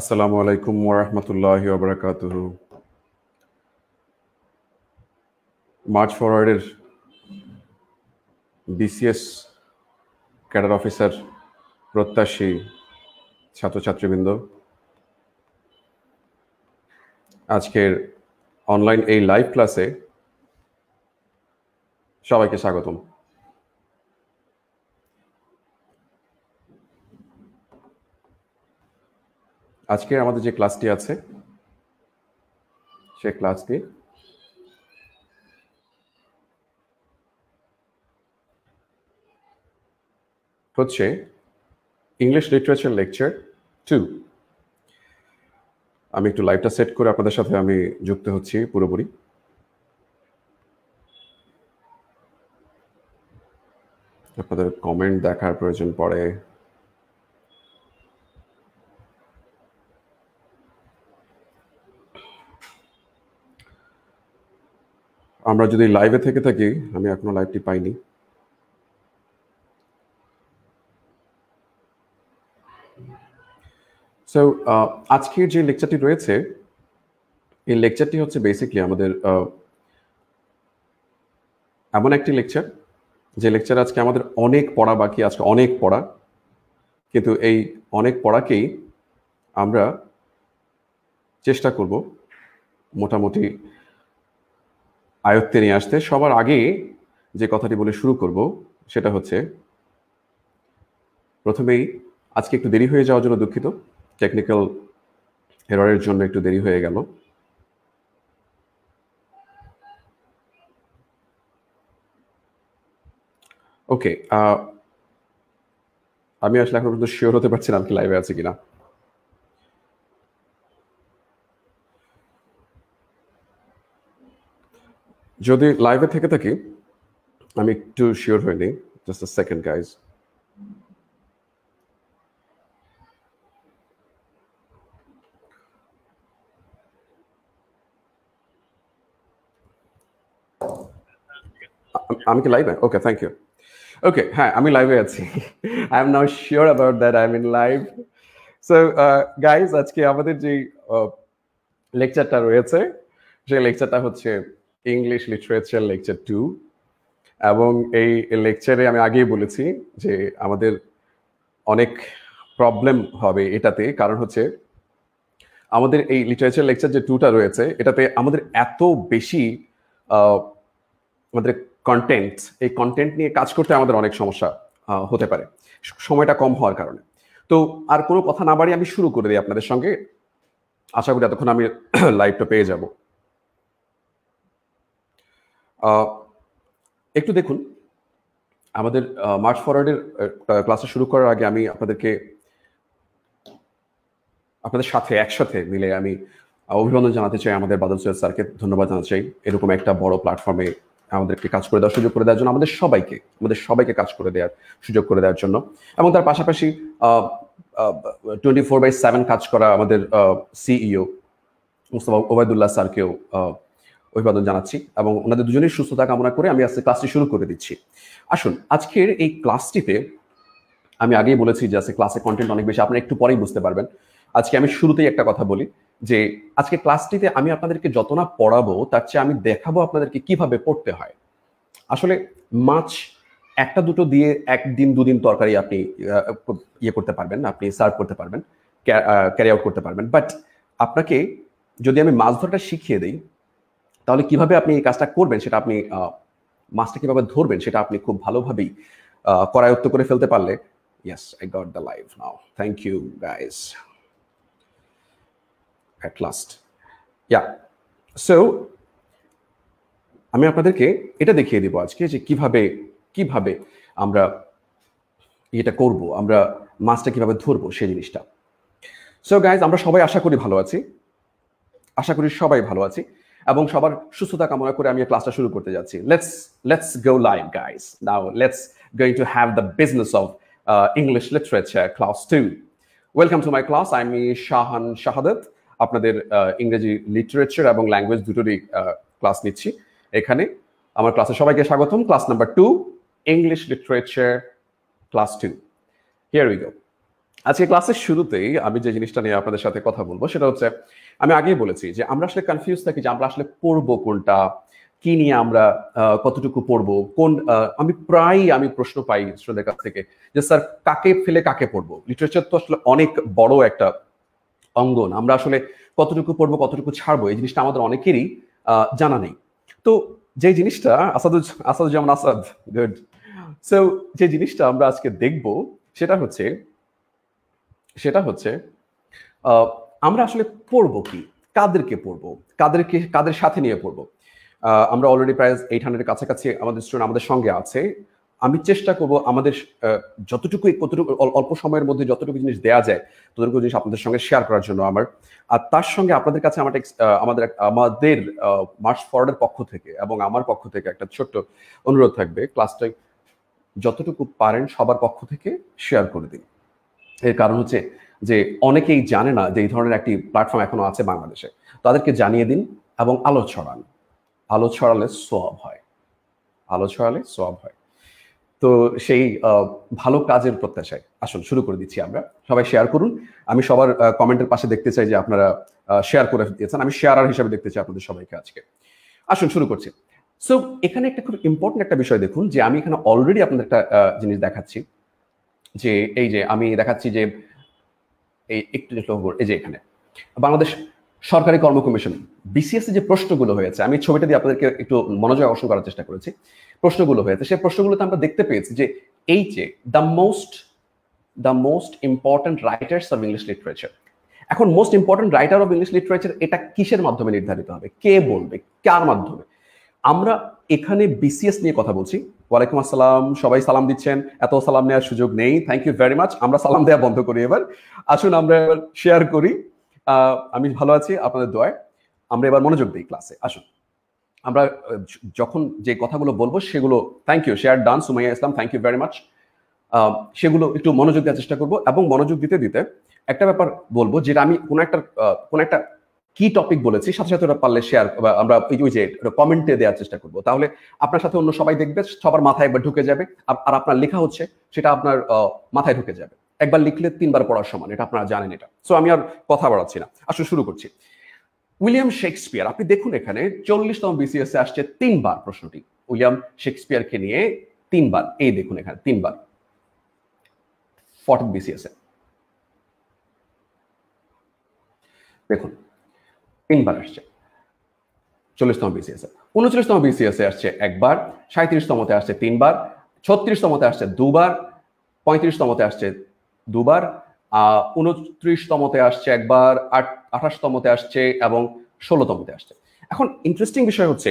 আসসালামু আলাইকুম ওরহমতুল্লাহ ওবরাকাত মার্চ ফরওয়ার্ডের বিসিএস ক্যাডার অফিসার প্রত্যাশী ছাত্রছাত্রীবৃন্দ আজকের অনলাইন এই লাইভ ক্লাসে সবাইকে স্বাগতম আজকের আমাদের যে ক্লাসটি আছে সে ক্লাসটি হচ্ছে ইংলিশ লিটারেচার লেকচার টু আমি একটু লাইভটা সেট করে আপনাদের সাথে আমি যুক্ত হচ্ছি পুরোপুরি আপনাদের কমেন্ট দেখার প্রয়োজন পড়ে আমরা যদি লাইভে থেকে থাকি আমি এখনো লাইভটি পাইনি আজকের যে লেকচারটি রয়েছে এই লেকচারটি হচ্ছে বেসিকলি আমাদের এমন একটি লেকচার যে লেকচার আজকে আমাদের অনেক পড়া বাকি আজকে অনেক পড়া কিন্তু এই অনেক পড়াকেই আমরা চেষ্টা করব মোটামুটি আয়ত্তে নিয়ে আসতে সবার আগে যে কথাটি বলে শুরু করব সেটা হচ্ছে প্রথমেই আজকে একটু দেরি হয়ে যাওয়ার জন্য দুঃখিত টেকনিক্যাল হেরয়ের জন্য একটু দেরি হয়ে গেল ওকে আমি আসলে এখন পর্যন্ত শিওর হতে পারছি না লাইভে আছে কিনা যদি লাইভে থেকে থাকি আমি একটু শিওর হইনি জাস্ট আ সেকেন্ড গাইজ আমি কি লাইভে ওকে থ্যাংক ইউ ওকে হ্যাঁ আমি লাইভে আছি I am now sure about that I am in live so guys আজকে আমাদের যে লেকচারটা uh, রয়েছে সেই লেকচারটা হচ্ছে ইংলিশ লিটারেচার লেকচার টু এবং এই লেকচারে আমি আগেই বলেছি যে আমাদের অনেক প্রবলেম হবে এটাতে কারণ হচ্ছে আমাদের এই লিটারেচার লেকচার যে টুটা রয়েছে এটাতে আমাদের এত বেশি আমাদের কন্টেন্ট এই কন্টেন্ট নিয়ে কাজ করতে আমাদের অনেক সমস্যা হতে পারে সময়টা কম হওয়ার কারণে তো আর কোনো কথা না বাড়িয়ে আমি শুরু করে দিই আপনাদের সঙ্গে আশা করি এতক্ষণ আমি লাইভটা পেয়ে যাবো একটু দেখুন আমাদের মার্চ ফরওয়ার্ডের ক্লাসে শুরু করার আগে আমি আপনাদেরকে আপনাদের সাথে একসাথে মিলে আমি অভিনন্দন জানাতে চাই আমাদের বাদল সৈয়দ স্যারকে ধন্যবাদ জানাতে চাই এরকম একটা বড় প্ল্যাটফর্মে আমাদেরকে কাজ করে দেওয়ার সুযোগ করে দেওয়ার জন্য আমাদের সবাইকে আমাদের সবাইকে কাজ করে দেওয়ার সুযোগ করে দেওয়ার জন্য এবং তার পাশাপাশি টোয়েন্টি ফোর বাই সেভেন কাজ করা আমাদের সিইও e মুস্তফা ওবায়দুল্লাহ স্যারকেও অভিবাদন জানাচ্ছি এবং ওনাদের দুজনের সুস্থতা কামনা করে আমি আজকে ক্লাসটি শুরু করে দিচ্ছি আসুন আজকের এই ক্লাসটিতে আমি আগেই বলেছি যে আজকে ক্লাসে কন্টেন্ট অনেক বেশি আপনারা একটু পরেই বুঝতে পারবেন আজকে আমি শুরুতেই একটা কথা বলি যে আজকে ক্লাসটিতে আমি আপনাদেরকে যত না পড়াবো তার চেয়ে আমি দেখাবো আপনাদেরকে কিভাবে পড়তে হয় আসলে মাছ একটা দুটো দিয়ে একদিন দুদিন তরকারি আপনি ইয়ে করতে পারবেন আপনি সার্ভ করতে পারবেন ক্যারি আউট করতে পারবেন বাট আপনাকে যদি আমি মাছ ধরাটা শিখিয়ে দিই তাহলে কিভাবে আপনি এই কাজটা করবেন সেটা আপনি মাছটা কিভাবে ধরবেন সেটা আপনি খুব ভালোভাবেই করায়ত্ত করে ফেলতে পারলে yes I got the live now thank you guys at last yeah so আমি আপনাদেরকে এটা দেখিয়ে দিব আজকে যে কিভাবে কিভাবে আমরা এটা করব আমরা মাছটা কিভাবে ধরবো সেই জিনিসটা সো গাইজ আমরা সবাই আশা করি ভালো আছি আশা করি সবাই ভালো আছি এবং সবার সুস্থতা কামনা করে আমি ক্লাসটা শুরু করতে যাচ্ছি let's let's go live guys now let's going to have the business of English literature class to welcome to my class I আমি শাহান শাহাদত আপনাদের uh, ইংরেজি লিটারেচার এবং ল্যাঙ্গুয়েজ দুটোরই ক্লাস uh, নিচ্ছি এখানে আমার ক্লাসে সবাইকে স্বাগতম class number two English literature class two here we go আজকে ক্লাসের শুরুতেই আমি যে জিনিসটা নিয়ে আপনাদের সাথে কথা বলবো সেটা হচ্ছে আমি আগেই বলেছি যে আমরা আসলে কনফিউজ থাকি যে আমরা আসলে পড়বো কোনটা কি নিয়ে আমরা কতটুকু পড়বো কোন আমি প্রায় আমি প্রশ্ন পাই স্টুডেন্টদের কাছ থেকে যে স্যার কাকে ফেলে কাকে পড়বো লিটারেচার তো আসলে অনেক বড় একটা অঙ্গন আমরা আসলে কতটুকু পড়বো কতটুকু ছাড়বো এই জিনিসটা আমাদের অনেকেরই জানা নেই তো যে জিনিসটা আসাদুজ যেমন আসাদ গুড সো যে জিনিসটা আমরা আজকে দেখব সেটা হচ্ছে সেটা হচ্ছে আমরা আসলে পড়বো কি কাদেরকে পড়বো কাদেরকে কাদের সাথে নিয়ে পড়বো আমরা অলরেডি প্রায় এইট হান্ড্রেডের কাছাকাছি আমাদের স্টুডেন্ট আমাদের সঙ্গে আছে আমি চেষ্টা করব আমাদের যতটুকু কতটুকু অল্প সময়ের মধ্যে যতটুকু জিনিস দেওয়া যায় ততটুকু জিনিস আপনাদের সঙ্গে শেয়ার করার জন্য আমার আর তার সঙ্গে আপনাদের কাছে আমার আমাদের আমাদের মার্চ ফরওয়ার্ডের পক্ষ থেকে এবং আমার পক্ষ থেকে একটা ছোট্ট অনুরোধ থাকবে ক্লাসটা যতটুকু পারেন সবার পক্ষ থেকে শেয়ার করে দিন এর কারণ হচ্ছে যে অনেকেই জানে না যে এই ধরনের একটি প্ল্যাটফর্ম এখনো আছে বাংলাদেশে তাদেরকে জানিয়ে দিন এবং আলো ছড়ান আলো ছড়ালে সব হয় আলো ছড়ালে সব হয় তো সেই ভালো কাজের প্রত্যাশায় আসুন শুরু করে দিচ্ছি আমরা সবাই শেয়ার করুন আমি সবার কমেন্টের পাশে দেখতে চাই যে আপনারা শেয়ার করে দিয়েছেন আমি শেয়ারার হিসাবে দেখতে চাই আপনাদের সবাইকে আজকে আসুন শুরু করছি সো এখানে একটা খুব ইম্পর্টেন্ট একটা বিষয় দেখুন যে আমি এখানে অলরেডি আপনাদের একটা জিনিস দেখাচ্ছি যে এই যে আমি দেখাচ্ছি যে এই একটু দেখলাম এই যে এখানে বাংলাদেশ সরকারি কর্ম কমিশন বিসিএসসি e যে প্রশ্নগুলো হয়েছে আমি ছবিটা দিয়ে আপনাদেরকে একটু মনোযোগ আকর্ষণ করার চেষ্টা করেছি প্রশ্নগুলো হয়েছে সেই প্রশ্নগুলোতে আমরা দেখতে পেয়েছি যে এই যে the most the most important writers of English literature এখন most important writer of English literature এটা কিসের মাধ্যমে নির্ধারিত হবে কে বলবে কার মাধ্যমে আমরা এখানে বিসিএস নিয়ে কথা বলছি ওয়ালাইকুম আসসালাম সবাই সালাম দিচ্ছেন এত সালাম নেওয়ার সুযোগ নেই থ্যাংক ইউ ভেরি মাচ আমরা সালাম দেওয়া বন্ধ করি এবার আসুন আমরা এবার শেয়ার করি আমি ভালো আছি আপনাদের দোয়ায় আমরা এবার মনোযোগ দিই ক্লাসে আসুন আমরা যখন যে কথাগুলো বলবো সেগুলো thank you share done Sumaiya Islam thank you very much সেগুলো একটু মনোযোগ দেওয়ার চেষ্টা করব এবং মনোযোগ দিতে দিতে একটা ব্যাপার বলবো যেটা আমি কোনো একটা কোনো একটা কি টপিক বলেছি সাথে সাথে ওটা পারলে শেয়ার আমরা ওই যে কমেন্টে দেওয়ার চেষ্টা করব তাহলে আপনার সাথে অন্য সবাই দেখবে সবার মাথায় একবার ঢুকে যাবে আর আপনার লেখা হচ্ছে সেটা আপনার মাথায় ঢুকে যাবে একবার লিখলে তিনবার পড়ার সমান এটা আপনারা জানেন এটা সো আমি আর কথা বাড়াচ্ছি না আসলে শুরু করছি উইলিয়াম শেক্সপিয়ার আপনি দেখুন এখানে চল্লিশতম বিসিএস এ আসছে তিনবার প্রশ্নটি উইলিয়াম শেক্সপিয়ারকে নিয়ে তিনবার এই দেখুন এখানে তিনবার ফর্থ বিসিএস দেখুন তিনবার আসছে চল্লিশতম বিসিএসএ উনচল্লিশতম বিসিএসএ আসছে একবার সাঁত্রিশতমতে আসছে তিনবার ছত্রিশতমতে আসছে দুবার পঁয়ত্রিশতমতে আসছে দুবার উনত্রিশতমতে আসছে একবার আট আঠাশতমতে আসছে এবং ষোলোতমতে আসছে এখন ইন্টারেস্টিং বিষয় হচ্ছে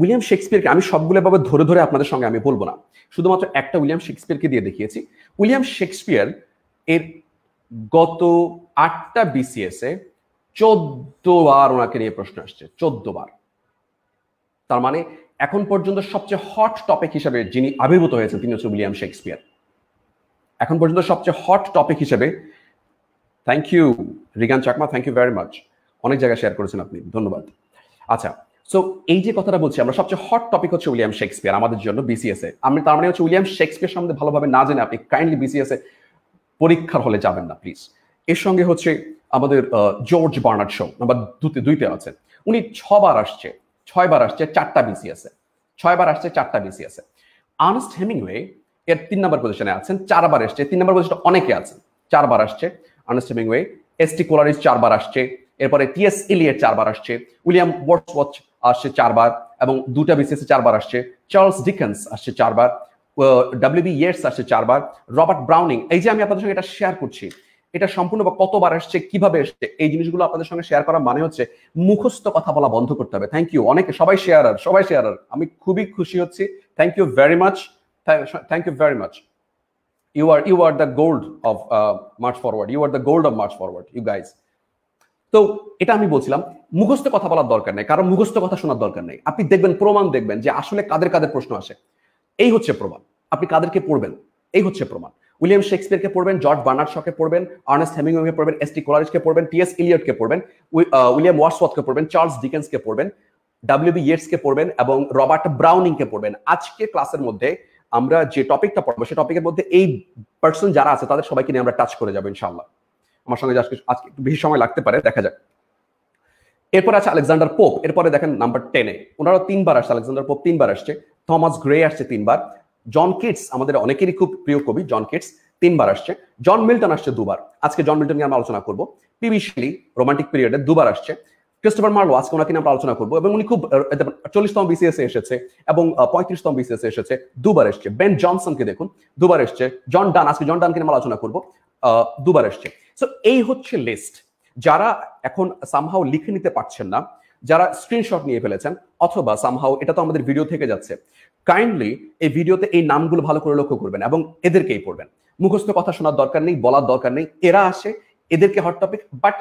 উইলিয়াম শেক্সপিয়ারকে আমি সবগুলো সবগুলোভাবে ধরে ধরে আপনাদের সঙ্গে আমি বলবো না শুধুমাত্র একটা উইলিয়াম শেক্সপিয়ারকে দিয়ে দেখিয়েছি উইলিয়াম শেক্সপিয়ার এর গত আটটা এ চোদ্দ বার ওনাকে নিয়ে প্রশ্ন আসছে চোদ্দ বার তার মানে এখন পর্যন্ত সবচেয়ে হট টপিক হিসেবে যিনি আবির্ভূত হয়েছেন তিনি হচ্ছে উইলিয়াম শেক্সপিয়ার এখন পর্যন্ত সবচেয়ে হট টপিক হিসেবে thank you Rigan Chakma thank you very much অনেক জায়গায় শেয়ার করেছেন আপনি ধন্যবাদ আচ্ছা সো এই যে কথাটা বলছি আমরা সবচেয়ে হট টপিক হচ্ছে উইলিয়াম শেক্সপিয়ার আমাদের জন্য বিসিএস এ আমি তার মানে হচ্ছে উইলিয়াম শেক্সপিয়ার সম্বন্ধে ভালোভাবে না জেনে আপনি কাইন্ডলি বিসিএস এ পরীক্ষার হলে যাবেন না প্লিজ এর সঙ্গে হচ্ছে আমাদের জর্জ বার্নার্ড শো নাম্বার দুতে দুইতে আছেন উনি ছবার আসছে ছয়বার আসছে চারটা বিসি আছে ছয়বার আসছে চারটা বিসি আছে আর্নস্ট হেমিংওয়ে এর তিন নম্বর পজিশনে আছেন চারবার এসছে তিন নম্বর পজিশনে অনেকে আছেন চারবার আসছে Ernest Hemingway S T Coleridge চারবার আসছে এরপরে টিএস ইলিয়েট চারবার আসছে উইলিয়াম ওয়াচ আসছে চারবার এবং দুটা বিসি আছে চারবার আসছে চার্লস ডিকেন্স আসছে চারবার ডাব্লিউ বি ইয়ার্স আসছে চারবার রবার্ট ব্রাউনিং এই যে আমি আপনাদের সঙ্গে এটা শেয়ার করছি এটা সম্পূর্ণ বা কতবার আসছে কিভাবে এসছে এই জিনিসগুলো আপনাদের সঙ্গে শেয়ার করা মানে হচ্ছে মুখস্থ কথা বলা বন্ধ করতে হবে থ্যাংক ইউ অনেকে সবাই শেয়ারার সবাই শেয়ারার আমি খুবই খুশি হচ্ছি thank you very much thank you very much you are you are the gold of March Forward you are the gold of March Forward you guys তো এটা আমি বলছিলাম মুখস্থ কথা বলার দরকার নেই কারণ মুখস্থ কথা শোনার দরকার নেই আপনি দেখবেন প্রমাণ দেখবেন যে আসলে কাদের কাদের প্রশ্ন আসে এই হচ্ছে প্রমাণ আপনি কাদেরকে পড়বেন এই হচ্ছে প্রমাণ উইলিয়াম শেক্সপিয়ারকে পড়বেন জর্জ বার্নার্ড শকে পড়বেন আর্নেস্ট হেমিংওয়েকে পড়বেন এস টি কোলারিজকে পড়বেন টি এস ইলিয়টকে পড়বেন উইলিয়াম ওয়ার্সওয়ার্থকে পড়বেন চার্লস ডিকেন্সকে পড়বেন ডাব্লিউ বি ইয়েটসকে পড়বেন এবং রবার্ট ব্রাউনিংকে পড়বেন আজকে ক্লাসের মধ্যে আমরা যে টপিকটা পড়বো সেই টপিকের মধ্যে এই পার্সন যারা আছে তাদের সবাইকে নিয়ে আমরা টাচ করে যাবো ইনশাল্লাহ আমার সঙ্গে আজকে আজকে একটু বেশি সময় লাগতে পারে দেখা যাক এরপরে আছে আলেকজান্ডার পোপ এরপরে দেখেন নাম্বার টেনে ওনারা তিনবার আসছে আলেকজান্ডার পোপ তিনবার আসছে থমাস গ্রে আসছে তিনবার জন কিটস আমাদের অনেকেরই খুব প্রিয় কবি জন কিটস তিনবার আসছে জন মিল্টন আসছে দুবার আজকে জন মিল্টন নিয়ে আমরা আলোচনা করবো পিবি রোমান্টিক পিরিয়ডে দুবার আসছে ক্রিস্টোফার মার্লো আজকে ওনাকে আমরা আলোচনা করবো এবং উনি খুব চল্লিশতম বিসিএস এ এসেছে এবং পঁয়ত্রিশতম বিসিএস এসেছে দুবার এসছে বেন জনসনকে দেখুন দুবার এসছে জন ডান আজকে জন ডানকে আমরা আলোচনা করবো দুবার এসছে সো এই হচ্ছে লিস্ট যারা এখন সামহাও লিখে নিতে পারছেন না যারা স্ক্রিনশট নিয়ে ফেলেছেন অথবা সামহাও এটা তো আমাদের ভিডিও থেকে যাচ্ছে কাইন্ডলি এই ভিডিওতে এই নামগুলো ভালো করে লক্ষ্য করবেন এবং এদেরকেই পড়বেন মুখস্থ কথা শোনার দরকার নেই বলার দরকার নেই এরা আসে এদেরকে হট টপিক বাট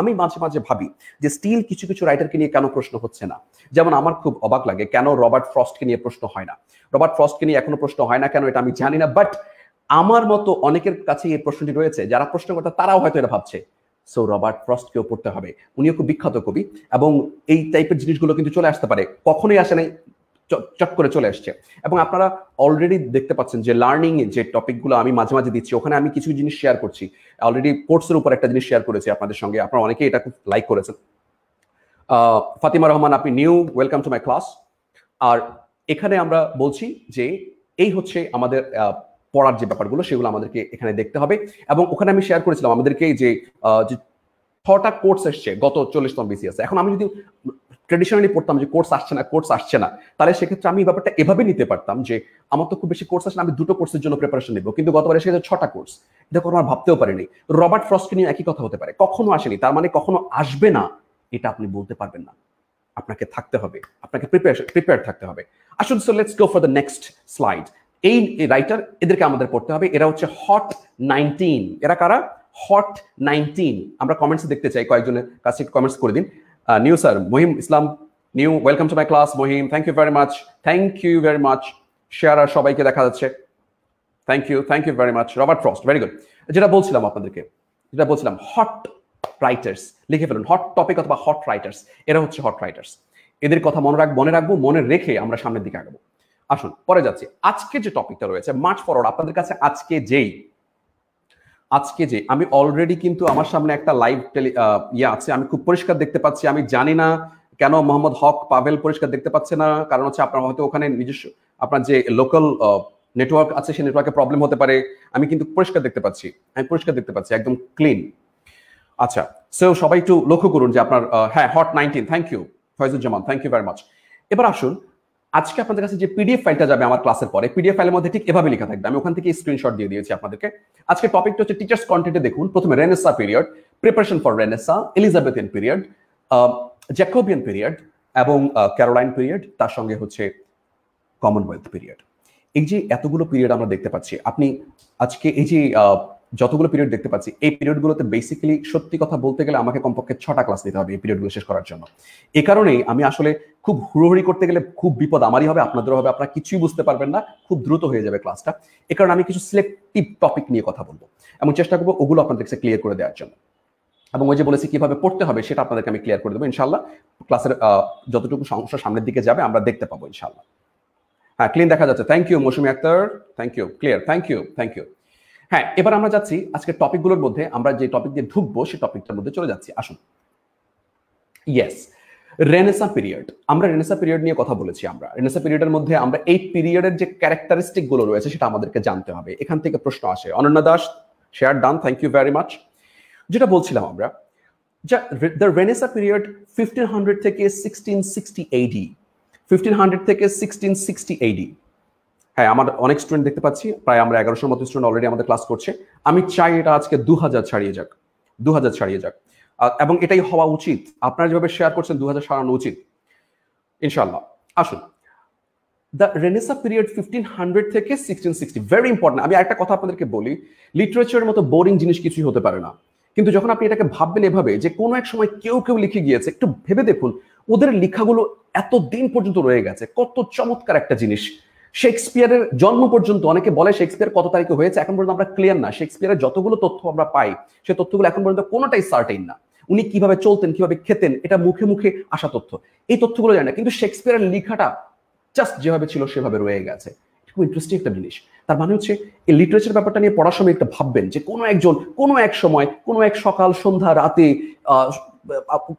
আমি মাঝে মাঝে ভাবি যে স্টিল কিছু কিছু রাইটারকে নিয়ে কেন প্রশ্ন হচ্ছে না যেমন আমার খুব অবাক লাগে কেন রবার্ট ফ্রস্টকে নিয়ে প্রশ্ন হয় না রবার্ট ফ্রস্টকে নিয়ে এখনো প্রশ্ন হয় না কেন এটা আমি জানি না বাট আমার মতো অনেকের কাছে এই প্রশ্নটি রয়েছে যারা প্রশ্ন করতে তারাও হয়তো এটা ভাবছে সো রবার্ট ফ্রস্টকেও পড়তে হবে উনিও খুব বিখ্যাত কবি এবং এই টাইপের জিনিসগুলো কিন্তু চলে আসতে পারে কখনোই আসে নাই চট করে চলে আসছে এবং আপনারা অলরেডি দেখতে পাচ্ছেন যে লার্নিং যে টপিকগুলো আমি মাঝে মাঝে দিচ্ছি ওখানে আমি কিছু জিনিস শেয়ার করছি অলরেডি কোর্সের উপর একটা জিনিস শেয়ার করেছি আপনাদের সঙ্গে আপনারা অনেকেই এটা খুব লাইক করেছেন ফাতিমা রহমান আপনি new welcome to my class আর এখানে আমরা বলছি যে এই হচ্ছে আমাদের পড়ার যে ব্যাপারগুলো সেগুলো আমাদেরকে এখানে দেখতে হবে এবং ওখানে আমি শেয়ার করেছিলাম আমাদেরকে যে ছটা কোর্স এসছে গত চল্লিশতম বিসিএস এখন আমি যদি ট্রেডিশনালি পড়তাম যে কোর্স আসছে না কোর্স আসছে না তাহলে সেক্ষেত্রে আমি ব্যাপারটা এভাবে নিতে পারতাম যে আমার তো খুব বেশি কোর্স আসে না আমি দুটো কোর্সের জন্য প্রিপারেশন নেবো কিন্তু গতবার এসে গেছে ছটা কোর্স দেখো আমার ভাবতেও পারিনি রবার্ট ফ্রস্ট নিয়ে একই কথা হতে পারে কখনো আসেনি তার মানে কখনো আসবে না এটা আপনি বলতে পারবেন না আপনাকে থাকতে হবে আপনাকে প্রিপেয়ার প্রিপেয়ার থাকতে হবে আসুন so let's go for the next slide এই রাইটার এদেরকে আমাদের পড়তে হবে এরা হচ্ছে হট নাইনটিন এরা কারা হট নাইনটিন আমরা কমেন্টস দেখতে চাই কয়েকজনের কাছে কমেন্টস করে দিন new sir Mohim Islam new welcome to my class Mohim thank you very much thank you very much share আর সবাইকে দেখা যাচ্ছে thank you thank you very much Robert Frost very good যেটা বলছিলাম আপনাদেরকে যেটা বলছিলাম হট রাইটার্স লিখে ফেলুন হট টপিক অথবা হট রাইটার্স এরা হচ্ছে হট রাইটার্স এদের কথা মনে রাখবো মনে রাখবো মনে রেখে আমরা সামনের দিকে আগাবো আসুন পরে যাচ্ছি আজকে যে টপিকটা রয়েছে মার্চ ফরওয়ার্ড আপনাদের কাছে আজকে যেই আজকে যে আমি অলরেডি কিন্তু আমার সামনে একটা লাইভ টেলি ইয়ে আছে আমি খুব পরিষ্কার দেখতে পাচ্ছি আমি জানি না কেন মোহাম্মদ হক পাভেল পরিষ্কার দেখতে পাচ্ছে না কারণ হচ্ছে আপনার হয়তো ওখানে নিজস্ব আপনার যে লোকাল নেটওয়ার্ক আছে সেই নেটওয়ার্কে প্রবলেম হতে পারে আমি কিন্তু পরিষ্কার দেখতে পাচ্ছি আমি পরিষ্কার দেখতে পাচ্ছি একদম ক্লিন আচ্ছা সো সবাই একটু লক্ষ্য করুন যে আপনার হ্যাঁ hot nineteen thank you Foyzuzzaman thank you very much এবার আসুন আজকে আপনাদের কাছে যে পিডিএফ ফাইলটা যাবে আমার ক্লাসের পরে পিডিএফ ফাইলের মধ্যে ঠিক এভাবে লেখা থাকবে আমি ওখান থেকে স্ক্রিনশট দিয়ে দিয়েছি আপনাদেরকে আজকে টপিকটা হচ্ছে টিচার্স কন্টেন্টে দেখুন প্রথমে Renaissance period preparation for Renaissance Elizabethan period Jacobean period এবং ক্যারোলাইন পিরিয়ড তার সঙ্গে হচ্ছে কমনওয়েলথ পিরিয়ড এই যে এতগুলো পিরিয়ড আমরা দেখতে পাচ্ছি আপনি আজকে এই যে যতগুলো পিরিয়ড দেখতে পাচ্ছি এই পিরিয়ডগুলোতে বেসিক্যালি সত্যি কথা বলতে গেলে আমাকে কমপক্ষে ছটা ক্লাস নিতে হবে এই পিরিয়ডগুলো শেষ করার জন্য এ কারণেই আমি আসলে খুব হুড়োহুড়ি করতে গেলে খুব বিপদ আমারই হবে আপনাদেরও হবে আপনারা কিছুই বুঝতে পারবেন না খুব দ্রুত হয়ে যাবে ক্লাসটা এ কারণে আমি কিছু সিলেক্টিভ টপিক নিয়ে কথা বলবো এবং চেষ্টা করবো ওগুলো আপনাদেরকে ক্লিয়ার করে দেওয়ার জন্য এবং ওই যে বলেছি কিভাবে পড়তে হবে সেটা আপনাদেরকে আমি ক্লিয়ার করে দেবো ইনশাল্লাহ ক্লাসের যতটুকু সমস্যা সামনের দিকে যাবে আমরা দেখতে পাবো ইনশাল্লাহ হ্যাঁ ক্লিন দেখা যাচ্ছে thank you Mousumi Akter thank you clear thank you thank you হ্যাঁ এবার আমরা যাচ্ছি আজকে টপিকগুলোর মধ্যে আমরা যে টপিক দিয়ে ঢুকবো সেই টপিকটার মধ্যে চলে যাচ্ছি আসুন ইয়েস রেনেসা পিরিয়ড আমরা রেনেসা পিরিয়ড নিয়ে কথা বলেছি আমরা রেনেসা পিরিয়ডের মধ্যে আমরা এই পিরিয়ডের যে ক্যারেক্টারিস্টিক গুলো রয়েছে সেটা আমাদেরকে জানতে হবে এখান থেকে প্রশ্ন আসে Ananya Das share done thank you very much যেটা বলছিলাম আমরা যা the Renaissance period fifteen hundred থেকে sixteen sixty AD fifteen hundred থেকে সিক্সটিন সিক্সটি এইডি হ্যাঁ আমার অনেক স্টুডেন্ট দেখতে পাচ্ছি প্রায় আমরা এগারোশোর মতো স্টুডেন্ট অলরেডি আমাদের ক্লাস করছে আমি চাই এটা আজকে দু ছাড়িয়ে যাক দু ছাড়িয়ে যাক এবং এটাই হওয়া উচিত আপনারা যেভাবে শেয়ার করছেন দু হাজার সারানো উচিত ইনশাল্লাহ আসুন the Renaissance period fifteen hundred থেকে সিক্সটিন সিক্সটি ভেরি ইম্পর্টেন্ট আমি একটা কথা আপনাদেরকে বলি লিটারেচারের মতো বোরিং জিনিস কিছুই হতে পারে না কিন্তু যখন আপনি এটাকে ভাববেন এভাবে যে কোনো এক সময় কেউ কেউ লিখে গিয়েছে একটু ভেবে দেখুন ওদের লেখাগুলো এত দিন পর্যন্ত রয়ে গেছে কত চমৎকার একটা জিনিস শেক্সপিয়ারের জন্ম পর্যন্ত অনেকে বলে শেক্সপিয়ার কত তারিখে হয়েছে এখন পর্যন্ত আমরা ক্লিয়ার না শেক্সপিয়ারের যতগুলো তথ্য আমরা পাই সে তথ্যগুলো এখন পর্যন্ত কোনোটাই সার্টেন না উনি কিভাবে চলতেন কিভাবে খেতেন এটা মুখে মুখে আসা তথ্য এই তথ্যগুলো জানে না কিন্তু শেক্সপিয়ারের লেখাটা জাস্ট যেভাবে ছিল সেভাবে রয়ে গেছে খুব ইন্টারেস্টিং একটা জিনিস তার মানে হচ্ছে এই লিটারেচার ব্যাপারটা নিয়ে পড়ার সময় একটা ভাববেন যে কোনো একজন কোনো এক সময় কোনো এক সকাল সন্ধ্যা রাতে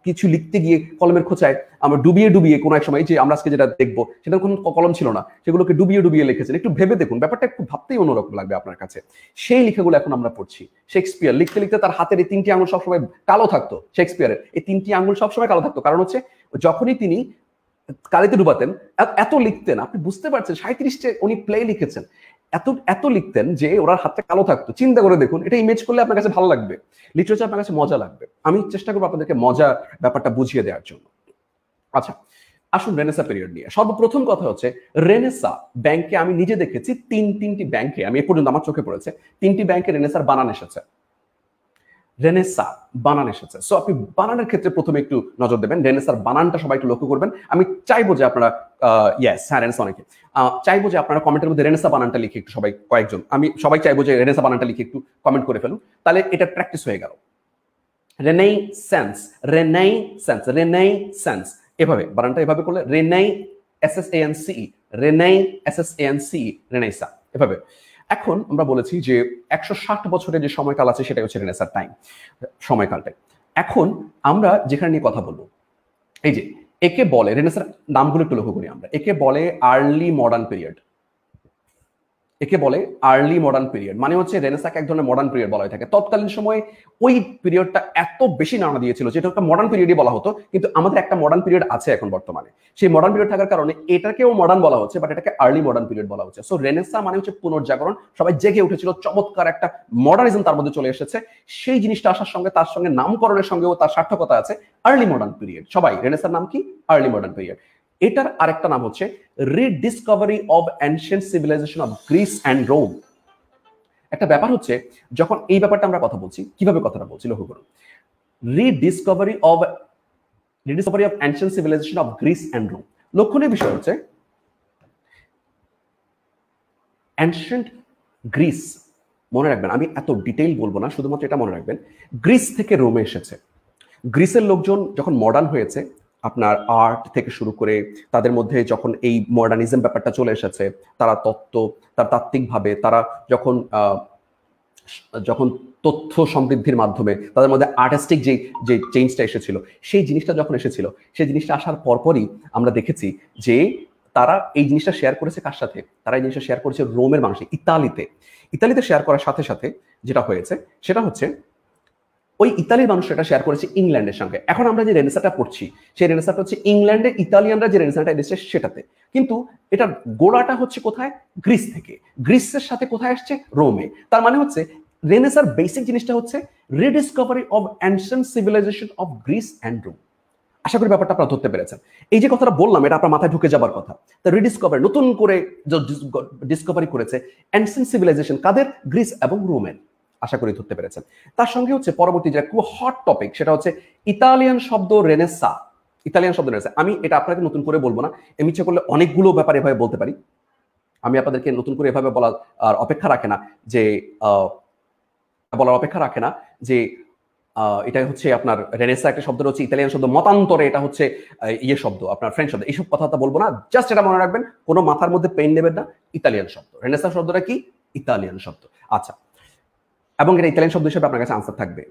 কিছু লিখতে গিয়ে কলমের খোঁচায় আমরা ডুবিয়ে ডুবিয়ে কোনো এক সময় যে আমরা আজকে যেটা দেখবো সেটা কোনো কলম ছিল না সেগুলোকে ডুবিয়ে ডুবিয়ে লিখেছেন একটু ভেবে দেখুন ব্যাপারটা একটু ভাবতেই অন্যরকম লাগবে আপনার কাছে সেই লিখেগুলো এখন আমরা পড়ছি শেক্সপিয়ার লিখতে লিখতে তার হাতের এই তিনটি আঙুল সবসময় কালো থাকতো শেক্সপিয়ারের এই তিনটি আঙুল সবসময় কালো থাকতো কারণ হচ্ছে যখনই তিনি কালিতে ডুবাতেন এত লিখতেন আপনি বুঝতে পারছেন সাঁত্রিশটা উনি প্লে লিখেছেন এত এত লিখতেন যে ওনার হাতটা কালো থাকতো চিন্তা করে দেখুন এটা ইমেজ করলে আপনার কাছে ভালো লাগবে লিটারেচার আপনার কাছে মজা লাগবে আমি চেষ্টা করবো আপনাদেরকে মজা ব্যাপারটা বুঝিয়ে দেওয়ার জন্য আচ্ছা আসুন রেনেসা পিরিয়ড নিয়ে সর্বপ্রথম কথা হচ্ছে রেনেসা ব্যাংকে আমি নিজে দেখেছি তিন তিনটি ব্যাংকে আমি এ পর্যন্ত আমার চোখে পড়েছে তিনটি ব্যাংকে রেনেসার বানান এসেছে রেনেসা বানান এসেছে সো আপনি বানানের ক্ষেত্রে প্রথমে একটু নজর দেবেন রেনেসার বানানটা সবাই একটু লক্ষ্য করবেন আমি চাইবো যে আপনারা ইয়াস হ্যাঁ রেনেসা অনেকে চাইবো যে আপনারা কমেন্টের মধ্যে রেনেসা বানানটা লিখে একটু সবাই কয়েকজন আমি সবাই চাইবো যে রেনেসা বানানটা লিখে একটু কমেন্ট করে ফেলুন তাহলে এটা প্র্যাকটিস হয়ে গেল Renaissance Renaissance Renaissance এভাবে বানানটা এভাবে করলে renai S S A N C renai S S A N C Renaissance এভাবে এখন আমরা বলেছি যে একশো ষাট বছরের যে সময়কাল আছে সেটাই হচ্ছে রেনেসার টাইম সময়কালটাই এখন আমরা যেখানে নিয়ে কথা বলবো এই যে একে বলে রেনেসার নামগুলো একটু লক্ষ্য করি আমরা একে বলে আর্লি মডার্ন পিরিয়ড একে বলে আর্লি মডার্ন পিরিয়ড মানে হচ্ছে রেনেসাকে এক ধরনের মডার্ন পিরিয়ড বলা হয়ে থাকে তৎকালীন সময়ে ওই পিরিয়ডটা এত বেশি নানা দিয়েছিল যেটা একটা মডার্ন পিরিয়ডই বলা হতো কিন্তু আমাদের একটা মডার্ন পিরিয়ড আছে এখন বর্তমানে সেই মডার্ন পিরিয়ড থাকার কারণে এটাকেও মডার্ন বলা হচ্ছে বাট এটাকে আর্লি মডার্ন পিরিয়ড বলা হচ্ছে সো রেনেসা মানে হচ্ছে পুনর্জাগরণ সবাই জেগে উঠেছিল চমৎকার একটা মডার্নিজম তার মধ্যে চলে এসেছে সেই জিনিসটা আসার সঙ্গে তার সঙ্গে নামকরণের সঙ্গেও তার সার্থকতা আছে আর্লি মডার্ন পিরিয়ড সবাই রেনেসার নাম কি আর্লি মডার্ন পিরিয়ড এটার আরেকটা নাম হচ্ছে rediscovery of ancient civilisation of Greece and Rome একটা ব্যাপার হচ্ছে যখন এই ব্যাপারটা আমরা কথা বলছি কিভাবে কথাটা বলছি লক্ষ্য করুন rediscovery of rediscovery of ancient civilisation of Greece and Rome লক্ষণীয় বিষয় হচ্ছে অ্যানশিয়েন্ট গ্রিস মনে রাখবেন আমি এত ডিটেইল বলবো না শুধুমাত্র এটা মনে রাখবেন গ্রিস থেকে রোমে এসেছে গ্রিসের লোকজন যখন মডার্ন হয়েছে আপনার আর্ট থেকে শুরু করে তাদের মধ্যে যখন এই মডার্নিজম ব্যাপারটা চলে এসেছে তারা তত্ত্ব তার তাত্ত্বিকভাবে তারা যখন যখন তথ্য সমৃদ্ধির মাধ্যমে তাদের মধ্যে আর্টিস্টিক যে যে চেঞ্জটা এসেছিল সেই জিনিসটা যখন এসেছিল সেই জিনিসটা আসার পরপরই আমরা দেখেছি যে তারা এই জিনিসটা শেয়ার করেছে কার সাথে তারা এই জিনিসটা শেয়ার করেছে রোমের মানুষে ইতালিতে ইতালিতে শেয়ার করার সাথে সাথে যেটা হয়েছে সেটা হচ্ছে ওই ইতালির মানুষ এটা শেয়ার করেছে ইংল্যান্ডের সঙ্গে এখন আমরা যে রেনেসাটা পড়ছি সেই রেনেসাটা হচ্ছে ইংল্যান্ডে ইতালিয়ানরা যে রেনেসাটা এসেছে সেটাতে কিন্তু এটা গোড়াটা হচ্ছে কোথায় গ্রিস থেকে গ্রিসের সাথে কোথায় আসছে রোমে তার মানে হচ্ছে রেনেসার বেসিক জিনিসটা হচ্ছে rediscovery of ancient civilisation of Greece and Rome আশা করি ব্যাপারটা আপনারা ধরতে পেরেছেন এই যে কথাটা বললাম এটা আপনার মাথায় ঢুকে যাবার কথা তা রিডিসকভার নতুন করে ডিসকভারি করেছে অ্যানশিয়েন্ট সিভিলাইজেশন কাদের গ্রিস এবং রোমের আশা করি ধরতে পেরেছেন তার সঙ্গে হচ্ছে পরবর্তী যেটা খুব হট টপিক সেটা হচ্ছে ইতালিয়ান শব্দ রেনেসা ইতালিয়ান শব্দ রেনেসা আমি এটা আপনাকে নতুন করে বলবো না আমি ইচ্ছে করলে অনেকগুলো ব্যাপারে এভাবে বলতে পারি আমি আপনাদেরকে নতুন করে এভাবে বলার আর অপেক্ষা রাখে না যে বলার অপেক্ষা রাখে না যে এটা হচ্ছে আপনার রেনেসা একটা শব্দ রয়েছে ইতালিয়ান শব্দ মতান্তরে এটা হচ্ছে ইয়ে শব্দ আপনার ফ্রেঞ্চ শব্দ এইসব কথাটা বলবো না জাস্ট এটা মনে রাখবেন কোনো মাথার মধ্যে পেন নেবেন না ইতালিয়ান শব্দ রেনেসা শব্দটা কি ইতালিয়ান শব্দ আচ্ছা এবং এটা ইতালিয়ান শব্দ হিসেবে আপনার কাছে আনসার থাকবে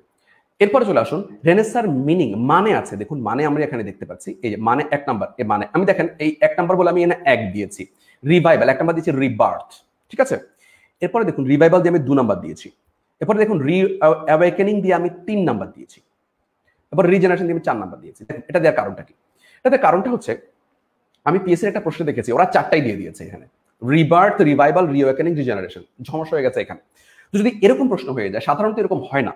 এরপরে চলে আসুন রেনেসার মিনিং মানে আছে দেখুন মানে আমরা এখানে দেখতে পাচ্ছি এই মানে এক নাম্বার এ মানে আমি দেখেন এই এক নাম্বার বলে আমি এনে এক দিয়েছি রিভাইভাল এক নাম্বার দিয়েছি রিবার্থ ঠিক আছে এরপরে দেখুন রিভাইভাল দিয়ে আমি দু নাম্বার দিয়েছি এরপরে দেখুন রি অ্যাওয়েকেনিং uh, দিয়ে আমি তিন নাম্বার দিয়েছি এরপর রিজেনারেশন দিয়ে আমি চার নাম্বার দিয়েছি এটা দেওয়ার কারণটা কি এটাতে কারণটা হচ্ছে আমি পিএসের একটা প্রশ্ন দেখেছি ওরা চারটাই দিয়ে দিয়েছে এখানে রিবার্থ রিভাইভাল রিওয়েকেনিং রিজেনারেশন ঝমস হয়ে গেছে এখানে যদি এরকম প্রশ্ন হয়ে যায় সাধারণত এরকম হয় না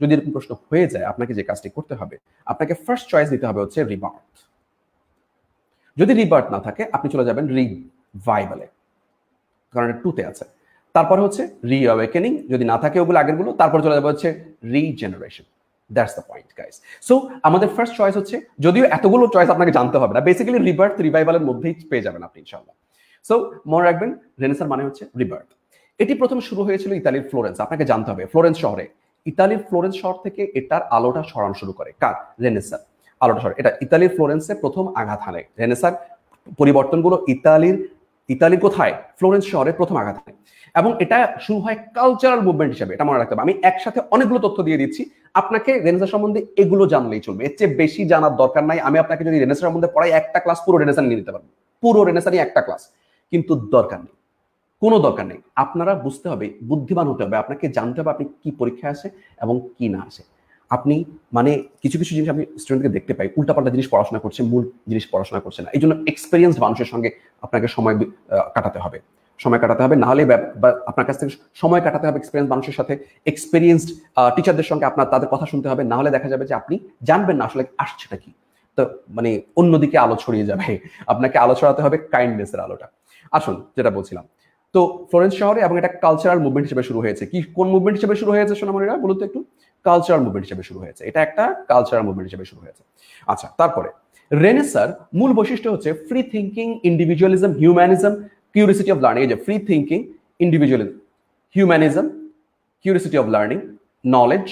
যদি এরকম প্রশ্ন হয়ে যায় আপনাকে যে কাজটি করতে হবে আপনাকে ফার্স্ট চয়েস দিতে হবে হচ্ছে রিবার্থ যদি রিবার্থ না থাকে আপনি চলে যাবেন রিভাইভালে কারণ টুতে আছে তারপর হচ্ছে রিঅ্যাওয়েকেনিং যদি না থাকে ওগুলো আগেরগুলো তারপর চলে যাবে হচ্ছে regeneration that's the point guys so আমাদের ফার্স্ট চয়েস হচ্ছে যদিও এতগুলো চয়েস আপনাকে জানতে হবে না বেসিক্যালি রিবার্থ রিভাইভালের মধ্যেই পেয়ে যাবেন আপনি ইনশাল্লাহ সো মনে রাখবেন রেনেসার মানে হচ্ছে রিবার্থ এটি প্রথম শুরু হয়েছিল ইতালির ফ্লোরেন্স আপনাকে জানতে হবে ফ্লোরেন্স শহরে ইতালির ফ্লোরেন্স শহর থেকে এটার আলোটা সরানো শুরু করে কার রেনেসার আলোটা সর এটা ইতালির ফ্লোরেন্সে প্রথম আঘাত হানে রেনেসার পরিবর্তনগুলো ইতালির ইতালি কোথায় ফ্লোরেন্স শহরে প্রথম আঘাত হানে এবং এটা শুরু হয় কালচারাল মুভমেন্ট হিসেবে এটা মনে রাখতে হবে আমি একসাথে অনেকগুলো তথ্য দিয়ে দিচ্ছি আপনাকে রেনেসার সম্বন্ধে এগুলো জানলেই চলবে এর চেয়ে বেশি জানার দরকার নাই আমি আপনাকে যদি রেনেসার সম্বন্ধে পড়াই একটা ক্লাস পুরো রেনেসার নিয়ে নিতে পারবো পুরো রেনেসারই একটা ক্লাস কিন্তু দরকার নেই কোনো দরকার নেই আপনারা বুঝতে হবে বুদ্ধিমান হতে হবে আপনাকে জানতে হবে আপনি কি পরীক্ষায় আসে এবং কি না আসে আপনি মানে কিছু কিছু জিনিস আমি স্টুডেন্টকে দেখতে পাই উল্টাপাল্টা জিনিস পড়াশোনা করছে মূল জিনিস পড়াশোনা করছে না এই জন্য এক্সপিরিয়েন্সড মানুষের সঙ্গে আপনাকে সময় কাটাতে হবে সময় কাটাতে হবে নাহলে আপনার কাছ থেকে সময় কাটাতে হবে এক্সপিরিয়েন্স মানুষের সাথে এক্সপিরিয়েন্সড টিচারদের সঙ্গে আপনার তাদের কথা শুনতে হবে নাহলে দেখা যাবে যে আপনি জানবেন না আসলে আসছেটা কি তো মানে অন্যদিকে আলো ছড়িয়ে যাবে আপনাকে আলো ছড়াতে হবে কাইন্ডনেসের আলোটা আসুন যেটা বলছিলাম তো ফ্লোরেন্স শহরে এবং এটা কালচারাল মুভমেন্ট হিসেবে শুরু হয়েছে কি কোন মুভমেন্ট হিসেবে শুরু হয়েছে সোনামণিরা বলুন তো একটু কালচারাল মুভমেন্ট হিসেবে শুরু হয়েছে এটা একটা কালচারাল মুভমেন্ট হিসেবে শুরু হয়েছে আচ্ছা তারপরে রেনেসার মূল বৈশিষ্ট্য হচ্ছে free thinking individualism humanism curiosity of learning এই যে free thinking individualism humanism curiosity of learning knowledge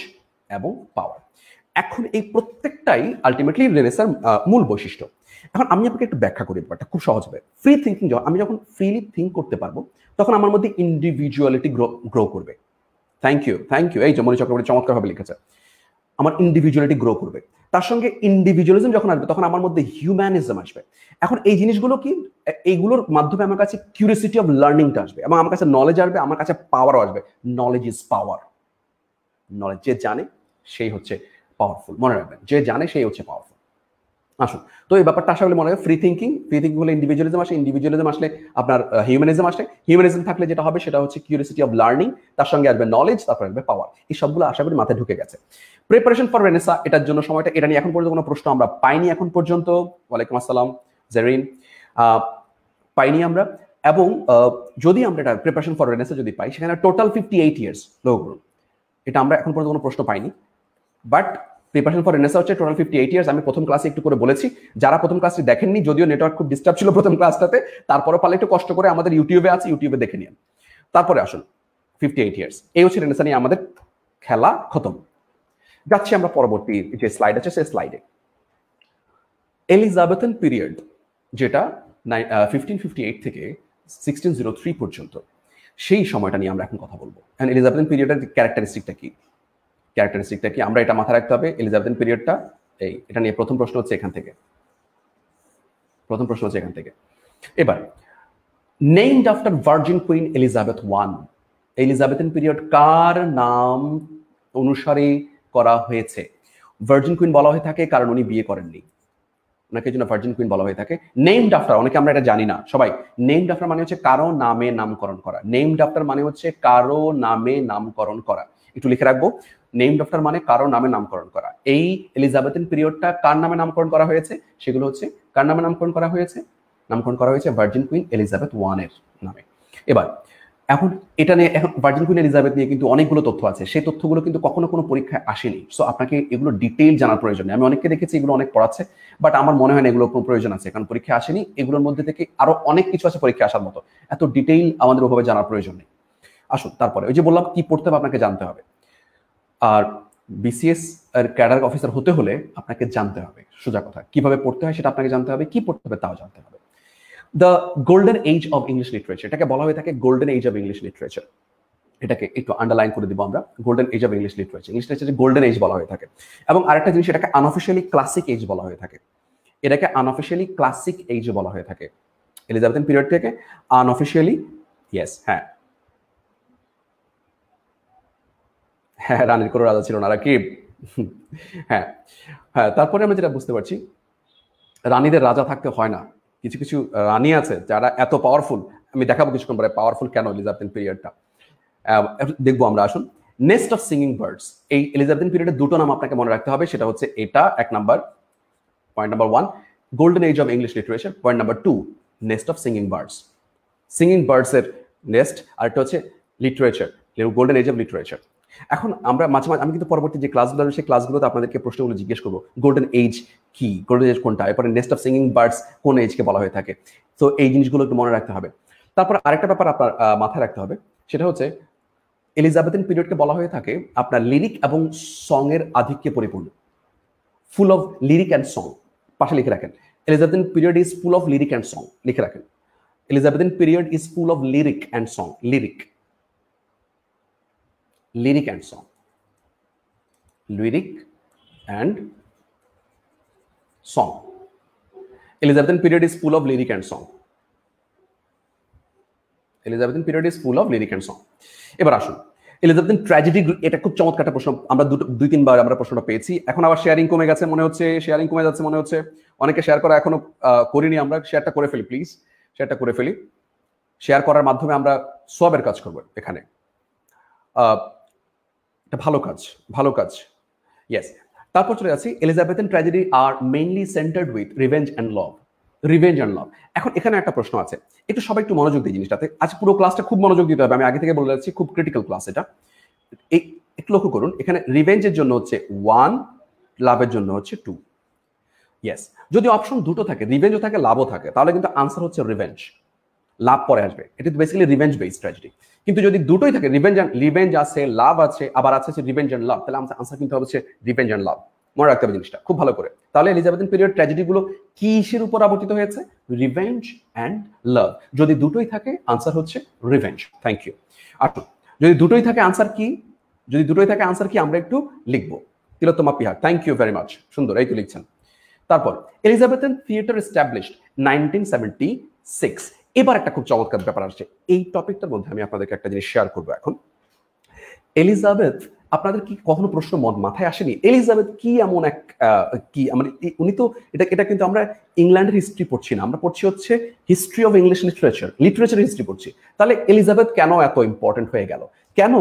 এবং পাওয়ার এখন এই প্রত্যেকটাই আলটিমেটলি রেনেসার মূল বৈশিষ্ট্য এখন আমি আপনাকে একটু ব্যাখ্যা করি ব্যাপারটা খুব সহজভাবে ফ্রি থিঙ্কিং আমি যখন ফ্রিলি থিঙ্ক করতে পারবো তখন আমার মধ্যে ইন্ডিভিজুয়ালিটি গ্রো গ্রো করবে থ্যাংক ইউ থ্যাংক ইউ এই যে মনি চক্রবর্তী চমৎকারভাবে লিখেছে আমার ইন্ডিভিজুয়ালিটি গ্রো করবে তার সঙ্গে ইন্ডিভিজুয়ালিজম যখন আসবে তখন আমার মধ্যে হিউম্যানিজম আসবে এখন এই জিনিসগুলো কি এইগুলোর মাধ্যমে আমার কাছে কিউরিয়াসিটি অফ লার্নিংটা আসবে এবং আমার কাছে নলেজ আসবে আমার কাছে পাওয়ারও আসবে নলেজ ইজ পাওয়ার নলেজ যে জানে সেই হচ্ছে পাওয়ারফুল মনে রাখবেন যে জানে সেই হচ্ছে পাওয়ারফুল আসুন তো এই ব্যাপারটা আসলে মনে হয় ফ্রি থিঙ্কিং ফ্রি থিঙ্কিং হলে ইন্ডিভিজুয়ালিজম আসে ইন্ডিভিজুয়ালিজম আসলে আপনার হিউম্যানিজম আসে হিউম্যানিজম থাকলে যেটা হবে সেটা হচ্ছে কিউরিয়াসিটি অফ লার্নিং তার সঙ্গে আসবে নলেজ তারপর আসবে পাওয়ার এই সবগুলো আশা করি মাথায় ঢুকে গেছে প্রিপারেশন ফর রেনেসা এটার জন্য সময়টা এটা নিয়ে এখন পর্যন্ত কোনো প্রশ্ন আমরা পাইনি এখন পর্যন্ত ওয়ালাইকুম আসসালাম জেরিন পাইনি আমরা এবং যদি আমরা এটা প্রিপারেশন ফর রেনেসা যদি পাই সেখানে টোটাল ফিফটি এইট ইয়ার্স লো এটা আমরা এখন পর্যন্ত কোনো প্রশ্ন পাইনি বাট প্রিপারেশন ফর এনএসএ হচ্ছে টোটাল ফিফটি এইট ইয়ার্স আমি প্রথম ক্লাসে একটু করে বলেছি যারা প্রথম ক্লাসটি দেখেননি যদিও নেটওয়ার্ক খুব ডিস্টার্ব ছিল প্রথম ক্লাসটাতে তারপরে পালে একটু কষ্ট করে আমাদের ইউটিউবে আছে ইউটিউবে দেখে নিন তারপরে আসুন ফিফটি এইট ইয়ার্স এই হচ্ছে রেনেসা নিয়ে আমাদের খেলা খতম যাচ্ছি আমরা পরবর্তী যে স্লাইড আছে সেই স্লাইডে এলিজাবেথন পিরিয়ড যেটা ফিফটিন ফিফটি এইট থেকে সিক্সটিন জিরো থ্রি পর্যন্ত সেই সময়টা নিয়ে আমরা এখন কথা বলবো এলিজাবেথন পিরিয়ডের ক্যারেক্টারিস্টিকটা কি ক্যারেক্টারিস্টিকটা কি আমরা এটা মাথায় রাখতে হবে এলিজাবেথ পিরিয়ডটা এই এটা নিয়ে প্রথম প্রশ্ন হচ্ছে এখান থেকে প্রথম প্রশ্ন হচ্ছে এখান থেকে এবার named after virgin queen Elizabeth one Elizabeth period কার নাম অনুসারে করা হয়েছে ভার্জিন কুইন বলা হয়ে থাকে কারণ উনি বিয়ে করেননি ওনাকে জন্য ভার্জিন কুইন বলা হয়ে থাকে নেমড আফটার অনেকে আমরা এটা জানি না সবাই নেমড আফটার মানে হচ্ছে কারো নামে নামকরণ করা নেমড আফটার মানে হচ্ছে কারো নামে নামকরণ করা একটু লিখে রাখবো নেমড আফটার মানে কারো নামে নামকরণ করা এই এলিজাবেথিন পিরিয়ডটা কার নামে নামকরণ করা হয়েছে সেগুলো হচ্ছে কার নামে নামকরণ করা হয়েছে নামকরণ করা হয়েছে ভার্জিন কুইন এলিজাবেথ ওয়ানের নামে এবার এখন এটা নিয়ে এখন ভার্জিন কুইন এলিজাবেথ নিয়ে কিন্তু অনেকগুলো তথ্য আছে সেই তথ্যগুলো কিন্তু কখনো কোনো পরীক্ষায় আসেনি সো আপনাকে এগুলো ডিটেইল জানার প্রয়োজন নেই আমি অনেককে দেখেছি এগুলো অনেক পড়াচ্ছে বাট আমার মনে হয় না এগুলো কোনো প্রয়োজন আছে কারণ পরীক্ষায় আসেনি এগুলোর মধ্যে থেকে আরো অনেক কিছু আছে পরীক্ষা আসার মতো এত ডিটেইল আমাদের ওভাবে জানার প্রয়োজন নেই আসুন তারপরে ওই যে বললাম কি পড়তে হবে আপনাকে জানতে হবে আর বিসিএস এর ক্যাডার অফিসার হতে হলে আপনাকে জানতে হবে সোজা কথা কিভাবে পড়তে হয় সেটা আপনাকে জানতে হবে কি পড়তে হবে তাও জানতে হবে the golden age of English literature এটাকে বলা হয়ে থাকে golden age of English literature এটাকে একটু আন্ডারলাইন করে দিব আমরা golden age of English literature English literature golden age বলা হয়ে থাকে এবং আরেকটা জিনিস এটাকে আনঅফিসিয়ালি ক্লাসিক এজ বলা হয়ে থাকে এটাকে আনঅফিসিয়ালি ক্লাসিক এজ বলা হয়ে থাকে এলিজাবেথ পিরিয়ড থেকে আনঅফিসিয়ালি ইয়েস হ্যাঁ হ্যাঁ রানীর কোনো রাজা ছিল না রাকিব হ্যাঁ হ্যাঁ তারপরে আমরা যেটা বুঝতে পারছি রানীদের রাজা থাকতে হয় না কিছু কিছু রানী আছে যারা এত পাওয়ারফুল আমি দেখাবো কিছুক্ষণ পরে পাওয়ারফুল কেন এলিজাবেথিন পিরিয়ডটা দেখবো আমরা আসুন নেস্ট অফ সিঙ্গিং বার্ডস এই এলিজাবেথিন পিরিয়ডের দুটো নাম আপনাকে মনে রাখতে হবে সেটা হচ্ছে এটা এক number point number one golden age of English literature point number two nest of singing birds singing বার্ডসের নেস্ট একটা হচ্ছে literature golden age of literature এখন আমরা মাঝে মাঝে আমি কিন্তু পরবর্তী যে ক্লাসগুলো আছে সেই ক্লাসগুলোতে আপনাদেরকে প্রশ্নগুলো জিজ্ঞেস করবো গোল্ডেন এজ কি গোল্ডেন এজ কোনটা এরপরে নেস্ট অফ সিঙ্গিং বার্ডস কোন এজকে বলা হয়ে থাকে তো এই জিনিসগুলো একটু মনে রাখতে হবে তারপর আরেকটা ব্যাপার আপনার মাথায় রাখতে হবে সেটা হচ্ছে এলিজাবেথিন পিরিয়ডকে বলা হয়ে থাকে আপনার লিরিক এবং সঙের আধিক্যে পরিপূর্ণ full of lyric and song পাশে লিখে রাখেন Elizabethan period is full of lyric and song লিখে রাখেন Elizabethan period is full of lyric and song lyric lyric and song lyric and song elizabethan period is full of lyric and song Elizabethan period is full of lyric and song এবার আসুন এলিজাবেথিন tragedy এটা খুব চমৎকার একটা প্রশ্ন আমরা দুটো দুই তিনবার আমরা প্রশ্নটা পেয়েছি এখন আবার শেয়ারিং কমে গেছে মনে হচ্ছে শেয়ারিং কমে যাচ্ছে মনে হচ্ছে অনেকে শেয়ার করা এখনো করিনি আমরা শেয়ারটা করে ফেলি প্লিজ শেয়ারটা করে ফেলি শেয়ার করার মাধ্যমে আমরা সবের কাজ করব এখানে এটা ভালো কাজ ভালো কাজ ইয়েস তারপর চলে যাচ্ছি এন্ড ট্র্যাজেডি আর mainly centred with revenge and love revenge and love এখন এখানে একটা প্রশ্ন আছে একটু সবাই একটু মনোযোগ দিই জিনিসটাতে আজ আচ্ছা, পুরো ক্লাসটা খুব মনোযোগ দিতে হবে আমি আগে থেকে বলে যাচ্ছি খুব ক্রিটিক্যাল ক্লাস এটা এই একটু লক্ষ্য করুন এখানে রিভেঞ্জের জন্য হচ্ছে ওয়ান লাভের জন্য হচ্ছে টু ইয়েস যদি অপশন দুটো থাকে রিভেঞ্জও থাকে লাভও থাকে তাহলে কিন্তু আনসার হচ্ছে রিভেঞ্জ লাভ পরে আসবে এটা বেসিক্যালি রিভেঞ্জ বেস ট্র্যাজেডি কিন্তু যদি দুটোই থাকে রিভেঞ্জ অ্যান্ড রিভেঞ্জ আছে লাভ আছে আবার আছে হচ্ছে রিভেঞ্জ অ্যান্ড লাভ তাহলে আমাদের আনসার কিন্তু হচ্ছে রিভেঞ্জ অ্যান্ড লাভ মনে রাখতে হবে জিনিসটা খুব ভালো করে তাহলে এলিজাবেথিন পিরিয়ড ট্র্যাজেডিগুলো কিসের উপর আবর্তিত হয়েছে রিভেঞ্জ অ্যান্ড লাভ যদি দুটোই থাকে আনসার হচ্ছে রিভেঞ্জ থ্যাংক ইউ আসুন যদি দুটোই থাকে আনসার কি যদি দুটোই থাকে আনসার কি আমরা একটু লিখবো Tilottama Pihar thank you very much সুন্দর এই তো লিখছেন তারপর Elizabethan theatre established nineteen seventy six এবার একটা খুব চমৎকার ব্যাপার আসছে এই টপিকটার মধ্যে আমি আপনাদেরকে একটা জিনিস শেয়ার করবো এখন এলিজাবেথ আপনাদের কি কখনো প্রশ্ন মন মাথায় আসেনি এলিজাবেথ কি এমন এক কি মানে উনি তো এটা এটা কিন্তু আমরা ইংল্যান্ডের হিস্ট্রি পড়ছি না আমরা পড়ছি হচ্ছে history of English literature literature history পড়ছি তাহলে এলিজাবেথ কেন এত ইম্পর্টেন্ট হয়ে গেল কেন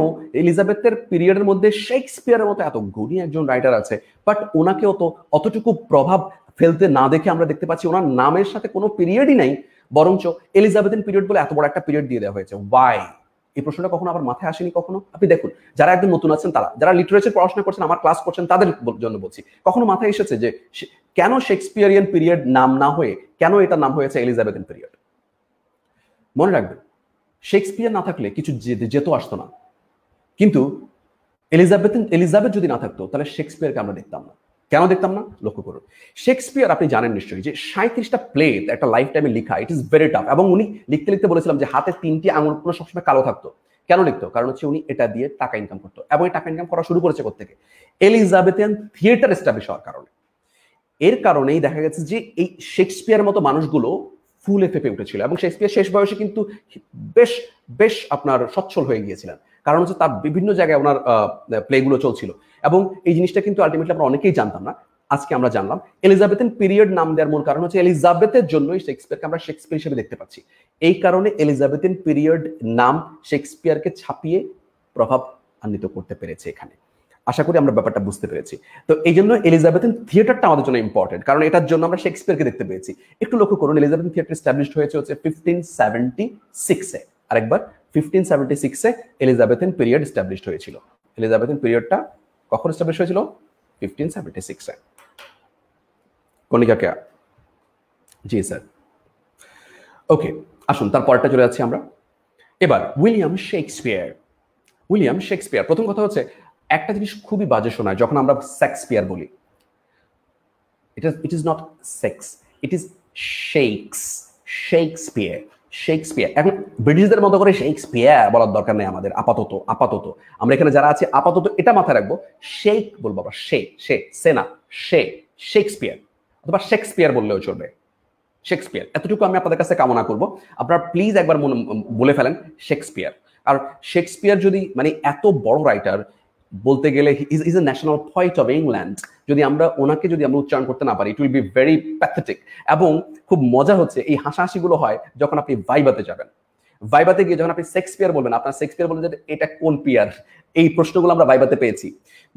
এলিজাবেথের পিরিয়ডের মধ্যে শেক্সপিয়ারের মতো এত গুণী একজন রাইটার আছে বাট ওনাকেও তো অতটুকু প্রভাব ফেলতে না দেখে আমরা দেখতে পাচ্ছি ওনার নামের সাথে কোনো পিরিয়ডই নাই বরঞ্চ এলিজাবেথিন পিরিয়ড বলে এত বড় একটা পিরিয়ড দিয়ে দেওয়া হয়েছে ওয়াই এই প্রশ্নটা কখনো আমার মাথায় আসেনি কখনো আপনি দেখুন যারা একদম নতুন আছেন তারা যারা লিটারেচার পড়াশোনা করছেন আমার ক্লাস করছেন তাদের জন্য বলছি কখনো মাথায় এসেছে যে কেন শেক্সপিয়ারিয়ান পিরিয়ড নাম না হয়ে কেন এটা নাম হয়েছে এলিজাবেথিন পিরিয়ড মনে রাখবেন শেক্সপিয়ার না থাকলে কিছু যেত আসতো না কিন্তু এলিজাবেথিন এলিজাবেথ যদি না থাকতো তাহলে শেক্সপিয়ারকে আমরা দেখতাম না কেন দেখতাম না লক্ষ্য করুন শেক্সপিয়ার আপনি জানেন নিশ্চয়ই যে সাঁত্রিশটা প্লে একটা লাইফ টাইমে লিখা ইট ইজ ভেরি টাফ এবং উনি লিখতে লিখতে বলেছিলাম যে হাতে তিনটি আঙুলগুলো সবসময় কালো থাকতো কেন লিখতো কারণ হচ্ছে উনি এটা দিয়ে টাকা ইনকাম করতো এবং এই টাকা ইনকাম করা শুরু করেছে কোথেকে এলিজাবেথিয়ান থিয়েটার স্টাবলিশ হওয়ার কারণে এর কারণেই দেখা গেছে যে এই শেক্সপিয়ার মতো মানুষগুলো ফুলে ফেপে উঠেছিল এবং শেক্সপিয়ার শেষ বয়সে কিন্তু বেশ বেশ আপনার সচ্ছল হয়ে গিয়েছিলেন কারণ হচ্ছে তার বিভিন্ন জায়গায় ওনার প্লেগুলো চলছিল এবং এই জিনিসটা কিন্তু আলটিমেটলি আমরা অনেকেই জানতাম না আজকে আমরা জানলাম এলিজাবেথেন পিরিয়ড নাম দেওয়ার মূল কারণ হচ্ছে এলিজাবেথের জন্যই শেক্সপিয়ারকে আমরা শেক্সপিয়ার হিসেবে দেখতে পাচ্ছি এই কারণে এলিজাবেথেন পিরিয়ড নাম শেক্সপিয়ারকে ছাপিয়ে প্রভাব আন্বিত করতে পেরেছে এখানে আশা করি আমরা ব্যাপারটা বুঝতে পেরেছি তো এই জন্য এলিজাবেথেন থিয়েটারটা আমাদের জন্য ইম্পর্টেন্ট কারণ এটার জন্য আমরা শেক্সপিয়ারকে দেখতে পেয়েছি একটু লক্ষ্য করুন এলিজাবেথেন থিয়েটার স্ট্যাবলিশ হয়েছে হচ্ছে ফিফটিন সেভেন্টি সিক্সে আরেকবার ফিফটিন সেভেন্টি সিক্সে এলিজাবেথেন পিরিয়ড স্ট্যাবলিশ হয়েছিল এলিজাবেথেন পিরিয়ডটা কখন এস্টাবলিশ হয়েছিল ফিফটিন সেভেন্টি সিক্সে কণিকা কেয়া জি স্যার ওকে আসুন তারপরটা চলে যাচ্ছি আমরা এবার উইলিয়াম শেক্সপিয়ার উইলিয়াম শেক্সপিয়ার প্রথম কথা হচ্ছে একটা জিনিস খুবই বাজে শোনায় যখন আমরা শেক্সপিয়ার বলি it it is not sex it is shakes Shakespeare Shakespeare এখন ব্রিটিশদের মতো করে শেক্সপিয়ার বলার দরকার নেই আমাদের আপাতত আপাতত আমরা এখানে যারা আছে আপাতত এটা মাথায় রাখবো শেখ বলবো আবার শে শে সেনা শে শেক্সপিয়ার অথবা শেক্সপিয়ার বললেও চলবে শেক্সপিয়ার এতটুকু আমি আপনাদের কাছে কামনা করব আপনারা প্লিজ একবার বলে ফেলেন শেক্সপিয়ার আর শেক্সপিয়ার যদি মানে এত বড় রাইটার বলতে গেলে is is a national poet of England যদি আমরা ওনাকে যদি আমরা উচ্চারণ করতে না পারি it will be very pathetic এবং খুব মজা হচ্ছে এই হাসাহাসিগুলো হয় যখন আপনি ভাইবাতে যাবেন ভাইবাতে গিয়ে যখন আপনি শেক্সপিয়ার বলবেন আপনার শেক্সপিয়ার বলবেন যে এটা কোন পিয়ার এই প্রশ্নগুলো আমরা ভাইবাতে পেয়েছি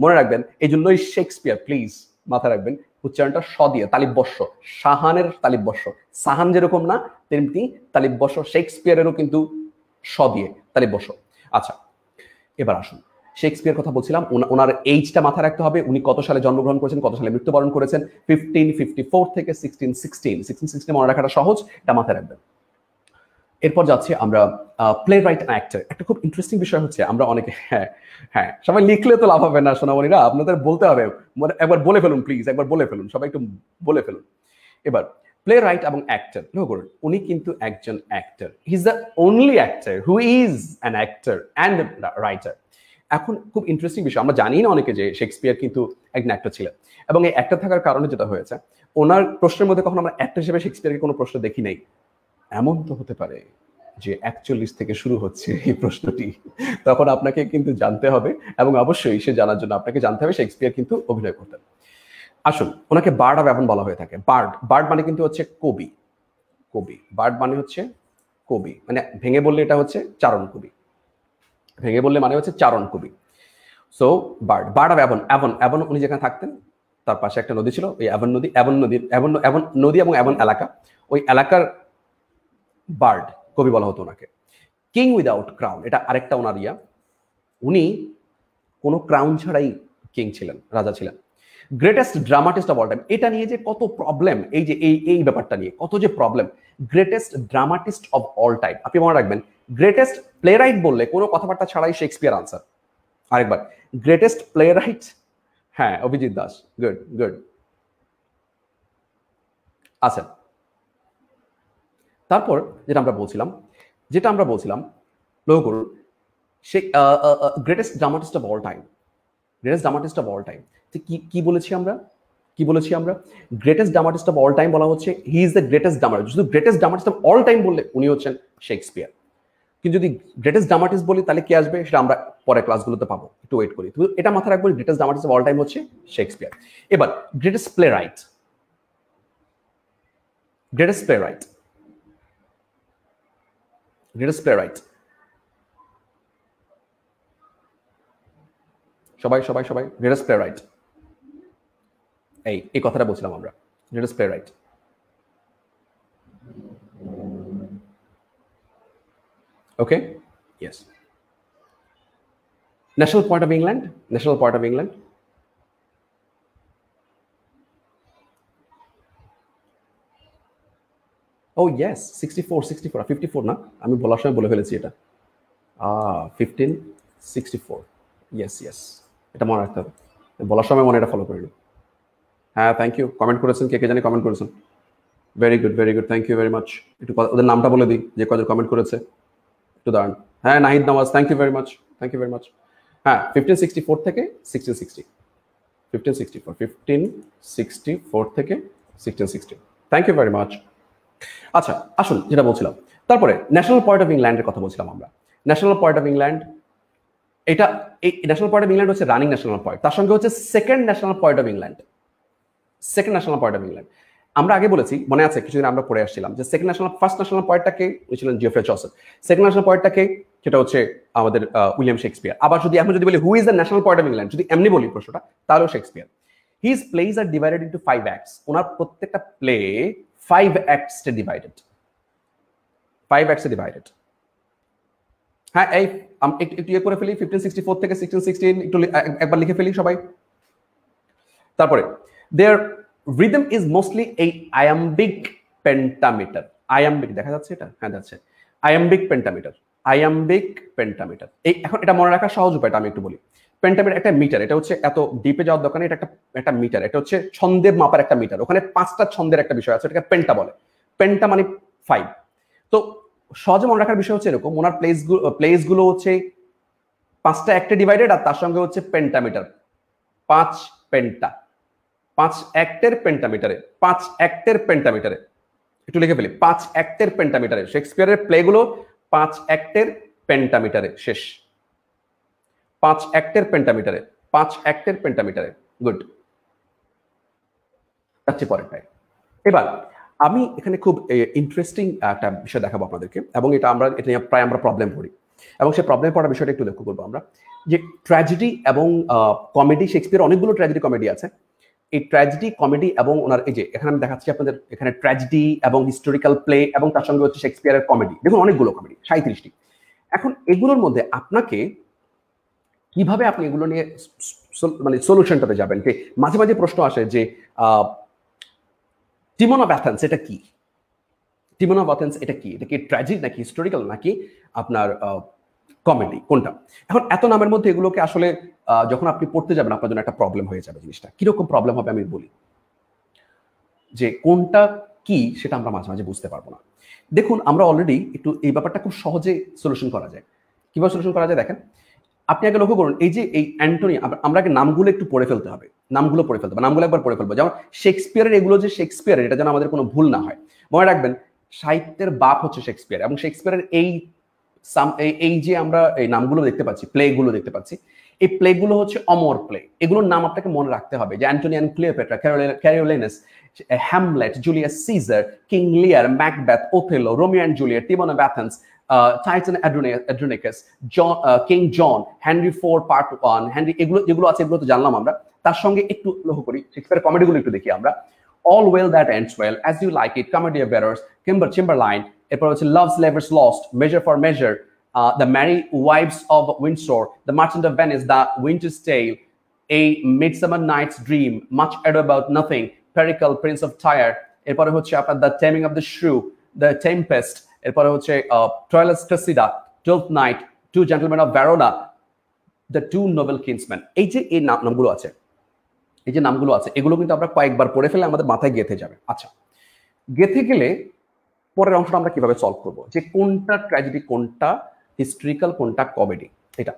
মনে রাখবেন এই জন্যই শেক্সপিয়ার প্লিজ মাথা রাখবেন উচ্চারণটা স দিয়ে তালিববর্ষ সাহানের তালিববর্ষ সাহান যেরকম না তেমনি তালিববর্ষ শেক্সপিয়ারেরও কিন্তু স দিয়ে তালিববর্ষ আচ্ছা এবার আসুন শেক্সপিয়ার কথা বলছিলাম ওনার এইজটা মাথায় রাখতে হবে উনি কত সালে জন্মগ্রহণ করেছেন কত সালে মৃত্যুবরণ করেছেন ফিফটিন ফিফটি ফোর থেকে সিক্সটিন সিক্সটিন সিক্সটিন সিক্সটিন মনে রাখাটা সহজ এটা মাথায় রাখবেন এরপর যাচ্ছি আমরা প্লে রাইট অ্যাক্টর একটা খুব ইন্টারেস্টিং বিষয় হচ্ছে আমরা অনেকে হ্যাঁ হ্যাঁ সবাই লিখলে তো লাভ হবে না সোনামণিরা আপনাদের বলতে হবে মানে একবার বলে ফেলুন প্লিজ একবার বলে ফেলুন সবাই একটু বলে ফেলুন এবার প্লে রাইট এবং অ্যাক্টর লক্ষ্য করুন উনি কিন্তু একজন actor he is the only actor who is an actor and writer এখন খুব ইন্টারেস্টিং বিষয় আমরা জানি না অনেকে যে শেক্সপিয়ার কিন্তু একজন অ্যাক্টর ছিলেন এবং এই অ্যাক্টর থাকার কারণে যেটা হয়েছে ওনার প্রশ্নের মধ্যে কখন আমরা অ্যাক্টর হিসেবে শেক্সপিয়ারকে কোনো প্রশ্ন দেখি নাই এমন তো হতে পারে যে একচল্লিশ থেকে শুরু হচ্ছে এই প্রশ্নটি তখন আপনাকে কিন্তু জানতে হবে এবং অবশ্যই সে জানার জন্য আপনাকে জানতে হবে শেক্সপিয়ার কিন্তু অভিনয় করতেন আসুন ওনাকে বার্ড অফ এখন বলা হয়ে থাকে বার্ড বার্ড মানে কিন্তু হচ্ছে কবি কবি বার্ড মানে হচ্ছে কবি মানে ভেঙে বললে এটা হচ্ছে চারণ কবি ভেঙে বললে মানে হচ্ছে চারণ কবি so bard bard of Avon Avon Avon উনি যেখানে থাকতেন তার পাশে একটা নদী ছিল ওই অ্যাভন নদী অ্যাভন নদীর অ্যাভন অ্যাভন নদী এবং অ্যাভন এলাকা ওই এলাকার বার্ড কবি বলা হতো ওনাকে কিং উইদাউট ক্রাউন এটা আরেকটা ওনার ইয়া উনি কোনো ক্রাউন ছাড়াই কিং ছিলেন রাজা ছিলেন greatest dramatist of all time এটা নিয়ে যে কত প্রবলেম এই যে এই এই ব্যাপারটা নিয়ে কত যে problem greatest dramatist of all time আপনি মনে রাখবেন গ্রেটেস্ট প্লে রাইট বললে কোনো কথাবার্তা ছাড়াই শেক্সপিয়ার আনসার আরেকবার গ্রেটেস্ট প্লে রাইট হ্যাঁ অভিজিৎ দাস গুড গুড আচ্ছা তারপর যেটা আমরা বলছিলাম যেটা আমরা বলছিলাম লোকগুরু সে greatest dramatist of all time greatest dramatist of all time কি কি বলেছি আমরা কি বলেছি আমরা greatest dramatist of all time বলা হচ্ছে he is the greatest dramatist শুধু greatest dramatist of all time বললে উনি হচ্ছেন শেক্সপিয়ার কিন্তু যদি গ্রেটেস্ট ড্রামাটিস্ট বলি তাহলে কি আসবে সেটা আমরা পরে ক্লাসগুলোতে পাবো একটু ওয়েট করি তো এটা মাথায় রাখবো গ্রেটেস্ট ড্রামাটিস্ট অল টাইম হচ্ছে শেক্সপিয়ার এবার greatest playwright greatest playwright greatest playwright সবাই সবাই সবাই গ্রেটেস্ট প্লে রাইট এই এই কথাটা বলছিলাম আমরা greatest playwright Okay? Yes. National Port of England? National Port of England? ও yes sixty four sixty four fifty four না আমি বলার সময় বলে ফেলেছি এটা fifteen sixty four yes yes এটা মনে রাখতে হবে বলার সময় মনে এটা ফলো করে নিন হ্যাঁ থ্যাংক ইউ কমেন্ট করেছেন কে কে জানি কমেন্ট করেছেন very good very good thank you very much একটু ওদের নামটা বলে দিই যে কজন কমেন্ট করেছে টু দাঁড়ান হ্যাঁ নাহিদ নামাজ thank you very much thank you very much হ্যাঁ ফিফটিন সিক্সটি ফোর থেকে sixteen sixty fifteen sixty four fifteen sixty four থেকে sixteen sixty thank you very much আচ্ছা আসুন যেটা বলছিলাম তারপরে ন্যাশনাল পয়েন্ট অফ ইংল্যান্ডের কথা বলছিলাম আমরা ন্যাশনাল পয়েন্ট অফ ইংল্যান্ড এটা এই ন্যাশনাল পয়েন্ট অফ ইংল্যান্ড হচ্ছে রানিং ন্যাশনাল পয়েন্ট তার সঙ্গে হচ্ছে second national point of England second national point of England আমরা আগে বলেছি মনে আছে কিছুদিন আমরা পড়ে আসছিলাম যে সেকেন্ড ন্যাশনাল ফার্স্ট ন্যাশনাল পয়েন্টটাকে উনি ছিলেন জিওফ্রে চসেল সেকেন্ড ন্যাশনাল পয়েন্টটাকে সেটা হচ্ছে আমাদের উইলিয়াম শেক্সপিয়ার আবার যদি এখন যদি বলি who is the national point of England যদি এমনি বলি প্রশ্নটা তাহলেও Shakespeare his plays are divided into five acts ওনার প্রত্যেকটা প্লে ফাইভ অ্যাক্টসে ডিভাইডেড ফাইভ অ্যাক্টসে ডিভাইডেড হ্যাঁ এই একটু ইয়ে করে ফেলি ফিফটিন সিক্সটি ফোর থেকে সিক্সটিন সিক্সটিন একটু একবার লিখে ফেলি সবাই তারপরে দেয়ার rhythm ইজ মোস্টলি এই আয়াম্বিক পেন্টামিটার iambic দেখা যাচ্ছে এটা হ্যাঁ যাচ্ছে iambic পেন্টামিটার iambic পেন্টামিটার এই এখন এটা মনে রাখার সহজ উপায়টা আমি একটু বলি পেন্টামিটার একটা মিটার এটা হচ্ছে এত ডিপে যাওয়ার দোকানে এটা একটা একটা মিটার এটা হচ্ছে ছন্দের মাপার একটা মিটার ওখানে পাঁচটা ছন্দের একটা বিষয় আছে এটাকে পেন্টা বলে পেন্টা মানে ফাইভ তো সহজে মনে রাখার বিষয় হচ্ছে এরকম ওনার প্লেসগুলো প্লেসগুলো হচ্ছে পাঁচটা একটা ডিভাইডেড আর তার সঙ্গে হচ্ছে পেন্টামিটার পাঁচ পেন্টা পাঁচ অ্যাক্টের পেন্টামিটারে পাঁচ অ্যাক্টের পেন্টামিটারে একটু লিখে ফেলি পাঁচ অ্যাক্টের পেন্টামিটারে শেক্সপিয়ারের প্লেগুলো পাঁচ অ্যাক্টের পেন্টামিটারে শেষ পাঁচ অ্যাক্টের পেন্টামিটারে পাঁচ অ্যাক্টের পেন্টামিটারে গুড যাচ্ছি পরেরটায় এবার আমি এখানে খুব ইন্টারেস্টিং একটা বিষয় দেখাবো আপনাদেরকে এবং এটা আমরা এটা নিয়ে প্রায় আমরা প্রবলেম করি এবং সে প্রবলেম পড়ার বিষয়টা একটু লক্ষ্য করবো আমরা যে ট্র্যাজেডি এবং কমেডি শেক্সপিয়ার অনেকগুলো ট্র্যাজেডি কমেডি আছে এই ট্র্যাজেডি কমেডি এবং ওনার এই যে এখানে আমি দেখাচ্ছি আপনাদের এখানে ট্র্যাজেডি এবং হিস্টোরিক্যাল প্লে এবং তার সঙ্গে হচ্ছে শেক্সপিয়ারের কমেডি দেখুন অনেকগুলো কমেডি সাঁত্রিশটি এখন এগুলোর মধ্যে আপনাকে কিভাবে আপনি এগুলো নিয়ে মানে সলিউশনটাতে যাবেন যে মাঝে মাঝে প্রশ্ন আসে যে টিমোনা ব্যাথেন্স এটা কি টিমোনা ব্যাথেন্স এটা কি এটা কি ট্র্যাজিক নাকি হিস্টোরিক্যাল নাকি আপনার কমেডি কোনটা এখন এত নামের মধ্যে এগুলোকে আসলে যখন আপনি পড়তে যাবেন আপনার জন্য একটা প্রবলেম হয়ে যাবে জিনিসটা কিরকম প্রবলেম হবে আমি বলি যে কোনটা কি সেটা আমরা মাঝে মাঝে বুঝতে পারবো না দেখুন আমরা অলরেডি একটু এই ব্যাপারটা খুব সহজে সলিউশন করা যায় কীভাবে সলিউশন করা যায় দেখেন আপনি আগে লক্ষ্য করুন এই যে এই অ্যান্টনি আমরা আগে নামগুলো একটু পড়ে ফেলতে হবে নামগুলো পড়ে ফেলতে হবে নামগুলো একবার পড়ে ফেলবো যেমন শেক্সপিয়ারের এগুলো যে শেক্সপিয়ার এটা যেন আমাদের কোনো ভুল না হয় মনে রাখবেন সাহিত্যের বাপ হচ্ছে শেক্সপিয়ার এবং শেক্সপিয়ারের এই এই যে আমরা এই নামগুলো দেখতে পাচ্ছি প্লেগুলো দেখতে পাচ্ছি এই প্লেগুলো হচ্ছে অমর প্লে এগুলোর নাম আপনাকে মনে রাখতে হবে যে Antony and Cleopatra Coriolanus Hamlet Julius Caesar King Lear Macbeth Othello Romeo and Juliet Timon of Athens Titus Andronicus John King John Henry four part one Henry এগুলো যেগুলো আছে এগুলো তো জানলাম আমরা তার সঙ্গে একটু লক্ষ্য করি শেক্সপিয়ারের কমেডিগুলো একটু দেখি আমরা all well that ends well as you like it comedy of errors Cymbeline এরপর হচ্ছে love's labour's lost measure for measure uh, The Merry Wives of Windsor, The Merchant of Venice, The Winter's Tale, A Midsummer Night's Dream, Much Ado About Nothing, Pericle, Prince of Tyre, The Taming of the Shrew, The Tempest, shrew the tempest এরপরে হচ্ছে Troilus Cressida twelfth night two gentleman of Verona এই যে নামগুলো আছে এগুলো কিন্তু আমরা কয়েকবার পড়ে ফেলে আমাদের মাথায় গেথে যাবে আচ্ছা গেথে গেলে পরের অংশটা আমরা কিভাবে সলভ করব যে কোনটা ট্র্যাজেডি কোনটা হিস্ট্রিক্যাল কোনটা কমেডি এটা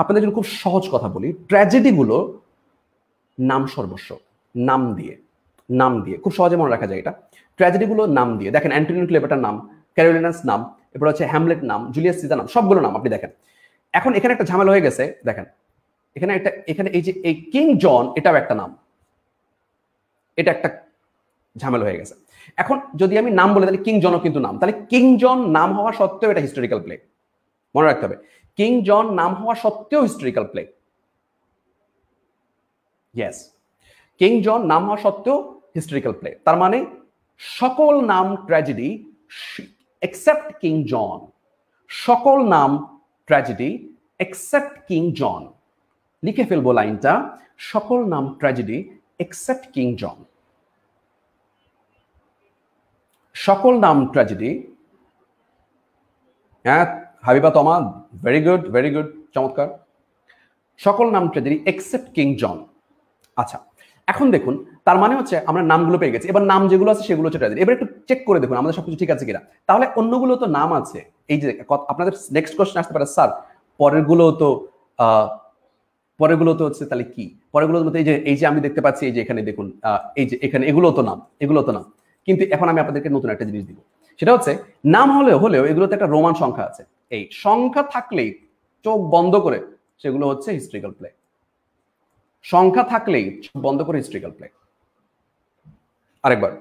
আপনাদের জন্য খুব সহজ কথা বলি ট্র্যাজেডিগুলো নাম সর্বস্ব নাম দিয়ে নাম দিয়ে খুব সহজে মনে রাখা যায় এটা ট্র্যাজেডিগুলো নাম দিয়ে দেখেন অ্যান্টনিও ক্লেবেটার নাম ক্যারোলিনাস নাম এরপর হচ্ছে হ্যামলেট নাম জুলিয়াস সিজা নাম সবগুলো নাম আপনি দেখেন এখন এখানে একটা ঝামেলা হয়ে গেছে দেখেন এখানে একটা এখানে এই যে এই কিং জন এটাও একটা নাম এটা একটা ঝামেলা হয়ে গেছে এখন যদি আমি নাম বলে তাহলে কিং জনও কিন্তু নাম তাহলে কিং জন নাম হওয়া সত্ত্বেও এটা হিস্টোরিক্যাল প্লে মনে রাখতে হবে কিং জন নাম হওয়া সত্ত্বেও historical play yes King John নাম হওয়া সত্ত্বেও হিস্টোরিক্যাল প্লে তার মানে সকল নাম ট্র্যাজেডি এক্সেপ্ট কিং জন সকল নাম ট্র্যাজেডি এক্সেপ্ট কিং জন লিখে ফেলবো লাইনটা সকল নাম ট্র্যাজেডি এক্সেপ্ট কিং জন সকল নাম ট্র্যাজেডি হ্যাঁ হাবিবা তমা ভেরি গুড ভেরি গুড চমৎকার সকল নাম ট্রেজারি এক্সেপ্ট কিং জন আচ্ছা এখন দেখুন তার মানে হচ্ছে আমরা নামগুলো পেয়ে গেছি এবার নাম যেগুলো আছে সেগুলো হচ্ছে ট্রেজারি এবার একটু চেক করে দেখুন আমাদের সবকিছু ঠিক আছে কিনা তাহলে অন্যগুলো তো নাম আছে এই যে আপনাদের নেক্সট কোয়েশ্চেন আসতে পারে স্যার পরেরগুলো তো পরেরগুলো তো হচ্ছে তাহলে কি পরেরগুলোর মধ্যে এই যে এই যে আমি দেখতে পাচ্ছি এই যে এখানে দেখুন এই যে এখানে এগুলো তো নাম এগুলো তো নাম কিন্তু এখন আমি আপনাদেরকে নতুন একটা জিনিস দিব সেটা হচ্ছে নাম হলেও হলেও এগুলোতে একটা রোমান সংখ্যা আছে এই সংখ্যা থাকলেই চোখ বন্ধ করে সেগুলো হচ্ছে হিস্ট্রিক্যাল প্লে সংখ্যা থাকলেই চোখ বন্ধ করে হিস্ট্রিক্যাল প্লে আরেকবার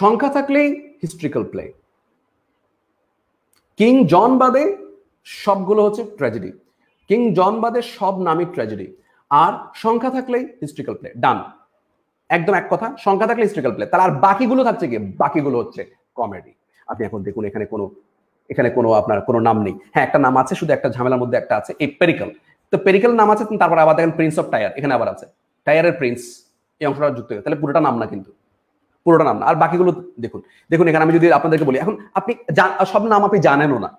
সংখ্যা থাকলেই হিস্ট্রিক্যাল প্লে কিং জন বাদে সবগুলো হচ্ছে ট্র্যাজেডি কিং জন বাদে সব নামই ট্র্যাজেডি আর সংখ্যা থাকলেই হিস্ট্রিক্যাল প্লে ডান একদম এক কথা সংখ্যা থাকলে হিস্ট্রিক্যাল প্লে তার আর বাকিগুলো থাকছে কি বাকিগুলো হচ্ছে কমেডি আপনি এখন দেখুন এখানে কোনো এখানে কোনো আপনার কোনো নাম নেই হ্যাঁ একটা নাম আছে শুধু একটা ঝামেলার মধ্যে একটা আছে এই পেরিকাল তো পেরিকাল নাম আছে তারপর আবার দেখেন প্রিন্স অফ টায়ার এখানে আবার আছে টায়ারের প্রিন্স এই অংশটা যুক্ত হয়ে তাহলে পুরোটা নাম না কিন্তু পুরোটা নাম না আর বাকিগুলো দেখুন দেখুন এখানে আমি যদি আপনাদেরকে বলি এখন আপনি সব নাম আপনি জানেনও না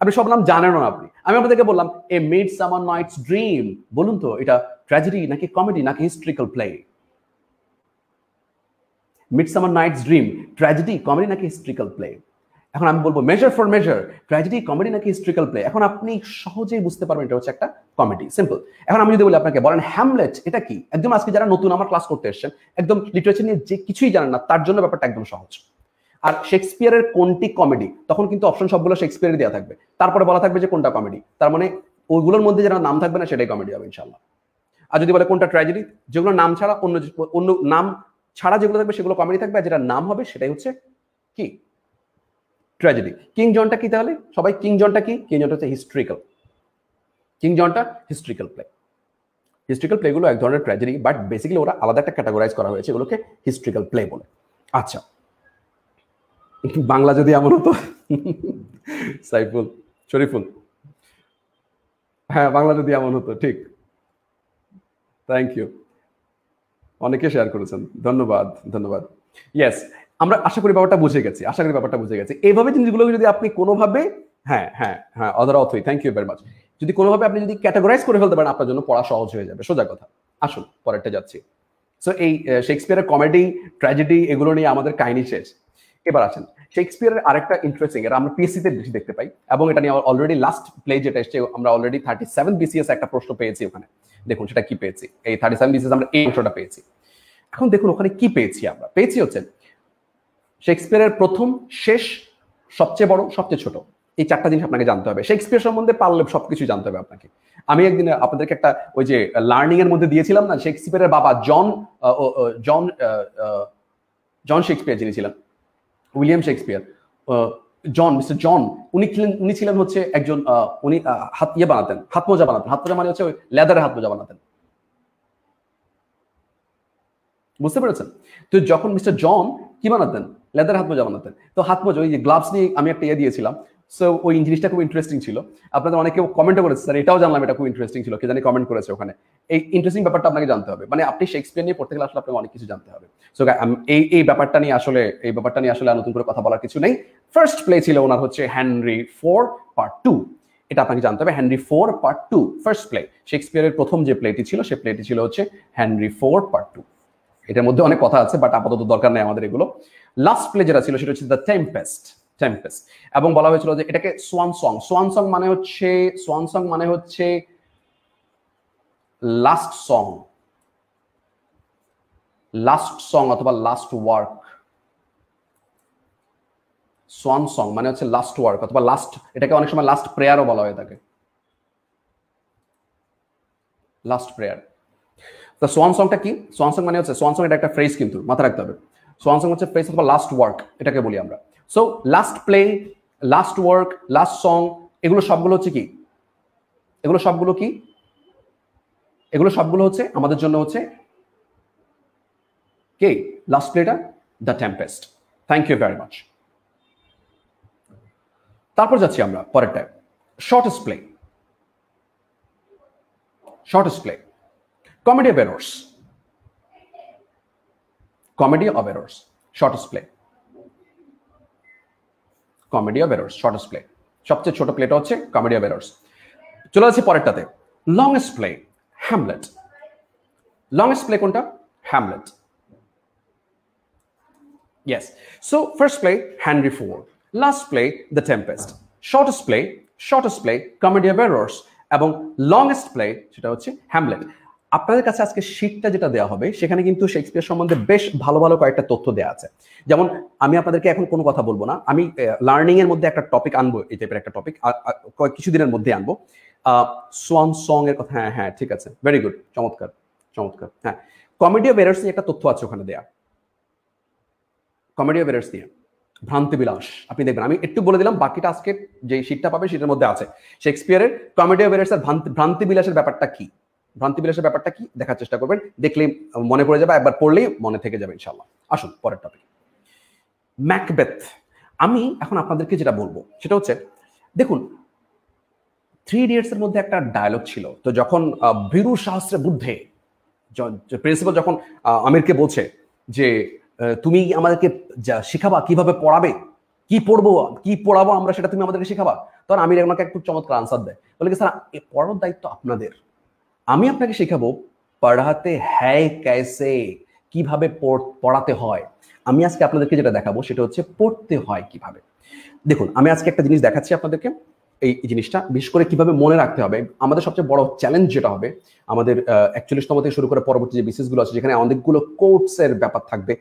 আপনি সব নাম জানেনও না আপনি আমি আপনাদেরকে বললাম a midsummer night's dream বলুন তো এটা ট্র্যাজেডি নাকি কমেডি নাকি historical play midsummer night's dream tragedy comedy নাকি হিস্ট্রিক্যাল প্লে এখন আমি বলবো measure for measure tragedy comedy নাকি হিস্ট্রিক্যাল প্লে এখন আপনি সহজেই বুঝতে পারবেন এটা হচ্ছে একটা কমেডি সিম্পল এখন আমি যদি বলি আপনাকে বলেন হ্যামলেট এটা কি একদম আজকে যারা নতুন আমার ক্লাস করতে এসছেন একদম লিটারেচার নিয়ে যে কিছুই জানেন না তার জন্য ব্যাপারটা একদম সহজ আর শেক্সপিয়ারের কোনটি কমেডি তখন কিন্তু অপশন সবগুলো শেক্সপিয়ারের দেওয়া থাকবে তারপরে বলা থাকবে যে কোনটা কমেডি তার মানে ওইগুলোর মধ্যে যারা নাম থাকবে না সেটাই কমেডি হবে ইনশাল্লাহ আর যদি বলে কোনটা ট্র্যাজেডি যেগুলো নাম ছাড়া অন্য অন্য নাম ছাড়া যেগুলো থাকবে সেগুলো কমেডি থাকবে আর যেটা নাম হবে সেটাই হচ্ছে কি ট্র্যাজেডি কিং জনটা কি তাহলে সবাই কিং জনটা কি কিং জনটা হচ্ছে হিস্ট্রিক্যাল কিং জনটা হিস্ট্রিক্যাল প্লে হিস্ট্রিক্যাল প্লেগুলো এক ধরনের ট্র্যাজেডি বাট বেসিক্যালি ওরা আলাদা একটা ক্যাটাগরাইজ করা হয়েছে এগুলোকে হিস্ট্রিক্যাল প্লে বলে আচ্ছা বাংলা যদি এমন হতো সাইফুল শরীফুল হ্যাঁ বাংলা যদি এমন হতো ঠিক থ্যাংক ইউ অনেকে শেয়ার করেছেন ধন্যবাদ ধন্যবাদ ইয়েস আমরা আশা করি ব্যাপারটা বুঝে গেছি আশা করি ব্যাপারটা বুঝে গেছি এইভাবে জিনিসগুলো যদি আপনি কোনোভাবে হ্যাঁ হ্যাঁ হ্যাঁ অদার অথই থ্যাংক ইউ ভেরি মাচ যদি কোনোভাবে আপনি যদি ক্যাটাগরাইজ করে ফেলতে পারেন আপনার জন্য পড়া সহজ হয়ে যাবে সোজা কথা আসুন পরেরটা যাচ্ছি সো এই শেক্সপিয়ারের কমেডি ট্র্যাজেডি এগুলো নিয়ে আমাদের কাহিনী শেষ এবার আসেন শেক্সপিয়ারের আরেকটা ইন্টারেস্টিং এটা আমরা পিএসসিতে বেশি দেখতে পাই এবং এটা নিয়ে অলরেডি লাস্ট প্লে যেটা এসছে আমরা অলরেডি থার্টি সেভেন বিসিএস একটা প্রশ্ন পেয়েছি ওখানে দেখুন সেটা কি পেয়েছি এই থার্টি সেভেন বিসিএস আমরা এই অংশটা পেয়েছি এখন দেখুন ওখানে কি পেয়েছি আমরা পেয়েছি হচ্ছে শেক্সপিয়ারের প্রথম শেষ সবচেয়ে বড় সবচেয়ে ছোট এই চারটা জিনিস আপনাকে জানতে হবে শেক্সপিয়ার সম্বন্ধে পারলে সবকিছু জানতে হবে আপনাকে আমি একদিন আপনাদেরকে একটা ওই যে লার্নিং এর মধ্যে দিয়েছিলাম না শেক্সপিয়ারের বাবা জন জন জন শেক্সপিয়ার যিনি ছিলেন William Shakespeare John mister John উনি ছিলেন উনি ছিলেন হচ্ছে একজন উনি হাত ইয়ে বানাতেন হাত মোজা বানাতেন হাত মোজা মানে হচ্ছে লেদারের হাত মোজা বানাতেন বুঝতে পেরেছেন তো যখন মিস্টার জন কি বানাতেন লেদার হাত মোজা বানাতেন তো হাত মোজা ওই যে গ্লাভস নিয়ে আমি একটা ইয়ে দিয়েছিলাম সো ওই জিনিসটা খুব ইন্টারেস্টিং ছিল আপনাদের অনেকে কমেন্টও করেছে স্যার এটাও জানলাম এটা খুব ইন্টারেস্টিং ছিল কে জানি কমেন্ট করেছে ওখানে এই ইন্টারেস্টিং ব্যাপারটা আপনাকে জানতে হবে মানে আপনি শেক্সপিয়ার নিয়ে পড়তে গেলে আসলে আপনাকে অনেক কিছু জানতে হবে সো এই এই ব্যাপারটা নিয়ে আসলে এই ব্যাপারটা নিয়ে আসলে নতুন করে কথা বলার কিছু নেই ফার্স্ট প্লে ছিল ওনার হচ্ছে হ্যানরি ফোর পার্ট টু এটা আপনাকে জানতে হবে Henry four part two first play শেক্সপিয়ারের প্রথম যে প্লেটি ছিল সে প্লেটি ছিল হচ্ছে হ্যানরি ফোর পার্ট টু এটার মধ্যে অনেক কথা আছে বাট আপাতত দরকার নেই আমাদের এগুলো লাস্ট প্লে যেটা ছিল সেটা হচ্ছে দ্য টেম্পেস্ট টেম্পেস্ট এবং বলা হয়েছিল যে এটাকে সোয়ান সং সোয়ান সং মানে হচ্ছে সোয়ান সং মানে হচ্ছে লাস্ট সং লাস্ট সং অথবা লাস্ট ওয়ার্ক সোয়ান সং মানে হচ্ছে লাস্ট ওয়ার্ক অথবা লাস্ট এটাকে অনেক সময় লাস্ট প্রেয়ারও বলা হয়ে থাকে লাস্ট প্রেয়ার তো সোয়ান সংটা কি সোয়ান সং মানে হচ্ছে সোয়ান সং এটা একটা ফ্রেজ কিন্তু মাথা রাখতে হবে সো হচ্ছে প্লেস অথবা লাস্ট ওয়ার্ক এটাকে বলি আমরা so last play last work last song এগুলো সবগুলো হচ্ছে কি এগুলো সবগুলো কি এগুলো সবগুলো হচ্ছে আমাদের জন্য হচ্ছে কে লাস্ট প্লেটা the tempest thank you very much তারপর যাচ্ছি আমরা পরের time shortest play shortest play comedy errors comedy of errors, shortest play. Comedy of errors shortest play সবচেয়ে ছোট প্লেটা হচ্ছে কমেডি অফ এরর্স চলে আসি পরেরটাতে longest play Hamlet longest play কোনটা Hamlet Yes. So first play Henry Ford, last play The Tempest, shortest play, shortest play Comedy of Errors এবং longest play সেটা হচ্ছে হ্যামলেট আপনাদের কাছে আজকে শীতটা যেটা দেওয়া হবে সেখানে কিন্তু শেক্সপিয়ার সম্বন্ধে বেশ ভালো ভালো কয়েকটা তথ্য দেওয়া আছে যেমন আমি আপনাদেরকে এখন কোনো কথা বলবো না আমি লার্নিং এর মধ্যে একটা টপিক আনবো এই টাইপের একটা টপিক কিছুদিনের মধ্যে আনবো সোয়ান সং এর কথা হ্যাঁ হ্যাঁ ঠিক আছে ভেরি গুড চমৎকার চমৎকার হ্যাঁ কমেডি অফ এরার্স নিয়ে একটা তথ্য আছে ওখানে দেয়া কমেডি অফ এরার্স নিয়ে ভ্রান্তি বিলাস আপনি দেখবেন আমি একটু বলে দিলাম বাকিটা আজকে যে শীতটা পাবে সেটার মধ্যে আছে শেক্সপিয়ারের কমেডি অফ এরার্স আর ভ্রান্তি বিলাসের ব্যাপারটা কি ভ্রান্তি বিলাসের ব্যাপারটা কি দেখার চেষ্টা করবেন দেখলে মনে পড়ে যাবে একবার পড়লেই মনে থেকে যাবে ইনশাল্লাহ আসুন পরের টপিক ম্যাকবেথ আমি এখন আপনাদেরকে যেটা বলবো সেটা হচ্ছে দেখুন থ্রি ইডিয়টস এর মধ্যে একটা ডায়লগ ছিল তো যখন ভিরু শাস্ত্রে বুদ্ধে প্রিন্সিপাল যখন আমিরকে বলছে যে তুমি আমাদেরকে যা শিখাবা কিভাবে পড়াবে কি পড়বো কি পড়াবো আমরা সেটা তুমি আমাদেরকে শেখাবা তখন আমির ওনাকে একটু চমৎকার আনসার দেয় বলে কি স্যার পড়ানোর দায়িত্ব আপনাদের আমি আপনাকে শেখাবো পড়াতে হ্যায় ক্যাসে কিভাবে পড়াতে হয় আমি আজকে আপনাদেরকে যেটা দেখাবো সেটা হচ্ছে পড়তে হয় কিভাবে দেখুন আমি আজকে একটা জিনিস দেখাচ্ছি আপনাদেরকে এই জিনিসটা বিশেষ করে কিভাবে মনে রাখতে হবে আমাদের সবচেয়ে বড় চ্যালেঞ্জ যেটা হবে আমাদের একচল্লিশতম থেকে শুরু করে পরবর্তী যে বিসিসগুলো আছে যেখানে অনেকগুলো কোর্সের ব্যাপার থাকবে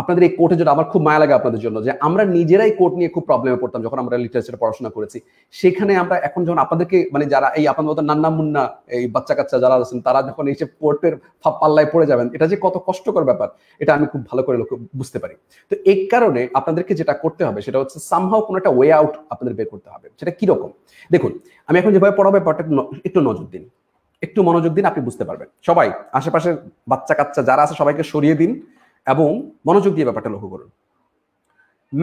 আপনাদের এই কোর্টের জন্য আমার খুব মায়া লাগে আপনাদের জন্য যে আমরা নিজেরাই কোর্ট নিয়ে খুব প্রবলেমে পড়তাম যখন আমরা লিটারেচার পড়াশোনা করেছি সেখানে আমরা এখন যখন আপনাদেরকে মানে যারা এই আপনাদের মতো নান্না মুন্না এই বাচ্চা কাচ্চা যারা আছেন তারা যখন এই যে কোর্টের পাল্লায় পড়ে যাবেন এটা যে কত কষ্টকর ব্যাপার এটা আমি খুব ভালো করে লক্ষ্য বুঝতে পারি তো এই কারণে আপনাদেরকে যেটা করতে হবে সেটা হচ্ছে সামহাও কোনো একটা ওয়ে আউট আপনাদের বের করতে হবে সেটা কিরকম দেখুন আমি এখন যেভাবে পড়াবো ব্যাপারটা একটু নজর দিন একটু মনোযোগ দিন আপনি বুঝতে পারবেন সবাই আশেপাশে বাচ্চা কাচ্চা যারা আছে সবাইকে সরিয়ে দিন এবং মনোযোগ দিয়ে ব্যাপারটা লক্ষ্য করুন